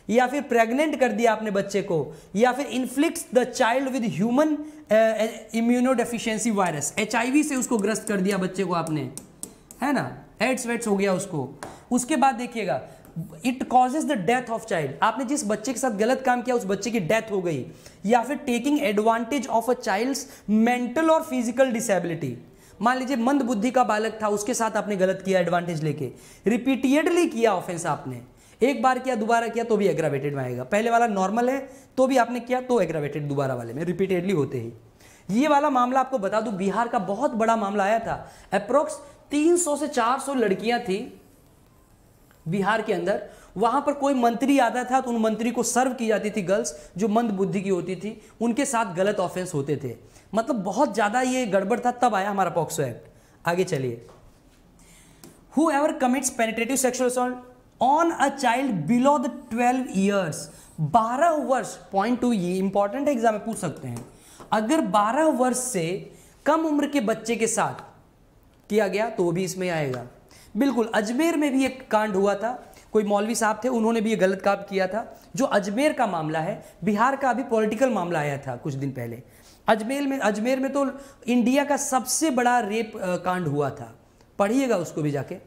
या फिर प्रेग्नेंट कर दिया आपने बच्चे को या फिर inflict the child with human immunodeficiency virus H से उसको ग्रस्त कर दिया बच्चे को आपने है ना हेड्स वेड्स हो गया उसको उसके बाद देखिएगा it causes the death of child आपने जिस बच्चे के साथ गलत काम किया उस बच्चे की डेथ हो गई या फिर taking advantage of a child mental और फिजिकल डिसेबिलिटी मान लीजिए मंद बुद्धि का बालक था उसके साथ आपने गलत किया एडवांटेज लेके रिपीटेडली किया ऑफेंस आपने एक बार किया दोबारा किया तो भी एग्रावेटेड में आएगा पहले वाला नॉर्मल है तो भी आपने किया तो एग्रावेटेड दोबारा वाले में रिपीटेडली होते ही ये वाला मामला आपको बता दूं बिहार का बहुत बड़ा मामला आया था अप्रोक्स 300 से 400 लड़कियां थी बिहार के अंदर वहां पर कोई मंत्री आता था तो उन मंत्री को सर्व की जाती थी गर्ल्स जो मंद बुद्धि की होती थी उनके साथ गलत ऑफेंस होते थे मतलब बहुत ज़्यादा ये गड़बड़ था तब आया हमारा पॉक्सो एक्ट आगे चलिए whoever commits penetrative sexual assault on a child below the twelve years बारह वर्ष पॉइंट टू ये इंपॉर्टेंट एग्जाम में पूछ सकते हैं अगर बारह वर्ष से कम उम्र के बच्चे के साथ किया गया तो वो भी इसमें आएगा बिल्कुल अजमेर में भी एक कांड हुआ था कोई मौलवी साहब थे उन्होंने भी ये गलत काम किया था जो अजमेर का मामला है बिहार का अभी पॉलिटिकल मामला आया था कुछ दिन पहले अजमेर में अजमेर में तो इंडिया का सबसे बड़ा रेप कांड हुआ था पढ़िएगा उसको भी जाके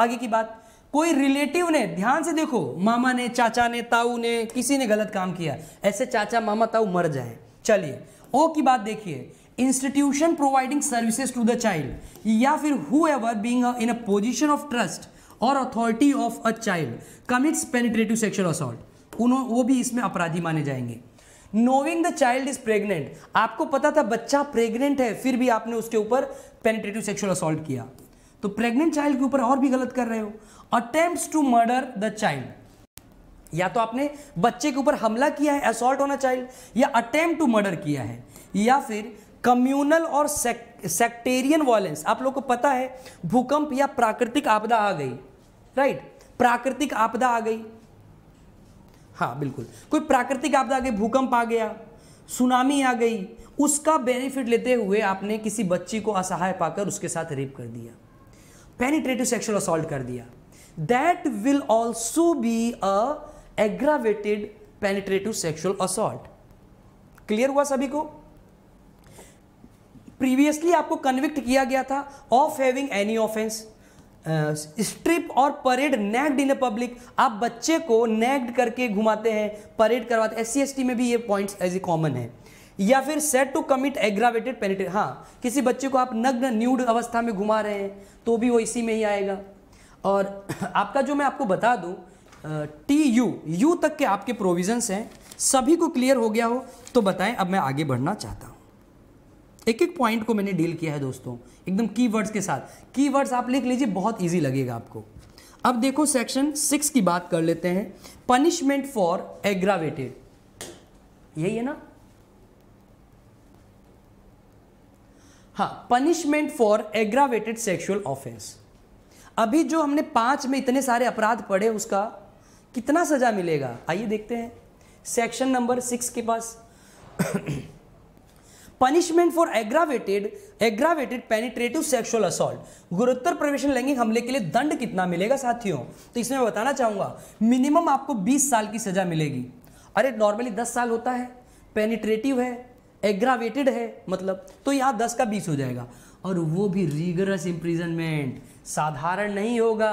आगे की बात कोई रिलेटिव ने ध्यान से देखो मामा ने चाचा ने ताऊ ने किसी ने गलत काम किया ऐसे चाचा मामा ताऊ मर जाए चलिए ओ की बात देखिए institution providing services to the child या फिर whoever being in a position of trust और authority of a child commits penetrative sexual assault उन्होंने वो भी इसमें अपराधी माने जाएंगे knowing the child is pregnant आपको पता था बच्चा प्रेग्नेंट है फिर भी आपने उसके ऊपर पेनिट्रेटिव सेक्शुअल असॉल्ट किया तो प्रेग्नेंट चाइल्ड के ऊपर और भी गलत कर रहे हो attempt to murder the child या तो आपने बच्चे के ऊपर हमला किया है असॉल्ट ऑन अ चाइल्ड या अटेम्प्ट टू मर्डर किया है या फिर कम्युनल और सेक, सेक्टेरियन वॉयलेंस आप लोग को पता है भूकंप या प्राकृतिक आपदा आ गई राइट प्राकृतिक आपदा आ गई हाँ बिल्कुल कोई प्राकृतिक आपदा आ गई भूकंप आ गया सुनामी आ गई उसका बेनिफिट लेते हुए आपने किसी बच्ची को असहाय पाकर उसके साथ रेप कर दिया पेनिट्रेटिव सेक्शुअल असॉल्ट कर दिया that will also be a aggravated penetrative sexual assault clear हुआ सभी को प्रीवियसली आपको कन्विक्ट किया गया था of having any offence strip और parade naked in a public आप बच्चे को नेग्ड करके घुमाते हैं परेड करवाते हैं एस सी में भी ये पॉइंट्स एज ए कॉमन है या फिर सेट टू कमिट एग्रावेटेड पेनिटे हाँ किसी बच्चे को आप नग्न न्यूड अवस्था में घुमा रहे हैं तो भी वो इसी में ही आएगा और आपका जो मैं आपको बता दूँ टी यू यू तक के आपके प्रोविजन्स हैं सभी को क्लियर हो गया हो तो बताएं अब मैं आगे बढ़ना चाहता हूँ एक एक पॉइंट को मैंने डील किया है दोस्तों एकदम कीवर्ड्स के साथ कीवर्ड्स आप लिख लीजिए बहुत ईजी लगेगा आपको अब देखो सेक्शन सिक्स की बात कर लेते हैं पनिशमेंट फॉर एग्रावेटेड यही है ना हाँ punishment for aggravated sexual offence अभी जो हमने पांच में इतने सारे अपराध पढ़े उसका कितना सजा मिलेगा आइए देखते हैं सेक्शन नंबर सिक्स के पास punishment for aggravated aggravated penetrative sexual assault गुरुत्तर प्रवेशन लैंगिक हमले के लिए दंड कितना मिलेगा साथियों तो इसमें मैं बताना चाहूंगा मिनिमम आपको बीस साल की सजा मिलेगी अरे नॉर्मली दस साल होता है पेनिट्रेटिव है एग्रावेटेड है मतलब तो यहाँ दस का बीस हो जाएगा और वो भी रिगरस इंप्रिजनमेंट साधारण नहीं होगा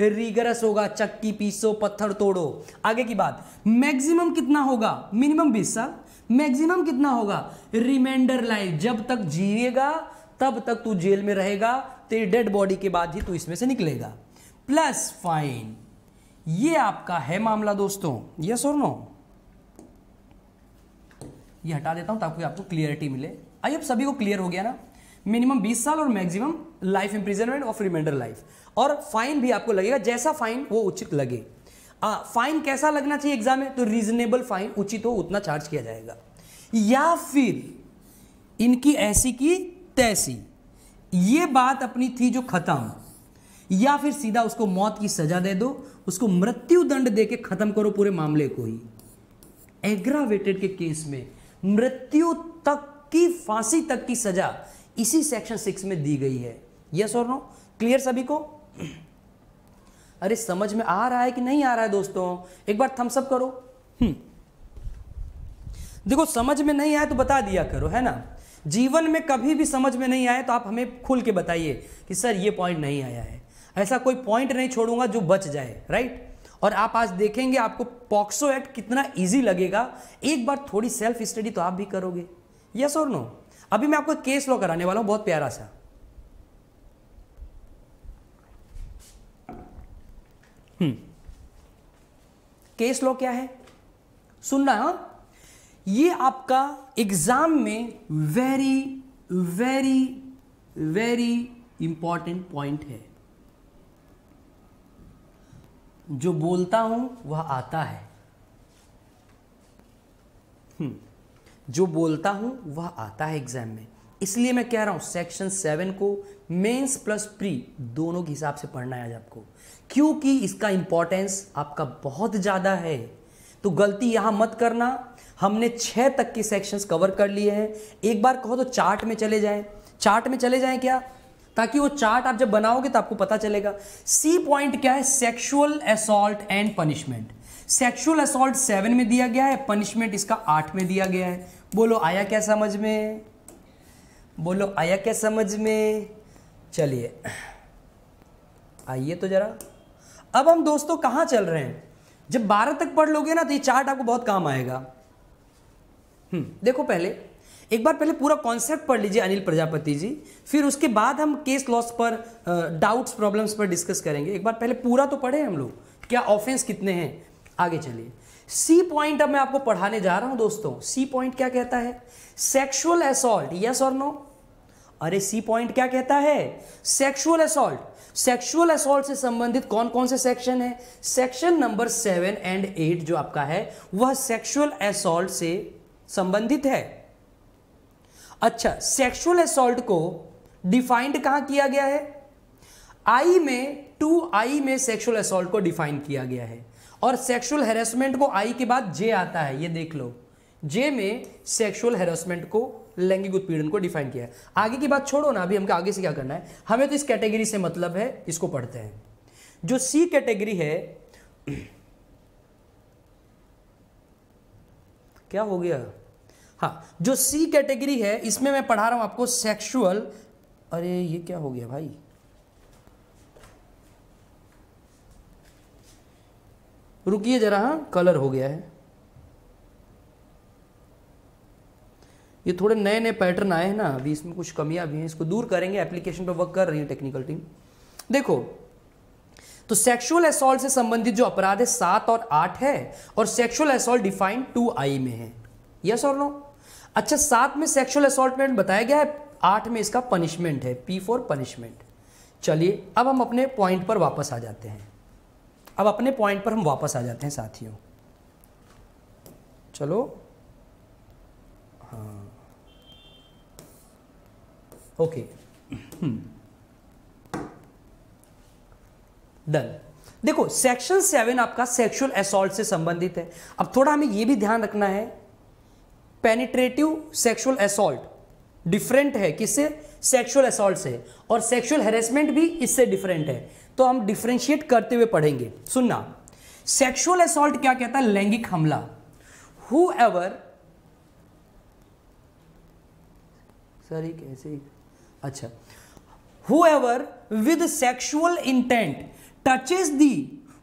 रिगरस होगा चक्की पीसो पत्थर तोड़ो आगे की बात मैक्सिमम कितना होगा मिनिमम बीस साल मैक्सिमम कितना होगा रिमाइंडर लाइफ जब तक जिएगा तब तक तू जेल में रहेगा तेरी डेड बॉडी के बाद ही तू इसमें से निकलेगा प्लस फाइन ये आपका है मामला दोस्तों ये और नो ये हटा देता हूं ताकि आपको क्लियरिटी मिले आई अब सभी को क्लियर हो गया ना मिनिमम 20 साल और maximum life imprisonment of remainder life और फाइन भी आपको लगेगा जैसा फाइन वो उचित लगे फाइन कैसा लगना चाहिए एग्जाम में तो रीजनेबल फाइन उचित हो उतना चार्ज किया जाएगा या फिर इनकी ऐसी की तैसी ये बात अपनी थी जो खत्म या फिर सीधा उसको मौत की सजा दे दो उसको मृत्यु दंड दे के खत्म करो पूरे मामले को ही एग्रावेटेड के केस में मृत्यु तक की फांसी तक की सजा इसी सेक्शन सिक्स में दी गई है यस और नो क्लियर सभी को अरे समझ में आ रहा है कि नहीं आ रहा है दोस्तों एक बार थम्स अप करो हम्म। देखो समझ में नहीं आए तो बता दिया करो है ना जीवन में कभी भी समझ में नहीं आए तो आप हमें खुल के बताइए कि सर ये पॉइंट नहीं आया है ऐसा कोई पॉइंट नहीं छोड़ूंगा जो बच जाए राइट और आप आज देखेंगे आपको पॉक्सो एक्ट कितना इजी लगेगा एक बार थोड़ी सेल्फ स्टडी तो आप भी करोगे यस और नो अभी मैं आपको केस लॉ कराने वाला हूँ बहुत प्यारा सा हम्म। केस लॉ क्या है सुनना हा? हाँ? ये आपका एग्जाम में very very very important point है जो बोलता हूं वह आता है हम्म। जो बोलता हूं वह आता है एग्जाम में इसलिए मैं कह रहा हूं सेक्शन सेवन को मेंस प्लस प्री दोनों के हिसाब से पढ़ना है आज आपको क्योंकि इसका इंपॉर्टेंस आपका बहुत ज़्यादा है तो गलती यहां मत करना हमने छह तक के सेक्शंस कवर कर लिए हैं एक बार कहो तो चार्ट में चले जाएं चार्ट में चले जाएं क्या ताकि वो चार्ट आप जब बनाओगे तो आपको पता चलेगा सी पॉइंट क्या है sexual assault and punishment sexual assault seven में दिया गया है पनिशमेंट इसका आठ में दिया गया है बोलो आया क्या समझ में बोलो आया क्या समझ में चलिए आइए तो ज़रा अब हम दोस्तों कहां चल रहे हैं जब बारह तक पढ़ लोगे ना तो ये चार्ट आपको बहुत काम आएगा हम्म देखो पहले एक बार पहले पूरा कॉन्सेप्ट पढ़ लीजिए अनिल प्रजापति जी फिर उसके बाद हम केस लॉस पर डाउट्स प्रॉब्लम्स पर डिस्कस करेंगे एक बार पहले पूरा तो पढ़े हम लोग क्या ऑफेंस कितने हैं आगे चलिए सी पॉइंट अब मैं आपको पढ़ाने जा रहा हूं दोस्तों सी पॉइंट क्या कहता है सेक्सुअल असॉल्ट यस और नो अरे सी पॉइंट क्या कहता है सेक्सुअल असॉल्ट सेक्सुअल असोल्ट से संबंधित कौन कौन से सेक्शन है section number seven and eight जो आपका है वह सेक्सुअल असोल्ट से संबंधित है अच्छा सेक्सुअल असोल्ट को डिफाइंड कहां किया गया है आई में टू आई में सेक्सुअल असोल्ट को डिफाइन किया गया है और सेक्सुअल हेरासमेंट को आई के बाद जे आता है ये देख लो जे में सेक्सुअल हेरासमेंट को लैंगिक उत्पीड़न को डिफाइन किया है आगे की बात छोड़ो ना अभी हमको आगे से क्या करना है हमें तो इस कैटेगरी से मतलब है इसको पढ़ते हैं जो सी कैटेगरी है क्या हो गया हाँ जो सी कैटेगरी है इसमें मैं पढ़ा रहा हूं आपको सेक्सुअल अरे ये क्या हो गया भाई रुकिए जरा हाँ कलर हो गया है ये थोड़े नए नए पैटर्न आए हैं ना अभी इसमें कुछ कमियां भी हैं इसको दूर करेंगे एप्लीकेशन पर वर्क कर रही है टेक्निकल टीम देखो तो सेक्सुअल असॉल्ट से संबंधित जो अपराध है सात और आठ है और sexual assault defined two I में है यस और नो अच्छा सात में सेक्सुअल असॉल्टमेंट बताया गया है आठ में इसका पनिशमेंट है पी फॉर पनिशमेंट चलिए अब हम अपने पॉइंट पर वापस आ जाते हैं अब अपने पॉइंट पर हम वापस आ जाते हैं साथियों चलो okay डन देखो सेक्शन सेवन आपका सेक्सुअल असोल्ट से संबंधित है अब थोड़ा हमें यह भी ध्यान रखना है पेनिट्रेटिव सेक्सुअल असोल्ट डिफरेंट है किससे सेक्सुअल असोल्ट से और सेक्सुअल हेरेसमेंट भी इससे डिफरेंट है तो हम डिफ्रेंशिएट करते हुए पढ़ेंगे सुनना सेक्सुअल असोल्ट क्या कहता है लैंगिक हमला हु एवर सर कैसे अच्छा whoever with sexual intent touches the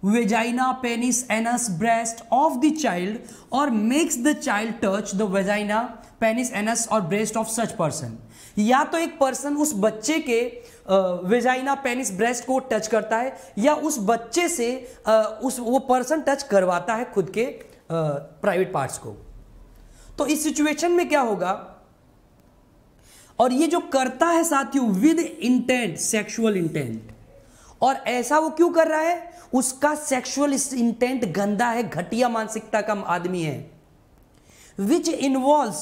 vagina penis anus breast of the child और makes the child touch the vagina penis anus और ब्रेस्ट ऑफ सच पर्सन या तो एक पर्सन उस बच्चे के वेजाइना पेनिस ब्रेस्ट को टच करता है या उस बच्चे से उस वो पर्सन टच करवाता है खुद के प्राइवेट पार्ट्स को तो इस सिचुएशन में क्या होगा और ये जो करता है साथियों विद इंटेंट सेक्सुअल इंटेंट और ऐसा वो क्यों कर रहा है उसका सेक्सुअल इंटेंट गंदा है घटिया मानसिकता का आदमी है which involve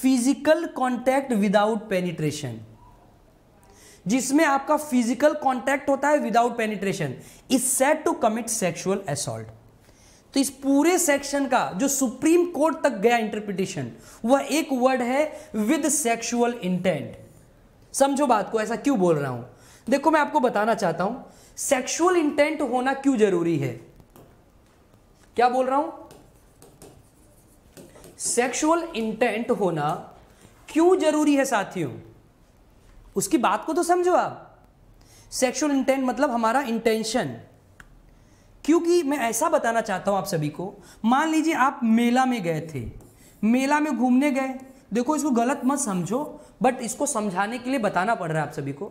physical contact without penetration जिसमें आपका फिजिकल कॉन्टैक्ट होता है without penetration is said to commit sexual assault तो इस पूरे सेक्शन का जो सुप्रीम कोर्ट तक गया इंटरप्रिटेशन वह एक वर्ड है विद सेक्सुअल इंटेंट समझो बात को ऐसा क्यों बोल रहा हूं देखो मैं आपको बताना चाहता हूं सेक्सुअल इंटेंट होना क्यों जरूरी है क्या बोल रहा हूं सेक्सुअल इंटेंट होना क्यों जरूरी है साथियों उसकी बात को तो समझो आप सेक्सुअल इंटेंट मतलब हमारा इंटेंशन क्योंकि मैं ऐसा बताना चाहता हूं आप सभी को मान लीजिए आप मेला में गए थे मेला में घूमने गए देखो इसको गलत मत समझो बट इसको समझाने के लिए बताना पड़ रहा है आप सभी को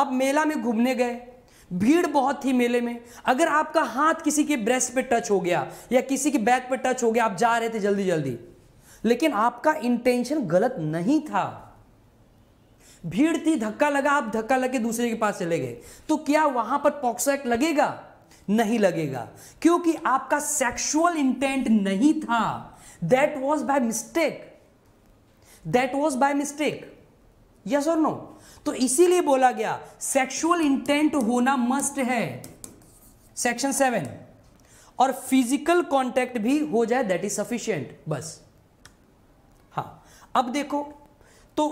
आप मेला में घूमने गए भीड़ बहुत थी मेले में अगर आपका हाथ किसी के ब्रेस्ट पे टच हो गया या किसी के बैक पे टच हो गया आप जा रहे थे जल्दी जल्दी लेकिन आपका इंटेंशन गलत नहीं था भीड़ थी धक्का लगा आप धक्का लगे दूसरे के पास चले गए तो क्या वहां पर पॉक्सो एक्ट लगेगा नहीं लगेगा क्योंकि आपका सेक्सुअल इंटेंट नहीं था that was by mistake that was by mistake yes और नो तो इसीलिए बोला गया सेक्सुअल इंटेंट होना मस्ट है सेक्शन सेवन और फिजिकल कांटेक्ट भी हो जाए दैट इज सफिशियंट बस हाँ अब देखो तो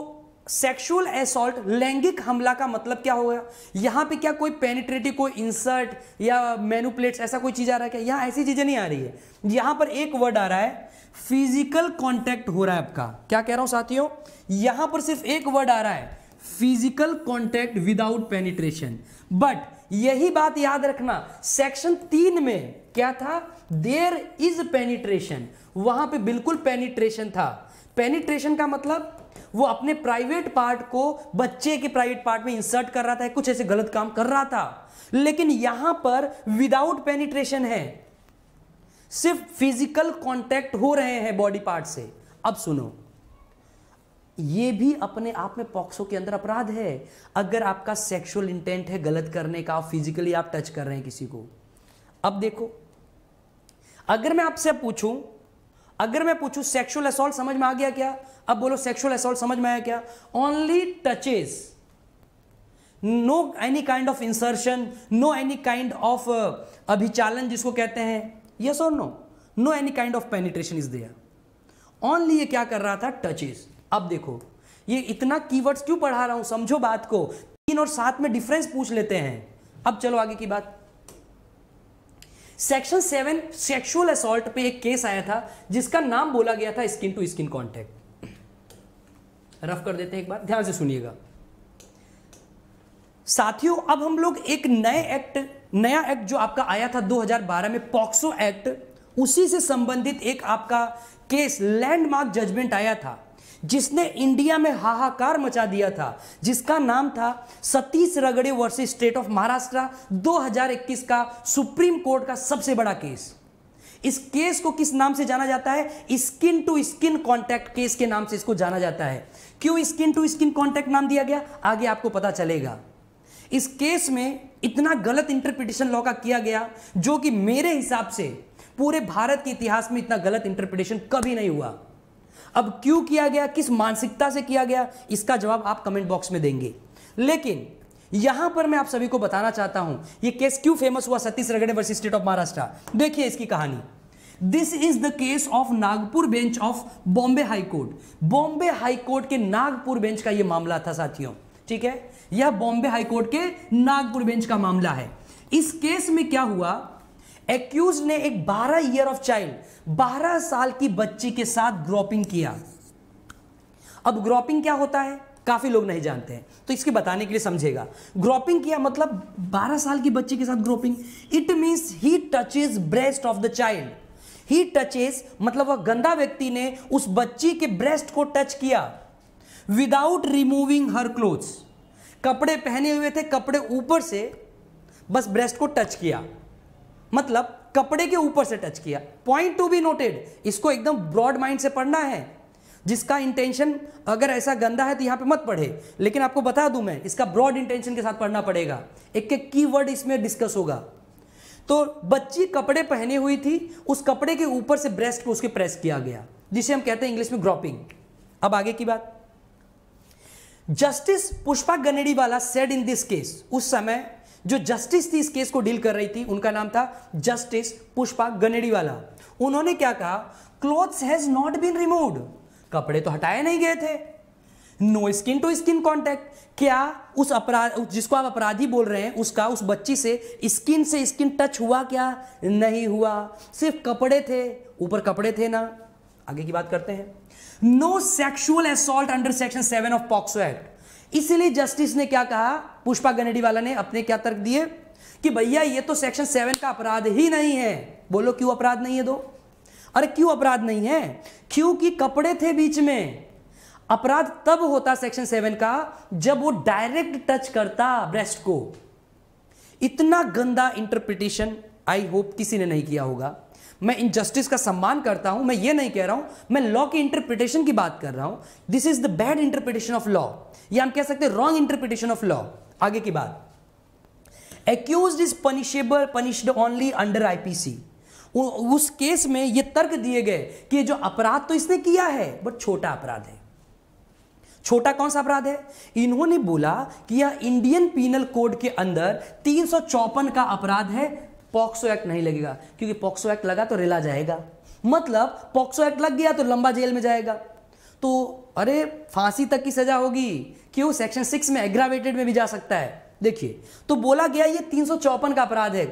सेक्सुअल एसॉल्ट लैंगिक हमला का मतलब क्या हो गया यहां पे क्या कोई पेनिट्रेटिव कोई इंसर्ट या मैनुप्लेट्स ऐसा कोई चीज आ रहा है क्या यहां ऐसी चीजें नहीं आ रही है यहां पर एक वर्ड आ रहा है फिजिकल कॉन्टेक्ट हो रहा है आपका क्या कह रहा हूं साथियों यहां पर सिर्फ एक वर्ड आ रहा है physical contact without penetration but यही बात याद रखना सेक्शन तीन में क्या था देर इज पेनिट्रेशन वहां पे बिल्कुल पेनिट्रेशन था पेनिट्रेशन का मतलब वो अपने प्राइवेट पार्ट को बच्चे के प्राइवेट पार्ट में इंसर्ट कर रहा था कुछ ऐसे गलत काम कर रहा था लेकिन यहां पर विदाउट पेनिट्रेशन है सिर्फ फिजिकल कांटेक्ट हो रहे हैं बॉडी पार्ट से अब सुनो ये भी अपने आप में पॉक्सो के अंदर अपराध है अगर आपका सेक्सुअल इंटेंट है गलत करने का फिजिकली आप टच कर रहे हैं किसी को अब देखो अगर मैं आपसे पूछूं अगर मैं पूछूं सेक्सुअल असॉल्ट समझ में आ गया क्या अब बोलो सेक्सुअल असोल्ट समझ में आया क्या only touches no any kind of insertion no any kind of अभिचालन जिसको कहते हैं यस और no no any kind of penetration is there only ये क्या कर रहा था टचेज अब देखो ये इतना कीवर्ड्स क्यों पढ़ा रहा हूं समझो बात को तीन और सात में डिफरेंस पूछ लेते हैं अब चलो आगे की बात सेक्शन सेवन सेक्शुअल असोल्ट पे एक केस आया था जिसका नाम बोला गया था skin to skin contact rough कर देते हैं एक बार ध्यान से सुनिएगा साथियों अब हम लोग एक नए एक्ट नया एक्ट जो आपका आया था 2012 में पॉक्सो एक्ट उसी से संबंधित एक आपका केस लैंडमार्क जजमेंट आया था जिसने इंडिया में हाहाकार मचा दिया था जिसका नाम था सतीश रगड़े वर्सेस स्टेट ऑफ महाराष्ट्र 2021 का सुप्रीम कोर्ट का सबसे बड़ा केस इस केस को किस नाम से जाना जाता है skin to skin contact case के नाम से इसको जाना जाता है क्यों स्किन टू स्किन कॉन्टैक्ट नाम दिया गया आगे आपको पता चलेगा इस केस में इतना गलत इंटरप्रिटेशन लॉ का किया गया जो कि मेरे हिसाब से पूरे भारत के इतिहास में इतना गलत इंटरप्रिटेशन कभी नहीं हुआ अब क्यों किया गया किस मानसिकता से किया गया इसका जवाब आप कमेंट बॉक्स में देंगे लेकिन यहां पर मैं आप सभी को बताना चाहता हूं यह केस क्यों फेमस हुआ सतीश रगड़े वर्सेस स्टेट ऑफ महाराष्ट्र देखिए इसकी कहानी this is the case of Nagpur bench of Bombay high court Bombay high court के नागपुर बेंच का यह मामला था साथियों ठीक है यह बॉम्बे हाई कोर्ट के नागपुर बेंच का मामला है इस केस में क्या हुआ एक्यूज ने एक 12 ईयर ऑफ चाइल्ड 12 साल की बच्ची के साथ ग्रोपिंग किया अब ग्रोपिंग क्या होता है काफी लोग नहीं जानते हैं तो इसके बताने के लिए समझेगा ग्रोपिंग किया मतलब 12 साल की बच्ची के साथ groping it means he touches breast of the child he touches मतलब वह गंदा व्यक्ति ने उस बच्ची के ब्रेस्ट को टच किया विदाउट रिमूविंग हर क्लोथ्स कपड़े पहने हुए थे कपड़े ऊपर से बस ब्रेस्ट को टच किया मतलब कपड़े के ऊपर से टच किया पॉइंट टू बी नोटेड इसको एकदम ब्रॉड माइंड से पढ़ना है जिसका इंटेंशन अगर ऐसा गंदा है तो यहाँ पे मत पढ़े लेकिन आपको बता दूं मैं इसका ब्रॉड इंटेंशन के साथ पढ़ना पड़ेगा एक एक की वर्ड इसमें डिस्कस होगा तो बच्ची कपड़े पहने हुई थी उस कपड़े के ऊपर से ब्रेस्ट को उसके प्रेस किया गया जिसे हम कहते हैं इंग्लिश में ग्रॉपिंग अब आगे की बात justice Pushpa Ganediwala said in this case उस समय जो जस्टिस थी इस केस को डील कर रही थी उनका नाम था जस्टिस पुष्पा गनेडीवाला उन्होंने क्या कहा clothes has not been removed कपड़े तो हटाए नहीं गए थे no skin to skin contact क्या उस अपराध जिसको आप अपराधी बोल रहे हैं उसका उस बच्ची से स्किन से स्किन टच हुआ क्या नहीं हुआ सिर्फ कपड़े थे ऊपर कपड़े थे ना आगे की बात करते हैं no sexual assault under section seven of POCSO act इसलिए जस्टिस ने क्या कहा पुष्पा वाला ने अपने क्या तर्क दिए कि भैया ये तो सेक्शन सेवन का अपराध ही नहीं है बोलो क्यों अपराध नहीं है दो अरे क्यों अपराध नहीं है क्योंकि कपड़े थे बीच में अपराध तब होता सेक्शन सेवन का जब वो डायरेक्ट टच करता ब्रेस्ट को इतना गंदा इंटरप्रिटेशन आई होप किसी ने नहीं किया होगा मैं इनजस्टिस का सम्मान करता हूं मैं ये नहीं कह रहा हूं मैं लॉ की इंटरप्रिटेशन की बात कर रहा हूं this is the bad interpretation of law या हम कह सकते हैं रॉन्ग इंटरप्रिटेशन ऑफ लॉ आगे की बात accused is punishable punished only under IPC उस केस में ये तर्क दिए गए कि जो अपराध तो इसने किया है बट छोटा अपराध है छोटा कौन सा अपराध है इन्होंने बोला कि यह इंडियन पीनल कोड के अंदर तीन का अपराध है पॉक्सो एक्ट नहीं लगेगा क्योंकि पॉक्सो एक्ट लगा तो रिला जाएगा मतलब पॉक्सो एक्ट लग गया तो लंबा जेल में जाएगा तो अरे फांसी तक की सजा होगी क्यों सेक्शन सिक्स में एग्रावेटेड में भी जा सकता है देखिए तो बोला गया ये तीन का अपराध है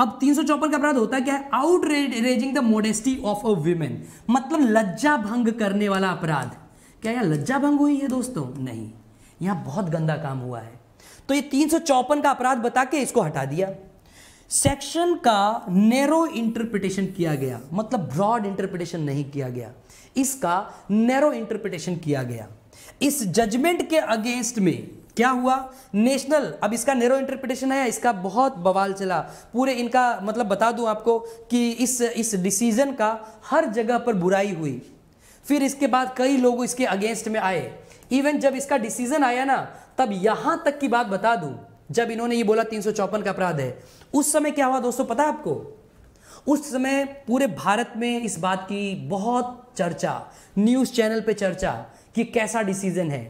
अब तीन सौ चौपन का अपराध होता क्या है outraging the modesty of a women मतलब लज्जा भंग करने वाला अपराध क्या यहाँ लज्जा भंग हुई है दोस्तों नहीं यहाँ बहुत गंदा काम हुआ है तो ये तीन का अपराध बता के इसको हटा दिया सेक्शन का नैरो इंटरप्रिटेशन किया गया मतलब ब्रॉड इंटरप्रिटेशन नहीं किया गया इसका नैरो इंटरप्रिटेशन किया गया इस जजमेंट के अगेंस्ट में क्या हुआ नेशनल अब इसका नेरो इंटरप्रिटेशन है इसका बहुत बवाल चला पूरे इनका मतलब बता दूं आपको कि इस इस डिसीजन का हर जगह पर बुराई हुई फिर इसके बाद कई लोग इसके अगेंस्ट में आए इवन जब इसका डिसीजन आया ना तब यहां तक की बात बता दू जब इन्होंने ये बोला तीन का अपराध है उस समय क्या हुआ दोस्तों पता है आपको उस समय पूरे भारत में इस बात की बहुत चर्चा न्यूज़ चैनल पे चर्चा कि कैसा डिसीजन है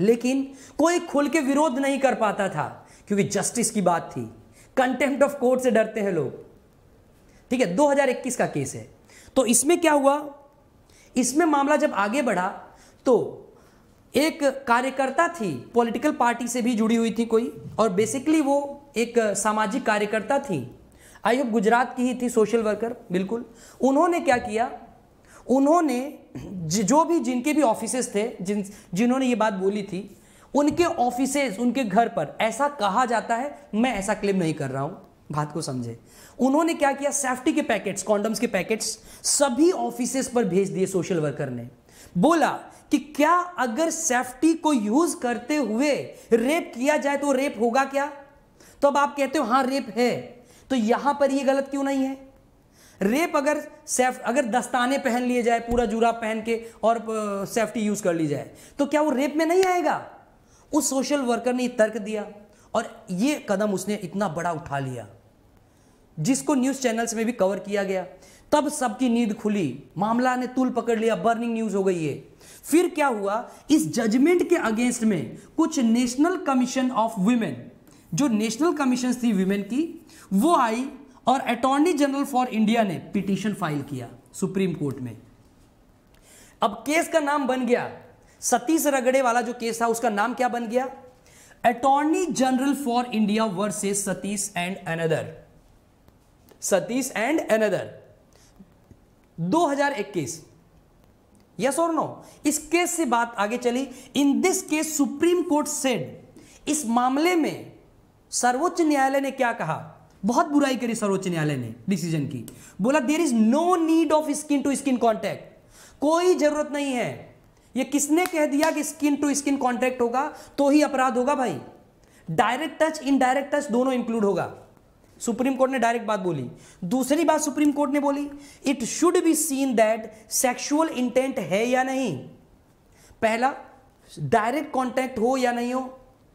लेकिन कोई खुल के विरोध नहीं कर पाता था क्योंकि जस्टिस की बात थी कंटेम्प्ट ऑफ कोर्ट से डरते हैं लोग ठीक है 2021 का केस है तो इसमें क्या हुआ इसमें मामला जब आगे बढ़ा तो एक कार्यकर्ता थी पॉलिटिकल पार्टी से भी जुड़ी हुई थी कोई और बेसिकली वो एक सामाजिक कार्यकर्ता थी आई होप गुजरात की ही थी सोशल वर्कर बिल्कुल उन्होंने क्या किया उन्होंने जो भी जिनके भी ऑफिसेस थे जिन जिन्होंने ये बात बोली थी उनके ऑफिस उनके घर पर ऐसा कहा जाता है मैं ऐसा क्लेम नहीं कर रहा हूँ बात को समझे उन्होंने क्या किया सेफ्टी के पैकेट्स कॉन्डम्स के पैकेट्स सभी ऑफिस पर भेज दिए सोशल वर्कर ने बोला कि क्या अगर सेफ्टी को यूज करते हुए रेप किया जाए तो रेप होगा क्या तो अब आप कहते हो हां रेप है तो यहां पर यह गलत क्यों नहीं है रेप अगर सेफ अगर दस्ताने पहन लिए जाए पूरा जूरा पहन के और सेफ्टी यूज कर ली जाए तो क्या वो रेप में नहीं आएगा उस सोशल वर्कर ने तर्क दिया और ये कदम उसने इतना बड़ा उठा लिया जिसको न्यूज़ चैनल्स में भी कवर किया गया तब सबकी नींद खुली मामला ने तुल पकड़ लिया बर्निंग न्यूज हो गई है फिर क्या हुआ इस जजमेंट के अगेंस्ट में कुछ नेशनल कमीशन ऑफ वीमेन जो नेशनल कमीशन थी वुमेन की वो आई और अटॉर्नी जनरल फॉर इंडिया ने पिटीशन फाइल किया सुप्रीम कोर्ट में अब केस का नाम बन गया सतीश रगड़े वाला जो केस था उसका नाम क्या बन गया attorney general for India versus Satish and another Satish and another 2021 yes और नो इस केस से बात आगे चली in this case supreme court said इस मामले में सर्वोच्च न्यायालय ने क्या कहा बहुत बुराई करी सर्वोच्च न्यायालय ने डिसीजन की बोला there is no need of skin to skin contact कोई जरूरत नहीं है ये किसने कह दिया कि स्किन टू स्किन कॉन्टैक्ट होगा तो ही अपराध होगा भाई डायरेक्ट टच इनडायरेक्ट टच दोनों इंक्लूड होगा सुप्रीम कोर्ट ने डायरेक्ट बात बोली दूसरी बात सुप्रीम कोर्ट ने बोली it should be seen that sexual intent है या नहीं पहला डायरेक्ट कॉन्टैक्ट हो या नहीं हो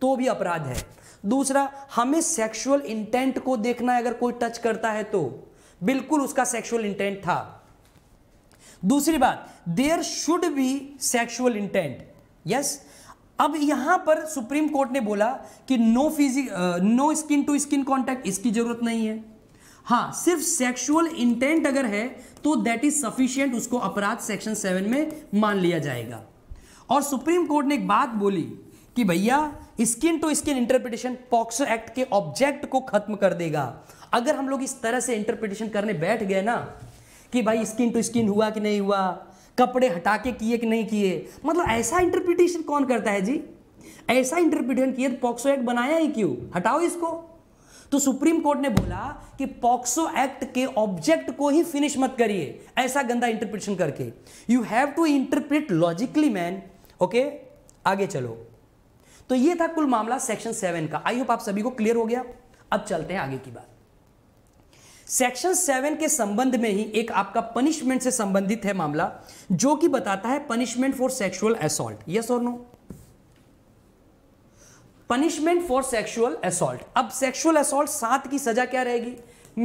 तो भी अपराध है दूसरा हमें सेक्सुअल इंटेंट को देखना है अगर कोई टच करता है तो बिल्कुल उसका सेक्सुअल इंटेंट था दूसरी बात there should be sexual intent yes अब यहां पर सुप्रीम कोर्ट ने बोला कि नो फिजिक no skin to skin contact इसकी जरूरत नहीं है हाँ सिर्फ सेक्सुअल इंटेंट अगर है तो दैट इज सफिशियंट उसको अपराध सेक्शन सेवन में मान लिया जाएगा और सुप्रीम कोर्ट ने एक बात बोली कि भैया skin to skin interpretation POCSO act के ऑब्जेक्ट को खत्म कर देगा अगर हम लोग इस तरह से इंटरप्रिटेशन करने बैठ गए ना कि भाई स्किन टू स्किन हुआ कि नहीं हुआ कपड़े हटा के किए कि नहीं किए मतलब ऐसा इंटरप्रिटेशन कौन करता है जी ऐसा इंटरप्रिटेशन तो पॉक्सो एक्ट बनाया ही क्यों हटाओ इसको तो सुप्रीम कोर्ट ने बोला कि पॉक्सो एक्ट के ऑब्जेक्ट को ही फिनिश मत करिए ऐसा गंदा इंटरप्रिटेशन करके you have to interpret logically man okay आगे चलो तो ये था कुल मामला सेक्शन सेवन का आई होप आप सभी को क्लियर हो गया अब चलते हैं आगे की बात सेक्शन सेवन के संबंध में ही एक आपका पनिशमेंट से संबंधित है मामला जो कि बताता है punishment for sexual assault yes और no punishment for sexual assault अब सेक्सुअल असोल्ट सात की सजा क्या रहेगी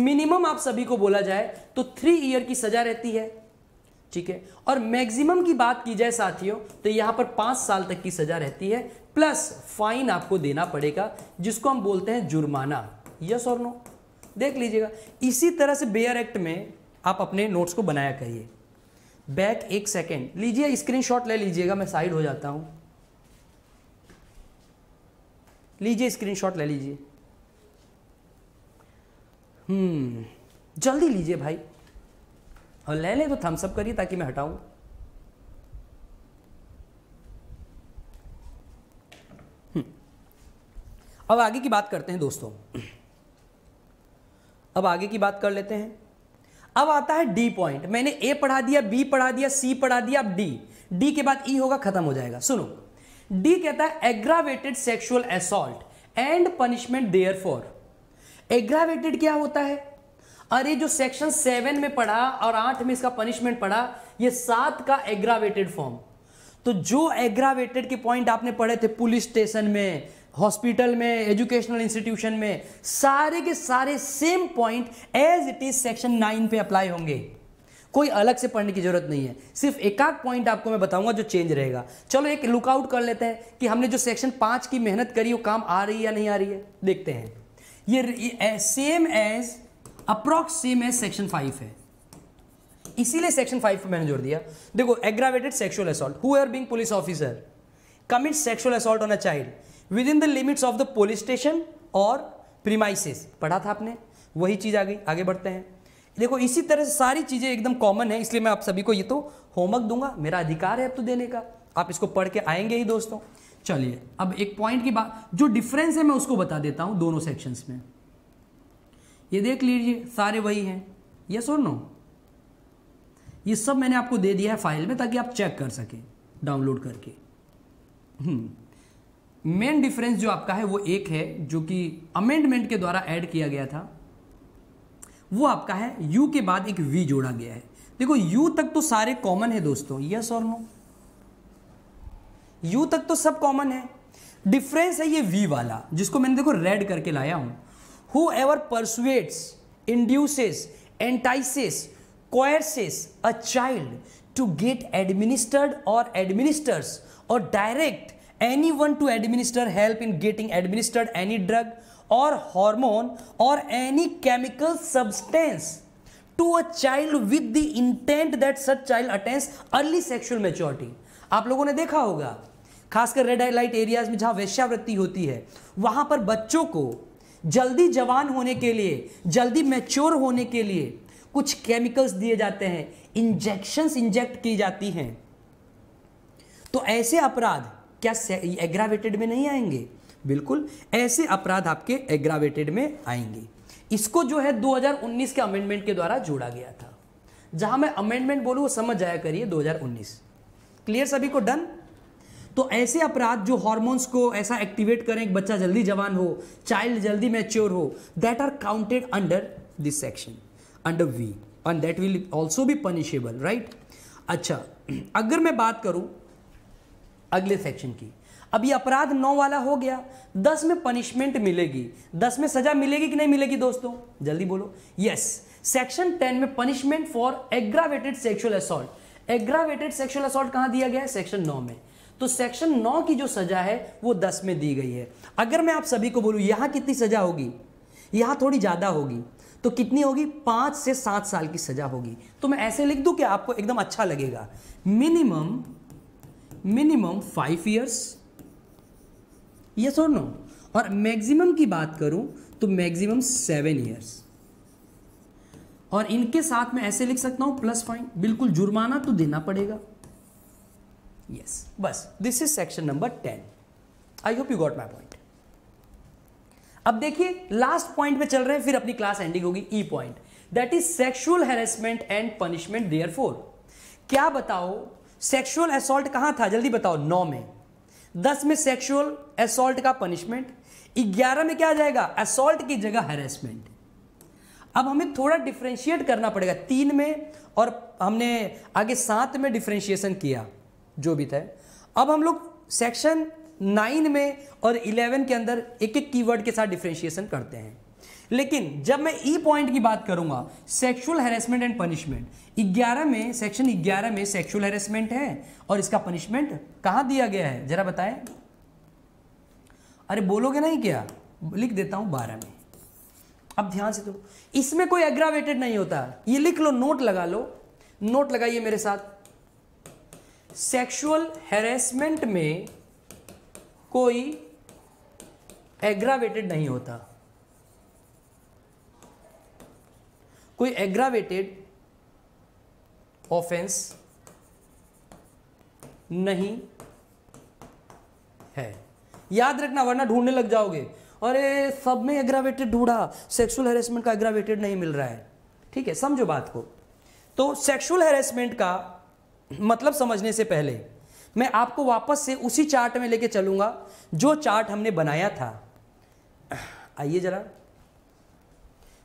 मिनिमम आप सभी को बोला जाए तो थ्री ईयर की सजा रहती है ठीक है और मैक्सिमम की बात की जाए साथियों तो यहां पर पांच साल तक की सजा रहती है प्लस फाइन आपको देना पड़ेगा जिसको हम बोलते हैं जुर्माना यस और नो देख लीजिएगा इसी तरह से बेयर एक्ट में आप अपने नोट्स को बनाया करिए बैक एक सेकेंड लीजिए स्क्रीनशॉट ले लीजिएगा मैं साइड हो जाता हूँ लीजिए स्क्रीनशॉट ले लीजिए हम्म जल्दी लीजिए भाई और ले लें तो थम्सअप करिए ताकि मैं हटाऊं हम्म, अब आगे की बात करते हैं दोस्तों अब आगे की बात कर लेते हैं अब आता है डी पॉइंट मैंने ए पढ़ा दिया बी पढ़ा दिया सी पढ़ा दिया अब डी डी के बाद ई e होगा खत्म हो जाएगा सुनो डी कहता है aggravated sexual assault and punishment therefor aggravated क्या होता है अरे जो सेक्शन सेवन में पढ़ा और आठ में इसका पनिशमेंट पढ़ा ये सात का एग्रावेटेड फॉर्म तो जो एग्रावेटेड के पॉइंट आपने पढ़े थे पुलिस स्टेशन में हॉस्पिटल में एजुकेशनल इंस्टीट्यूशन में सारे के सारे same point as it is section nine पे अप्लाई होंगे कोई अलग से पढ़ने की जरूरत नहीं है सिर्फ एक आध पॉइंट आपको मैं बताऊंगा जो चेंज रहेगा चलो एक लुकआउट कर लेते हैं कि हमने जो सेक्शन पांच की मेहनत करी वो काम आ रही है या नहीं आ रही है देखते हैं ये same as approx same as section five है इसीलिए सेक्शन फाइव पर मैंने जोड़ दिया देखो aggravated sexual assault who being police officer commit sexual assault on a child within the limits of the police station और प्रीमाइसिस पढ़ा था आपने वही चीज़ आ गई आगे बढ़ते हैं देखो इसी तरह से सारी चीज़ें एकदम कॉमन है इसलिए मैं आप सभी को ये तो होमवर्क दूंगा मेरा अधिकार है अब तो देने का आप इसको पढ़ के आएंगे ही दोस्तों चलिए अब एक पॉइंट की बात जो डिफरेंस है मैं उसको बता देता हूँ दोनों सेक्शंस में ये देख लीजिए सारे वही हैं ये सो नो ये सब मैंने आपको दे दिया है फाइल में ताकि आप चेक कर सकें डाउनलोड करके हम्म मेन डिफरेंस जो आपका है वो एक है जो कि अमेंडमेंट के द्वारा ऐड किया गया था वो आपका है यू के बाद एक वी जोड़ा गया है देखो यू तक तो सारे कॉमन है दोस्तों यस और नो यू तक तो सब कॉमन है डिफरेंस है ये वी वाला जिसको मैंने देखो रेड करके लाया हूं whoever persuades induces entices coerces a child to get administered और एडमिनिस्टर्स और direct any one to administer help in getting administered any drug और हॉर्मोन और any chemical substance to a child with the intent that such child attains early sexual maturity आप लोगों ने देखा होगा खासकर रेड लाइट एरियाज में जहां वैश्यावृत्ति होती है वहां पर बच्चों को जल्दी जवान होने के लिए जल्दी मैच्योर होने के लिए कुछ केमिकल्स दिए जाते हैं इंजेक्शंस इंजेक्ट की जाती हैं तो ऐसे अपराध क्या एग्रावेटेड में नहीं आएंगे बिल्कुल ऐसे अपराध आपके एग्रावेटेड में आएंगे इसको जो है 2019 के अमेंडमेंट के द्वारा जोड़ा गया था जहां मैं अमेंडमेंट बोलूं वो समझ आया करिए 2019 क्लियर सभी को डन तो ऐसे अपराध जो हॉर्मोन्स को ऐसा एक्टिवेट करें एक बच्चा जल्दी जवान हो चाइल्ड जल्दी मैच्योर हो that are counted under this section under V and that will also be punishable right अच्छा अगर मैं बात करूं अगले सेक्शन की अब ये अपराध नौ वाला हो गया दस में पनिशमेंट मिलेगी दस में सजा मिलेगी कि नहीं मिलेगी दोस्तों जल्दी बोलो यस सेक्शन टेन में punishment for aggravated sexual assault aggravated sexual assault कहां दिया गया है सेक्शन नौ में तो सेक्शन नौ की जो सजा है वो दस में दी गई है अगर मैं आप सभी को बोलूँ यहां कितनी सजा होगी यहां थोड़ी ज़्यादा होगी तो कितनी होगी पांच से सात साल की सजा होगी तो मैं ऐसे लिख दूँ कि आपको एकदम अच्छा लगेगा minimum minimum five years yes और नो और मैक्सिमम की बात करूं तो मैक्सिमम सेवन ईयर्स और इनके साथ में ऐसे लिख सकता हूं प्लस फाइन बिल्कुल जुर्माना तो देना पड़ेगा यस yes, बस this is section number ten I hope you got my point अब देखिए लास्ट पॉइंट पे चल रहे हैं फिर अपनी क्लास एंडिंग होगी E point that is sexual harassment and punishment therefor क्या बताओ सेक्सुअल असॉल्ट कहाँ था जल्दी बताओ नौ में दस में सेक्सुअल असॉल्ट का पनिशमेंट ग्यारह में क्या आ जाएगा असॉल्ट की जगह हेरेसमेंट अब हमें थोड़ा डिफ्रेंशिएट करना पड़ेगा तीन में और हमने आगे सात में डिफ्रेंशिएशन किया जो भी था अब हम लोग सेक्शन नाइन में और इलेवन के अंदर एक एक कीवर्ड के साथ डिफ्रेंशिएशन करते हैं लेकिन जब मैं ई e पॉइंट की बात करूंगा सेक्सुअल हेरेसमेंट एंड पनिशमेंट 11 में सेक्शन 11 में सेक्सुअल हेरेसमेंट है और इसका पनिशमेंट कहा दिया गया है जरा बताएं अरे बोलोगे नहीं क्या लिख देता हूं बारह में अब ध्यान से तो इसमें कोई एग्रावेटेड नहीं होता ये लिख लो नोट लगा लो नोट लगाइए मेरे साथ सेक्सुअल हेरेसमेंट में कोई एग्रावेटेड नहीं होता कोई एग्रावेटेड ऑफेंस नहीं है याद रखना वरना ढूंढने लग जाओगे अरे सब में एग्रावेटेड ढूंढा सेक्सुअल हेरेसमेंट का एग्रावेटेड नहीं मिल रहा है ठीक है समझो बात को तो सेक्सुअल हेरेसमेंट का मतलब समझने से पहले मैं आपको वापस से उसी चार्ट में लेके चलूंगा जो चार्ट हमने बनाया था आइए जरा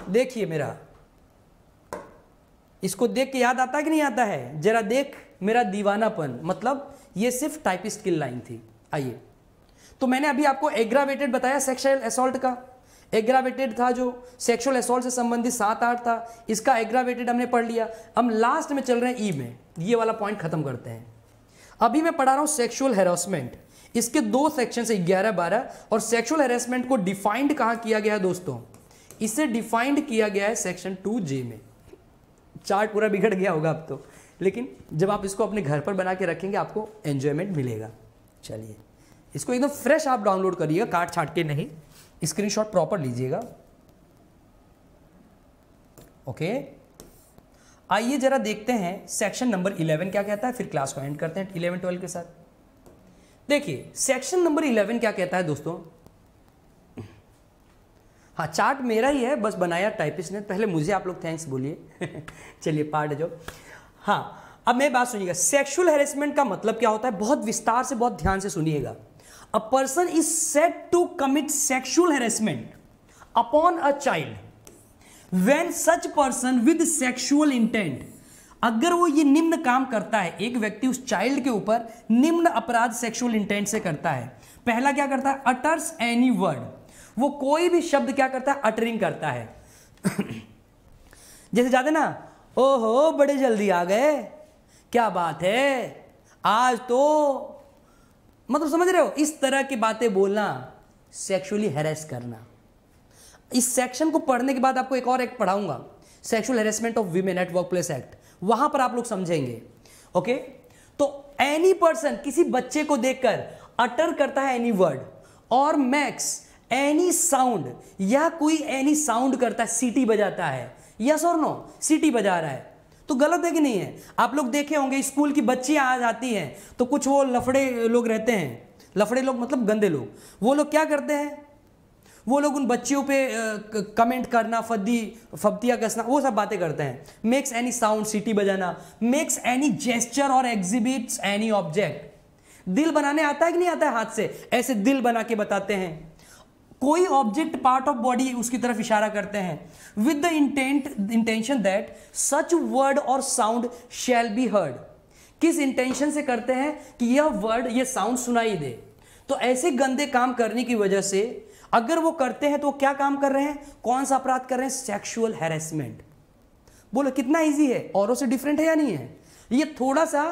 देखिए मेरा इसको देख के याद आता है कि नहीं आता है जरा देख मेरा दीवानापन मतलब ये सिर्फ टाइपिस्ट की लाइन थी आइए तो मैंने अभी आपको एग्रावेटेड बताया सेक्शुअल असोल्ट का एग्रावेटेड था जो सेक्सुअल असोल्ट से संबंधित सात आठ था इसका एग्रावेटेड हमने पढ़ लिया हम लास्ट में चल रहे हैं ई e में ये वाला पॉइंट खत्म करते हैं अभी मैं पढ़ा रहा हूँ सेक्सुअल हेरासमेंट इसके दो सेक्शन से ग्यारह बारह और सेक्सुअल हेरासमेंट को डिफाइंड कहाँ किया गया है दोस्तों इसे डिफाइंड किया गया है सेक्शन टू जे में चार्ट पूरा बिगड़ गया होगा अब तो लेकिन जब आप इसको अपने घर पर बना के रखेंगे आपको एन्जॉयमेंट मिलेगा चलिए इसको एकदम फ्रेश आप डाउनलोड करिएगा काट छाट के नहीं स्क्रीनशॉट प्रॉपर लीजिएगा ओके आइए जरा देखते हैं सेक्शन नंबर इलेवन क्या कहता है फिर क्लास को एंड करते हैं इलेवन ट्वेल्व के साथ देखिए सेक्शन नंबर इलेवन क्या कहता है दोस्तों हाँ चार्ट मेरा ही है बस बनाया टाइपिस्ट ने पहले मुझे आप लोग थैंक्स बोलिए चलिए पार्ट जो हाँ अब मैं बात सुनिएगा सेक्सुअल हेरेसमेंट का मतलब क्या होता है बहुत विस्तार से बहुत ध्यान से सुनिएगा a person is said to commit sexual harassment upon a child when such person with sexual intent अगर वो ये निम्न काम करता है एक व्यक्ति उस चाइल्ड के ऊपर निम्न अपराध सेक्सुअल इंटेंट से करता है पहला क्या करता है अटर्स एनी वर्ड वो कोई भी शब्द क्या करता है अटरिंग करता है जैसे जाते ना ओहो बड़े जल्दी आ गए क्या बात है आज तो मतलब समझ रहे हो इस तरह की बातें बोलना सेक्सुअली हेरेस करना इस सेक्शन को पढ़ने के बाद आपको एक और एक्ट पढ़ाऊंगा sexual harassment of women at work place act वहां पर आप लोग समझेंगे ओके तो एनी पर्सन किसी बच्चे को देखकर अटर करता है एनी वर्ड और मैक्स एनी साउंड या कोई एनी साउंड करता है सीटी बजाता है यस और नो सीटी बजा रहा है तो गलत है कि नहीं है आप लोग देखे होंगे स्कूल की बच्ची आ जाती हैं तो कुछ वो लफड़े लोग रहते हैं लफड़े लोग मतलब गंदे लोग वो लोग क्या करते हैं वो लोग उन बच्चियों पे कमेंट करना फद्दी फब्तिया कसना वो सब बातें करते हैं मेक्स एनी साउंड सिटी बजाना मेक्स एनी जेस्चर और एग्जिबिट्स एनी ऑब्जेक्ट दिल बनाने आता है कि नहीं आता है हाथ से ऐसे दिल बना के बताते हैं कोई ऑब्जेक्ट पार्ट ऑफ बॉडी उसकी तरफ इशारा करते हैं with the intent intention that such word और साउंड शैल बी हर्ड किस इंटेंशन से करते हैं कि यह वर्ड यह साउंड सुनाई दे तो ऐसे गंदे काम करने की वजह से अगर वो करते हैं तो वो क्या काम कर रहे हैं कौन सा अपराध कर रहे हैं सेक्सुअल हैरेसमेंट बोलो कितना इजी है औरों से डिफरेंट है या नहीं है ये थोड़ा सा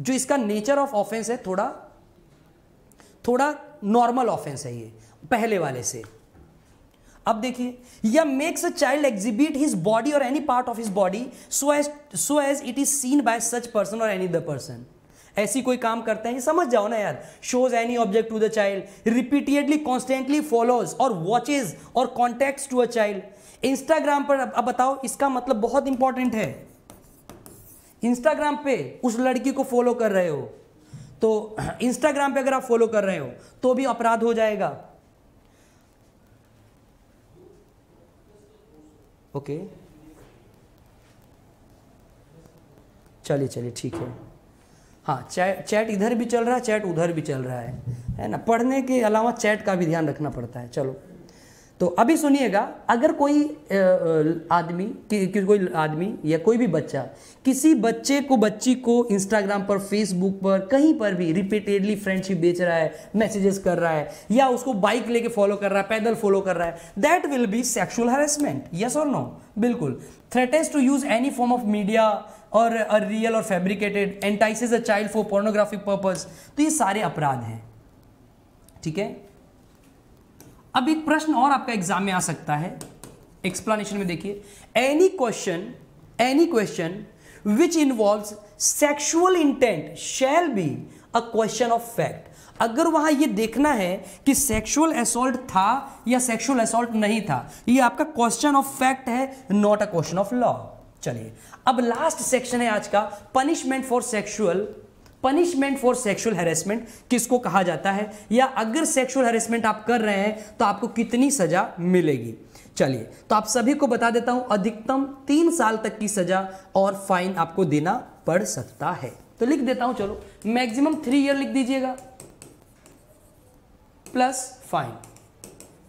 जो इसका नेचर ऑफ ऑफेंस है थोड़ा थोड़ा नॉर्मल ऑफेंस है ये पहले वाले से अब देखिए या makes a child exhibit his body और any part of his body so as so as it is seen by such person और एनी द पर्सन ऐसी कोई काम करते हैं समझ जाओ ना यार shows any object to the child repeatedly constantly follows और वॉचेज और contact to a child Instagram पर अब बताओ इसका मतलब बहुत इंपॉर्टेंट है इंस्टाग्राम पे उस लड़की को फॉलो कर रहे हो तो इंस्टाग्राम पे अगर आप फॉलो कर रहे हो तो भी अपराध हो जाएगा ओके चलिए चलिए ठीक है हाँ चैट चैट इधर भी चल रहा है चैट उधर भी चल रहा है है ना पढ़ने के अलावा चैट का भी ध्यान रखना पड़ता है चलो तो अभी सुनिएगा अगर कोई आदमी कि, कि कोई आदमी या कोई भी बच्चा किसी बच्चे को बच्ची को इंस्टाग्राम पर फेसबुक पर कहीं पर भी रिपीटेडली फ्रेंडशिप बेच रहा है मैसेजेस कर रहा है या उसको बाइक लेके फॉलो कर रहा है पैदल फॉलो कर रहा है that will be sexual harassment yes और नो बिल्कुल threatens to use any form of media और रियल और fabricated entices a child for pornographic purpose तो ये सारे अपराध हैं ठीक है अब एक प्रश्न और आपका एग्जाम में आ सकता है एक्सप्लेनेशन में देखिए any question any question which involve sexual intent shall be a question of fact अगर वहां ये देखना है कि सेक्सुअल असोल्ट था या सेक्सुअल असोल्ट नहीं था ये आपका क्वेश्चन ऑफ फैक्ट है not a question of law चलिए अब लास्ट सेक्शन है आज का punishment for sexual punishment for sexual harassment किसको कहा जाता है या अगर सेक्सुअल हेरेसमेंट आप कर रहे हैं तो आपको कितनी सजा मिलेगी चलिए तो आप सभी को बता देता हूं अधिकतम तीन साल तक की सजा और फाइन आपको देना पड़ सकता है तो लिख देता हूं चलो मैक्सिमम थ्री ईयर लिख दीजिएगा प्लस फाइन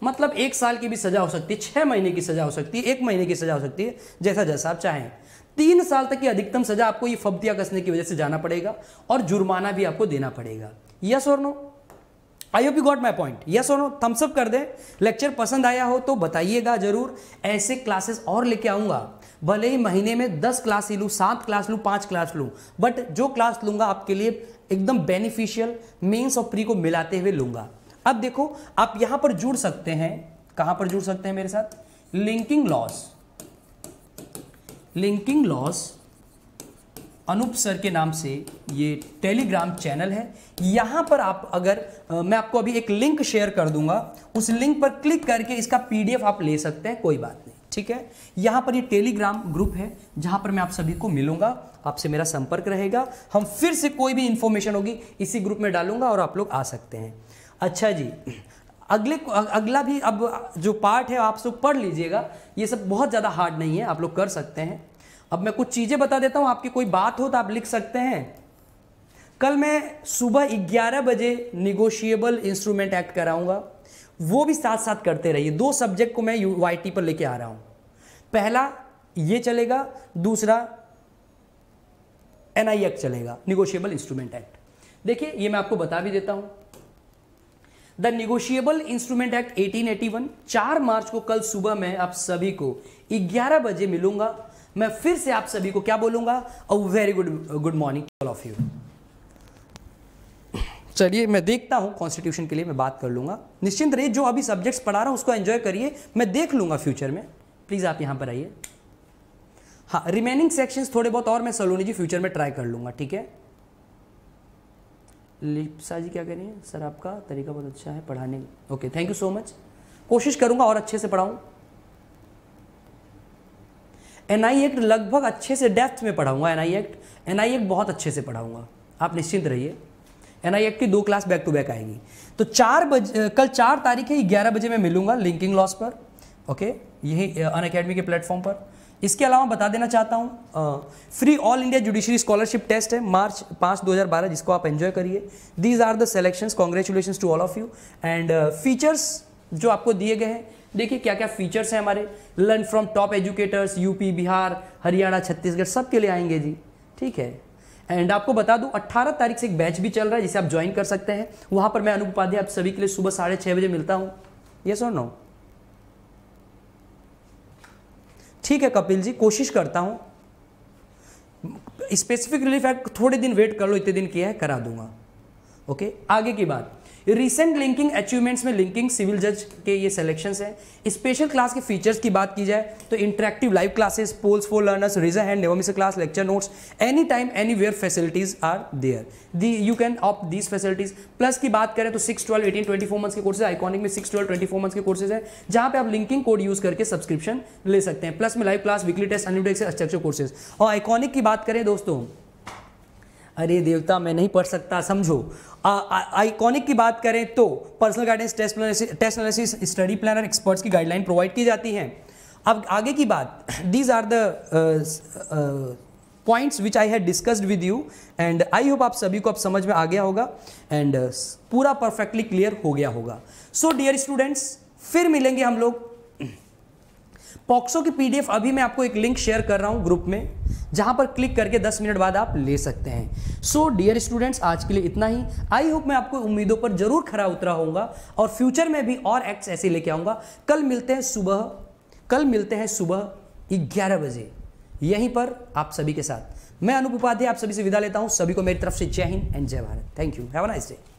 मतलब एक साल की भी सजा हो सकती है छह महीने की सजा हो सकती है एक महीने की सजा हो सकती है जैसा जैसा आप चाहें तीन साल तक की अधिकतम सजा आपको ये फब्तिया कसने की वजह से जाना पड़ेगा और जुर्माना भी आपको देना पड़ेगा यस और no I hope you got my point yes और नो थम्सअप कर दें लेक्चर पसंद आया हो तो बताइएगा जरूर ऐसे क्लासेस और लेके आऊंगा भले ही महीने में दस क्लास ही लूँ सात क्लास लूँ पाँच क्लास लूँ बट जो क्लास लूंगा आपके लिए एकदम बेनिफिशियल मेंस और प्री को मिलाते हुए लूंगा अब देखो आप यहां पर जुड़ सकते हैं कहां पर जुड़ सकते हैं मेरे साथ linking laws linking laws Anoop sir के नाम से ये टेलीग्राम चैनल है यहाँ पर आप अगर आ, मैं आपको अभी एक लिंक शेयर कर दूंगा उस लिंक पर क्लिक करके इसका पीडीएफ आप ले सकते हैं कोई बात नहीं ठीक है यहाँ पर ये टेलीग्राम ग्रुप है जहाँ पर मैं आप सभी को मिलूंगा आपसे मेरा संपर्क रहेगा हम फिर से कोई भी इन्फॉर्मेशन होगी इसी ग्रुप में डालूंगा और आप लोग आ सकते हैं अच्छा जी अगले अगला भी अब जो पार्ट है आप सब पढ़ लीजिएगा ये सब बहुत ज़्यादा हार्ड नहीं है आप लोग कर सकते हैं अब मैं कुछ चीज़ें बता देता हूँ आपकी कोई बात हो तो आप लिख सकते हैं कल मैं सुबह 11 बजे निगोशिएबल इंस्ट्रूमेंट एक्ट कराऊंगा वो भी साथ साथ करते रहिए दो सब्जेक्ट को मैं वाई पर लेके आ रहा हूँ पहला ये चलेगा दूसरा एन चलेगा निगोशिएबल इंस्ट्रूमेंट एक्ट देखिए ये मैं आपको बता भी देता हूँ द निगोशिएबल इंस्ट्रूमेंट एक्ट 1881 चार मार्च को कल सुबह मैं आप सभी को 11 बजे मिलूंगा मैं फिर से आप सभी को क्या बोलूंगा a very good good morning all of you चलिए मैं देखता हूं कॉन्स्टिट्यूशन के लिए मैं बात कर लूंगा निश्चिंत रहिए जो अभी सब्जेक्ट्स पढ़ा रहा हूं उसको एंजॉय करिए मैं देख लूंगा फ्यूचर में प्लीज़ आप यहां पर आइए हाँ रिमेनिंग सेक्शंस थोड़े बहुत और मैं सलोनी जी फ्यूचर में ट्राई कर लूंगा ठीक है लिप्सा जी क्या कह रही हैं सर आपका तरीका बहुत अच्छा है पढ़ाने का okay thank you so much कोशिश करूंगा और अच्छे से पढ़ाऊं एन आई एक्ट लगभग अच्छे से डेप्थ में पढ़ाऊंगा N I act N I act बहुत अच्छे से पढ़ाऊंगा आप निश्चिंत रहिए एन आई एक्ट की दो क्लास बैक टू बैक आएगी तो चार बज कल चार तारीख है ग्यारह बजे मैं मिलूंगा लिंकिंग लॉस पर ओके यही अन अकेडमी के प्लेटफॉर्म पर इसके अलावा बता देना चाहता हूँ free all India judiciary scholarship test है मार्च पाँच 2012 जिसको आप एंजॉय करिए these are the selections congratulation to all of you and features जो आपको दिए गए हैं देखिए क्या क्या फीचर्स हैं हमारे learn from top educators UP Bihar Haryana Chhattisgarh सब के लिए आएंगे जी ठीक है एंड आपको बता दूं 18 तारीख से एक बैच भी चल रहा है जिसे आप ज्वाइन कर सकते हैं वहाँ पर मैं अनुपाध्याय आप सभी के लिए सुबह साढ़े छः बजे मिलता हूँ यस और नो ठीक है कपिल जी कोशिश करता हूँ स्पेसिफिक रिलीफ एक्ट थोड़े दिन वेट कर लो इतने दिन किया है करा दूंगा ओके आगे की बात रिसेंट लिंकिंग अचीवमेंट्स में लिंकिंग सिविल जज के ये सिलेक्शन है स्पेशल क्लास के फीचर्स की बात की जाए तो interactive live classes polls for learners raise hand never miss class lecture notes any time anywhere facilities are there the you can opt these facilities plus की बात करें तो six twelve eighteen twenty four months के कोर्सेज आइकॉनिक में six twelve twenty four months के कोर्सेज है जहां पे आप लिंकिंग कोड यूज करके सब्सक्रिप्शन ले सकते हैं प्लस में live class weekly test अनिटेक्स structure courses और आइकॉनिक की बात करें दोस्तों अरे देवता मैं नहीं पढ़ सकता समझो आइकॉनिक की बात करें तो personal guidance test test analysis study plan और एक्सपर्ट्स की गाइडलाइन प्रोवाइड की जाती है अब आगे की बात these are the points which I have discussed with you and I hope आप सभी को अब समझ में आ गया होगा एंड uh, पूरा परफेक्टली क्लियर हो गया होगा सो डियर स्टूडेंट्स फिर मिलेंगे हम लोग पॉक्सो की पीडीएफ अभी मैं आपको एक लिंक शेयर कर रहा हूँ ग्रुप में जहां पर क्लिक करके 10 मिनट बाद आप ले सकते हैं सो डियर स्टूडेंट्स आज के लिए इतना ही आई होप मैं आपको उम्मीदों पर जरूर खरा उतरा होऊंगा और फ्यूचर में भी और एक्ट्स ऐसे लेके आऊंगा कल मिलते हैं सुबह कल मिलते हैं सुबह ग्यारह बजे यहीं पर आप सभी के साथ मैं अनुप उपाध्याय आप सभी से विदा लेता हूं सभी को मेरी तरफ से जय हिंद एंड जय Bharat thank you have a nice day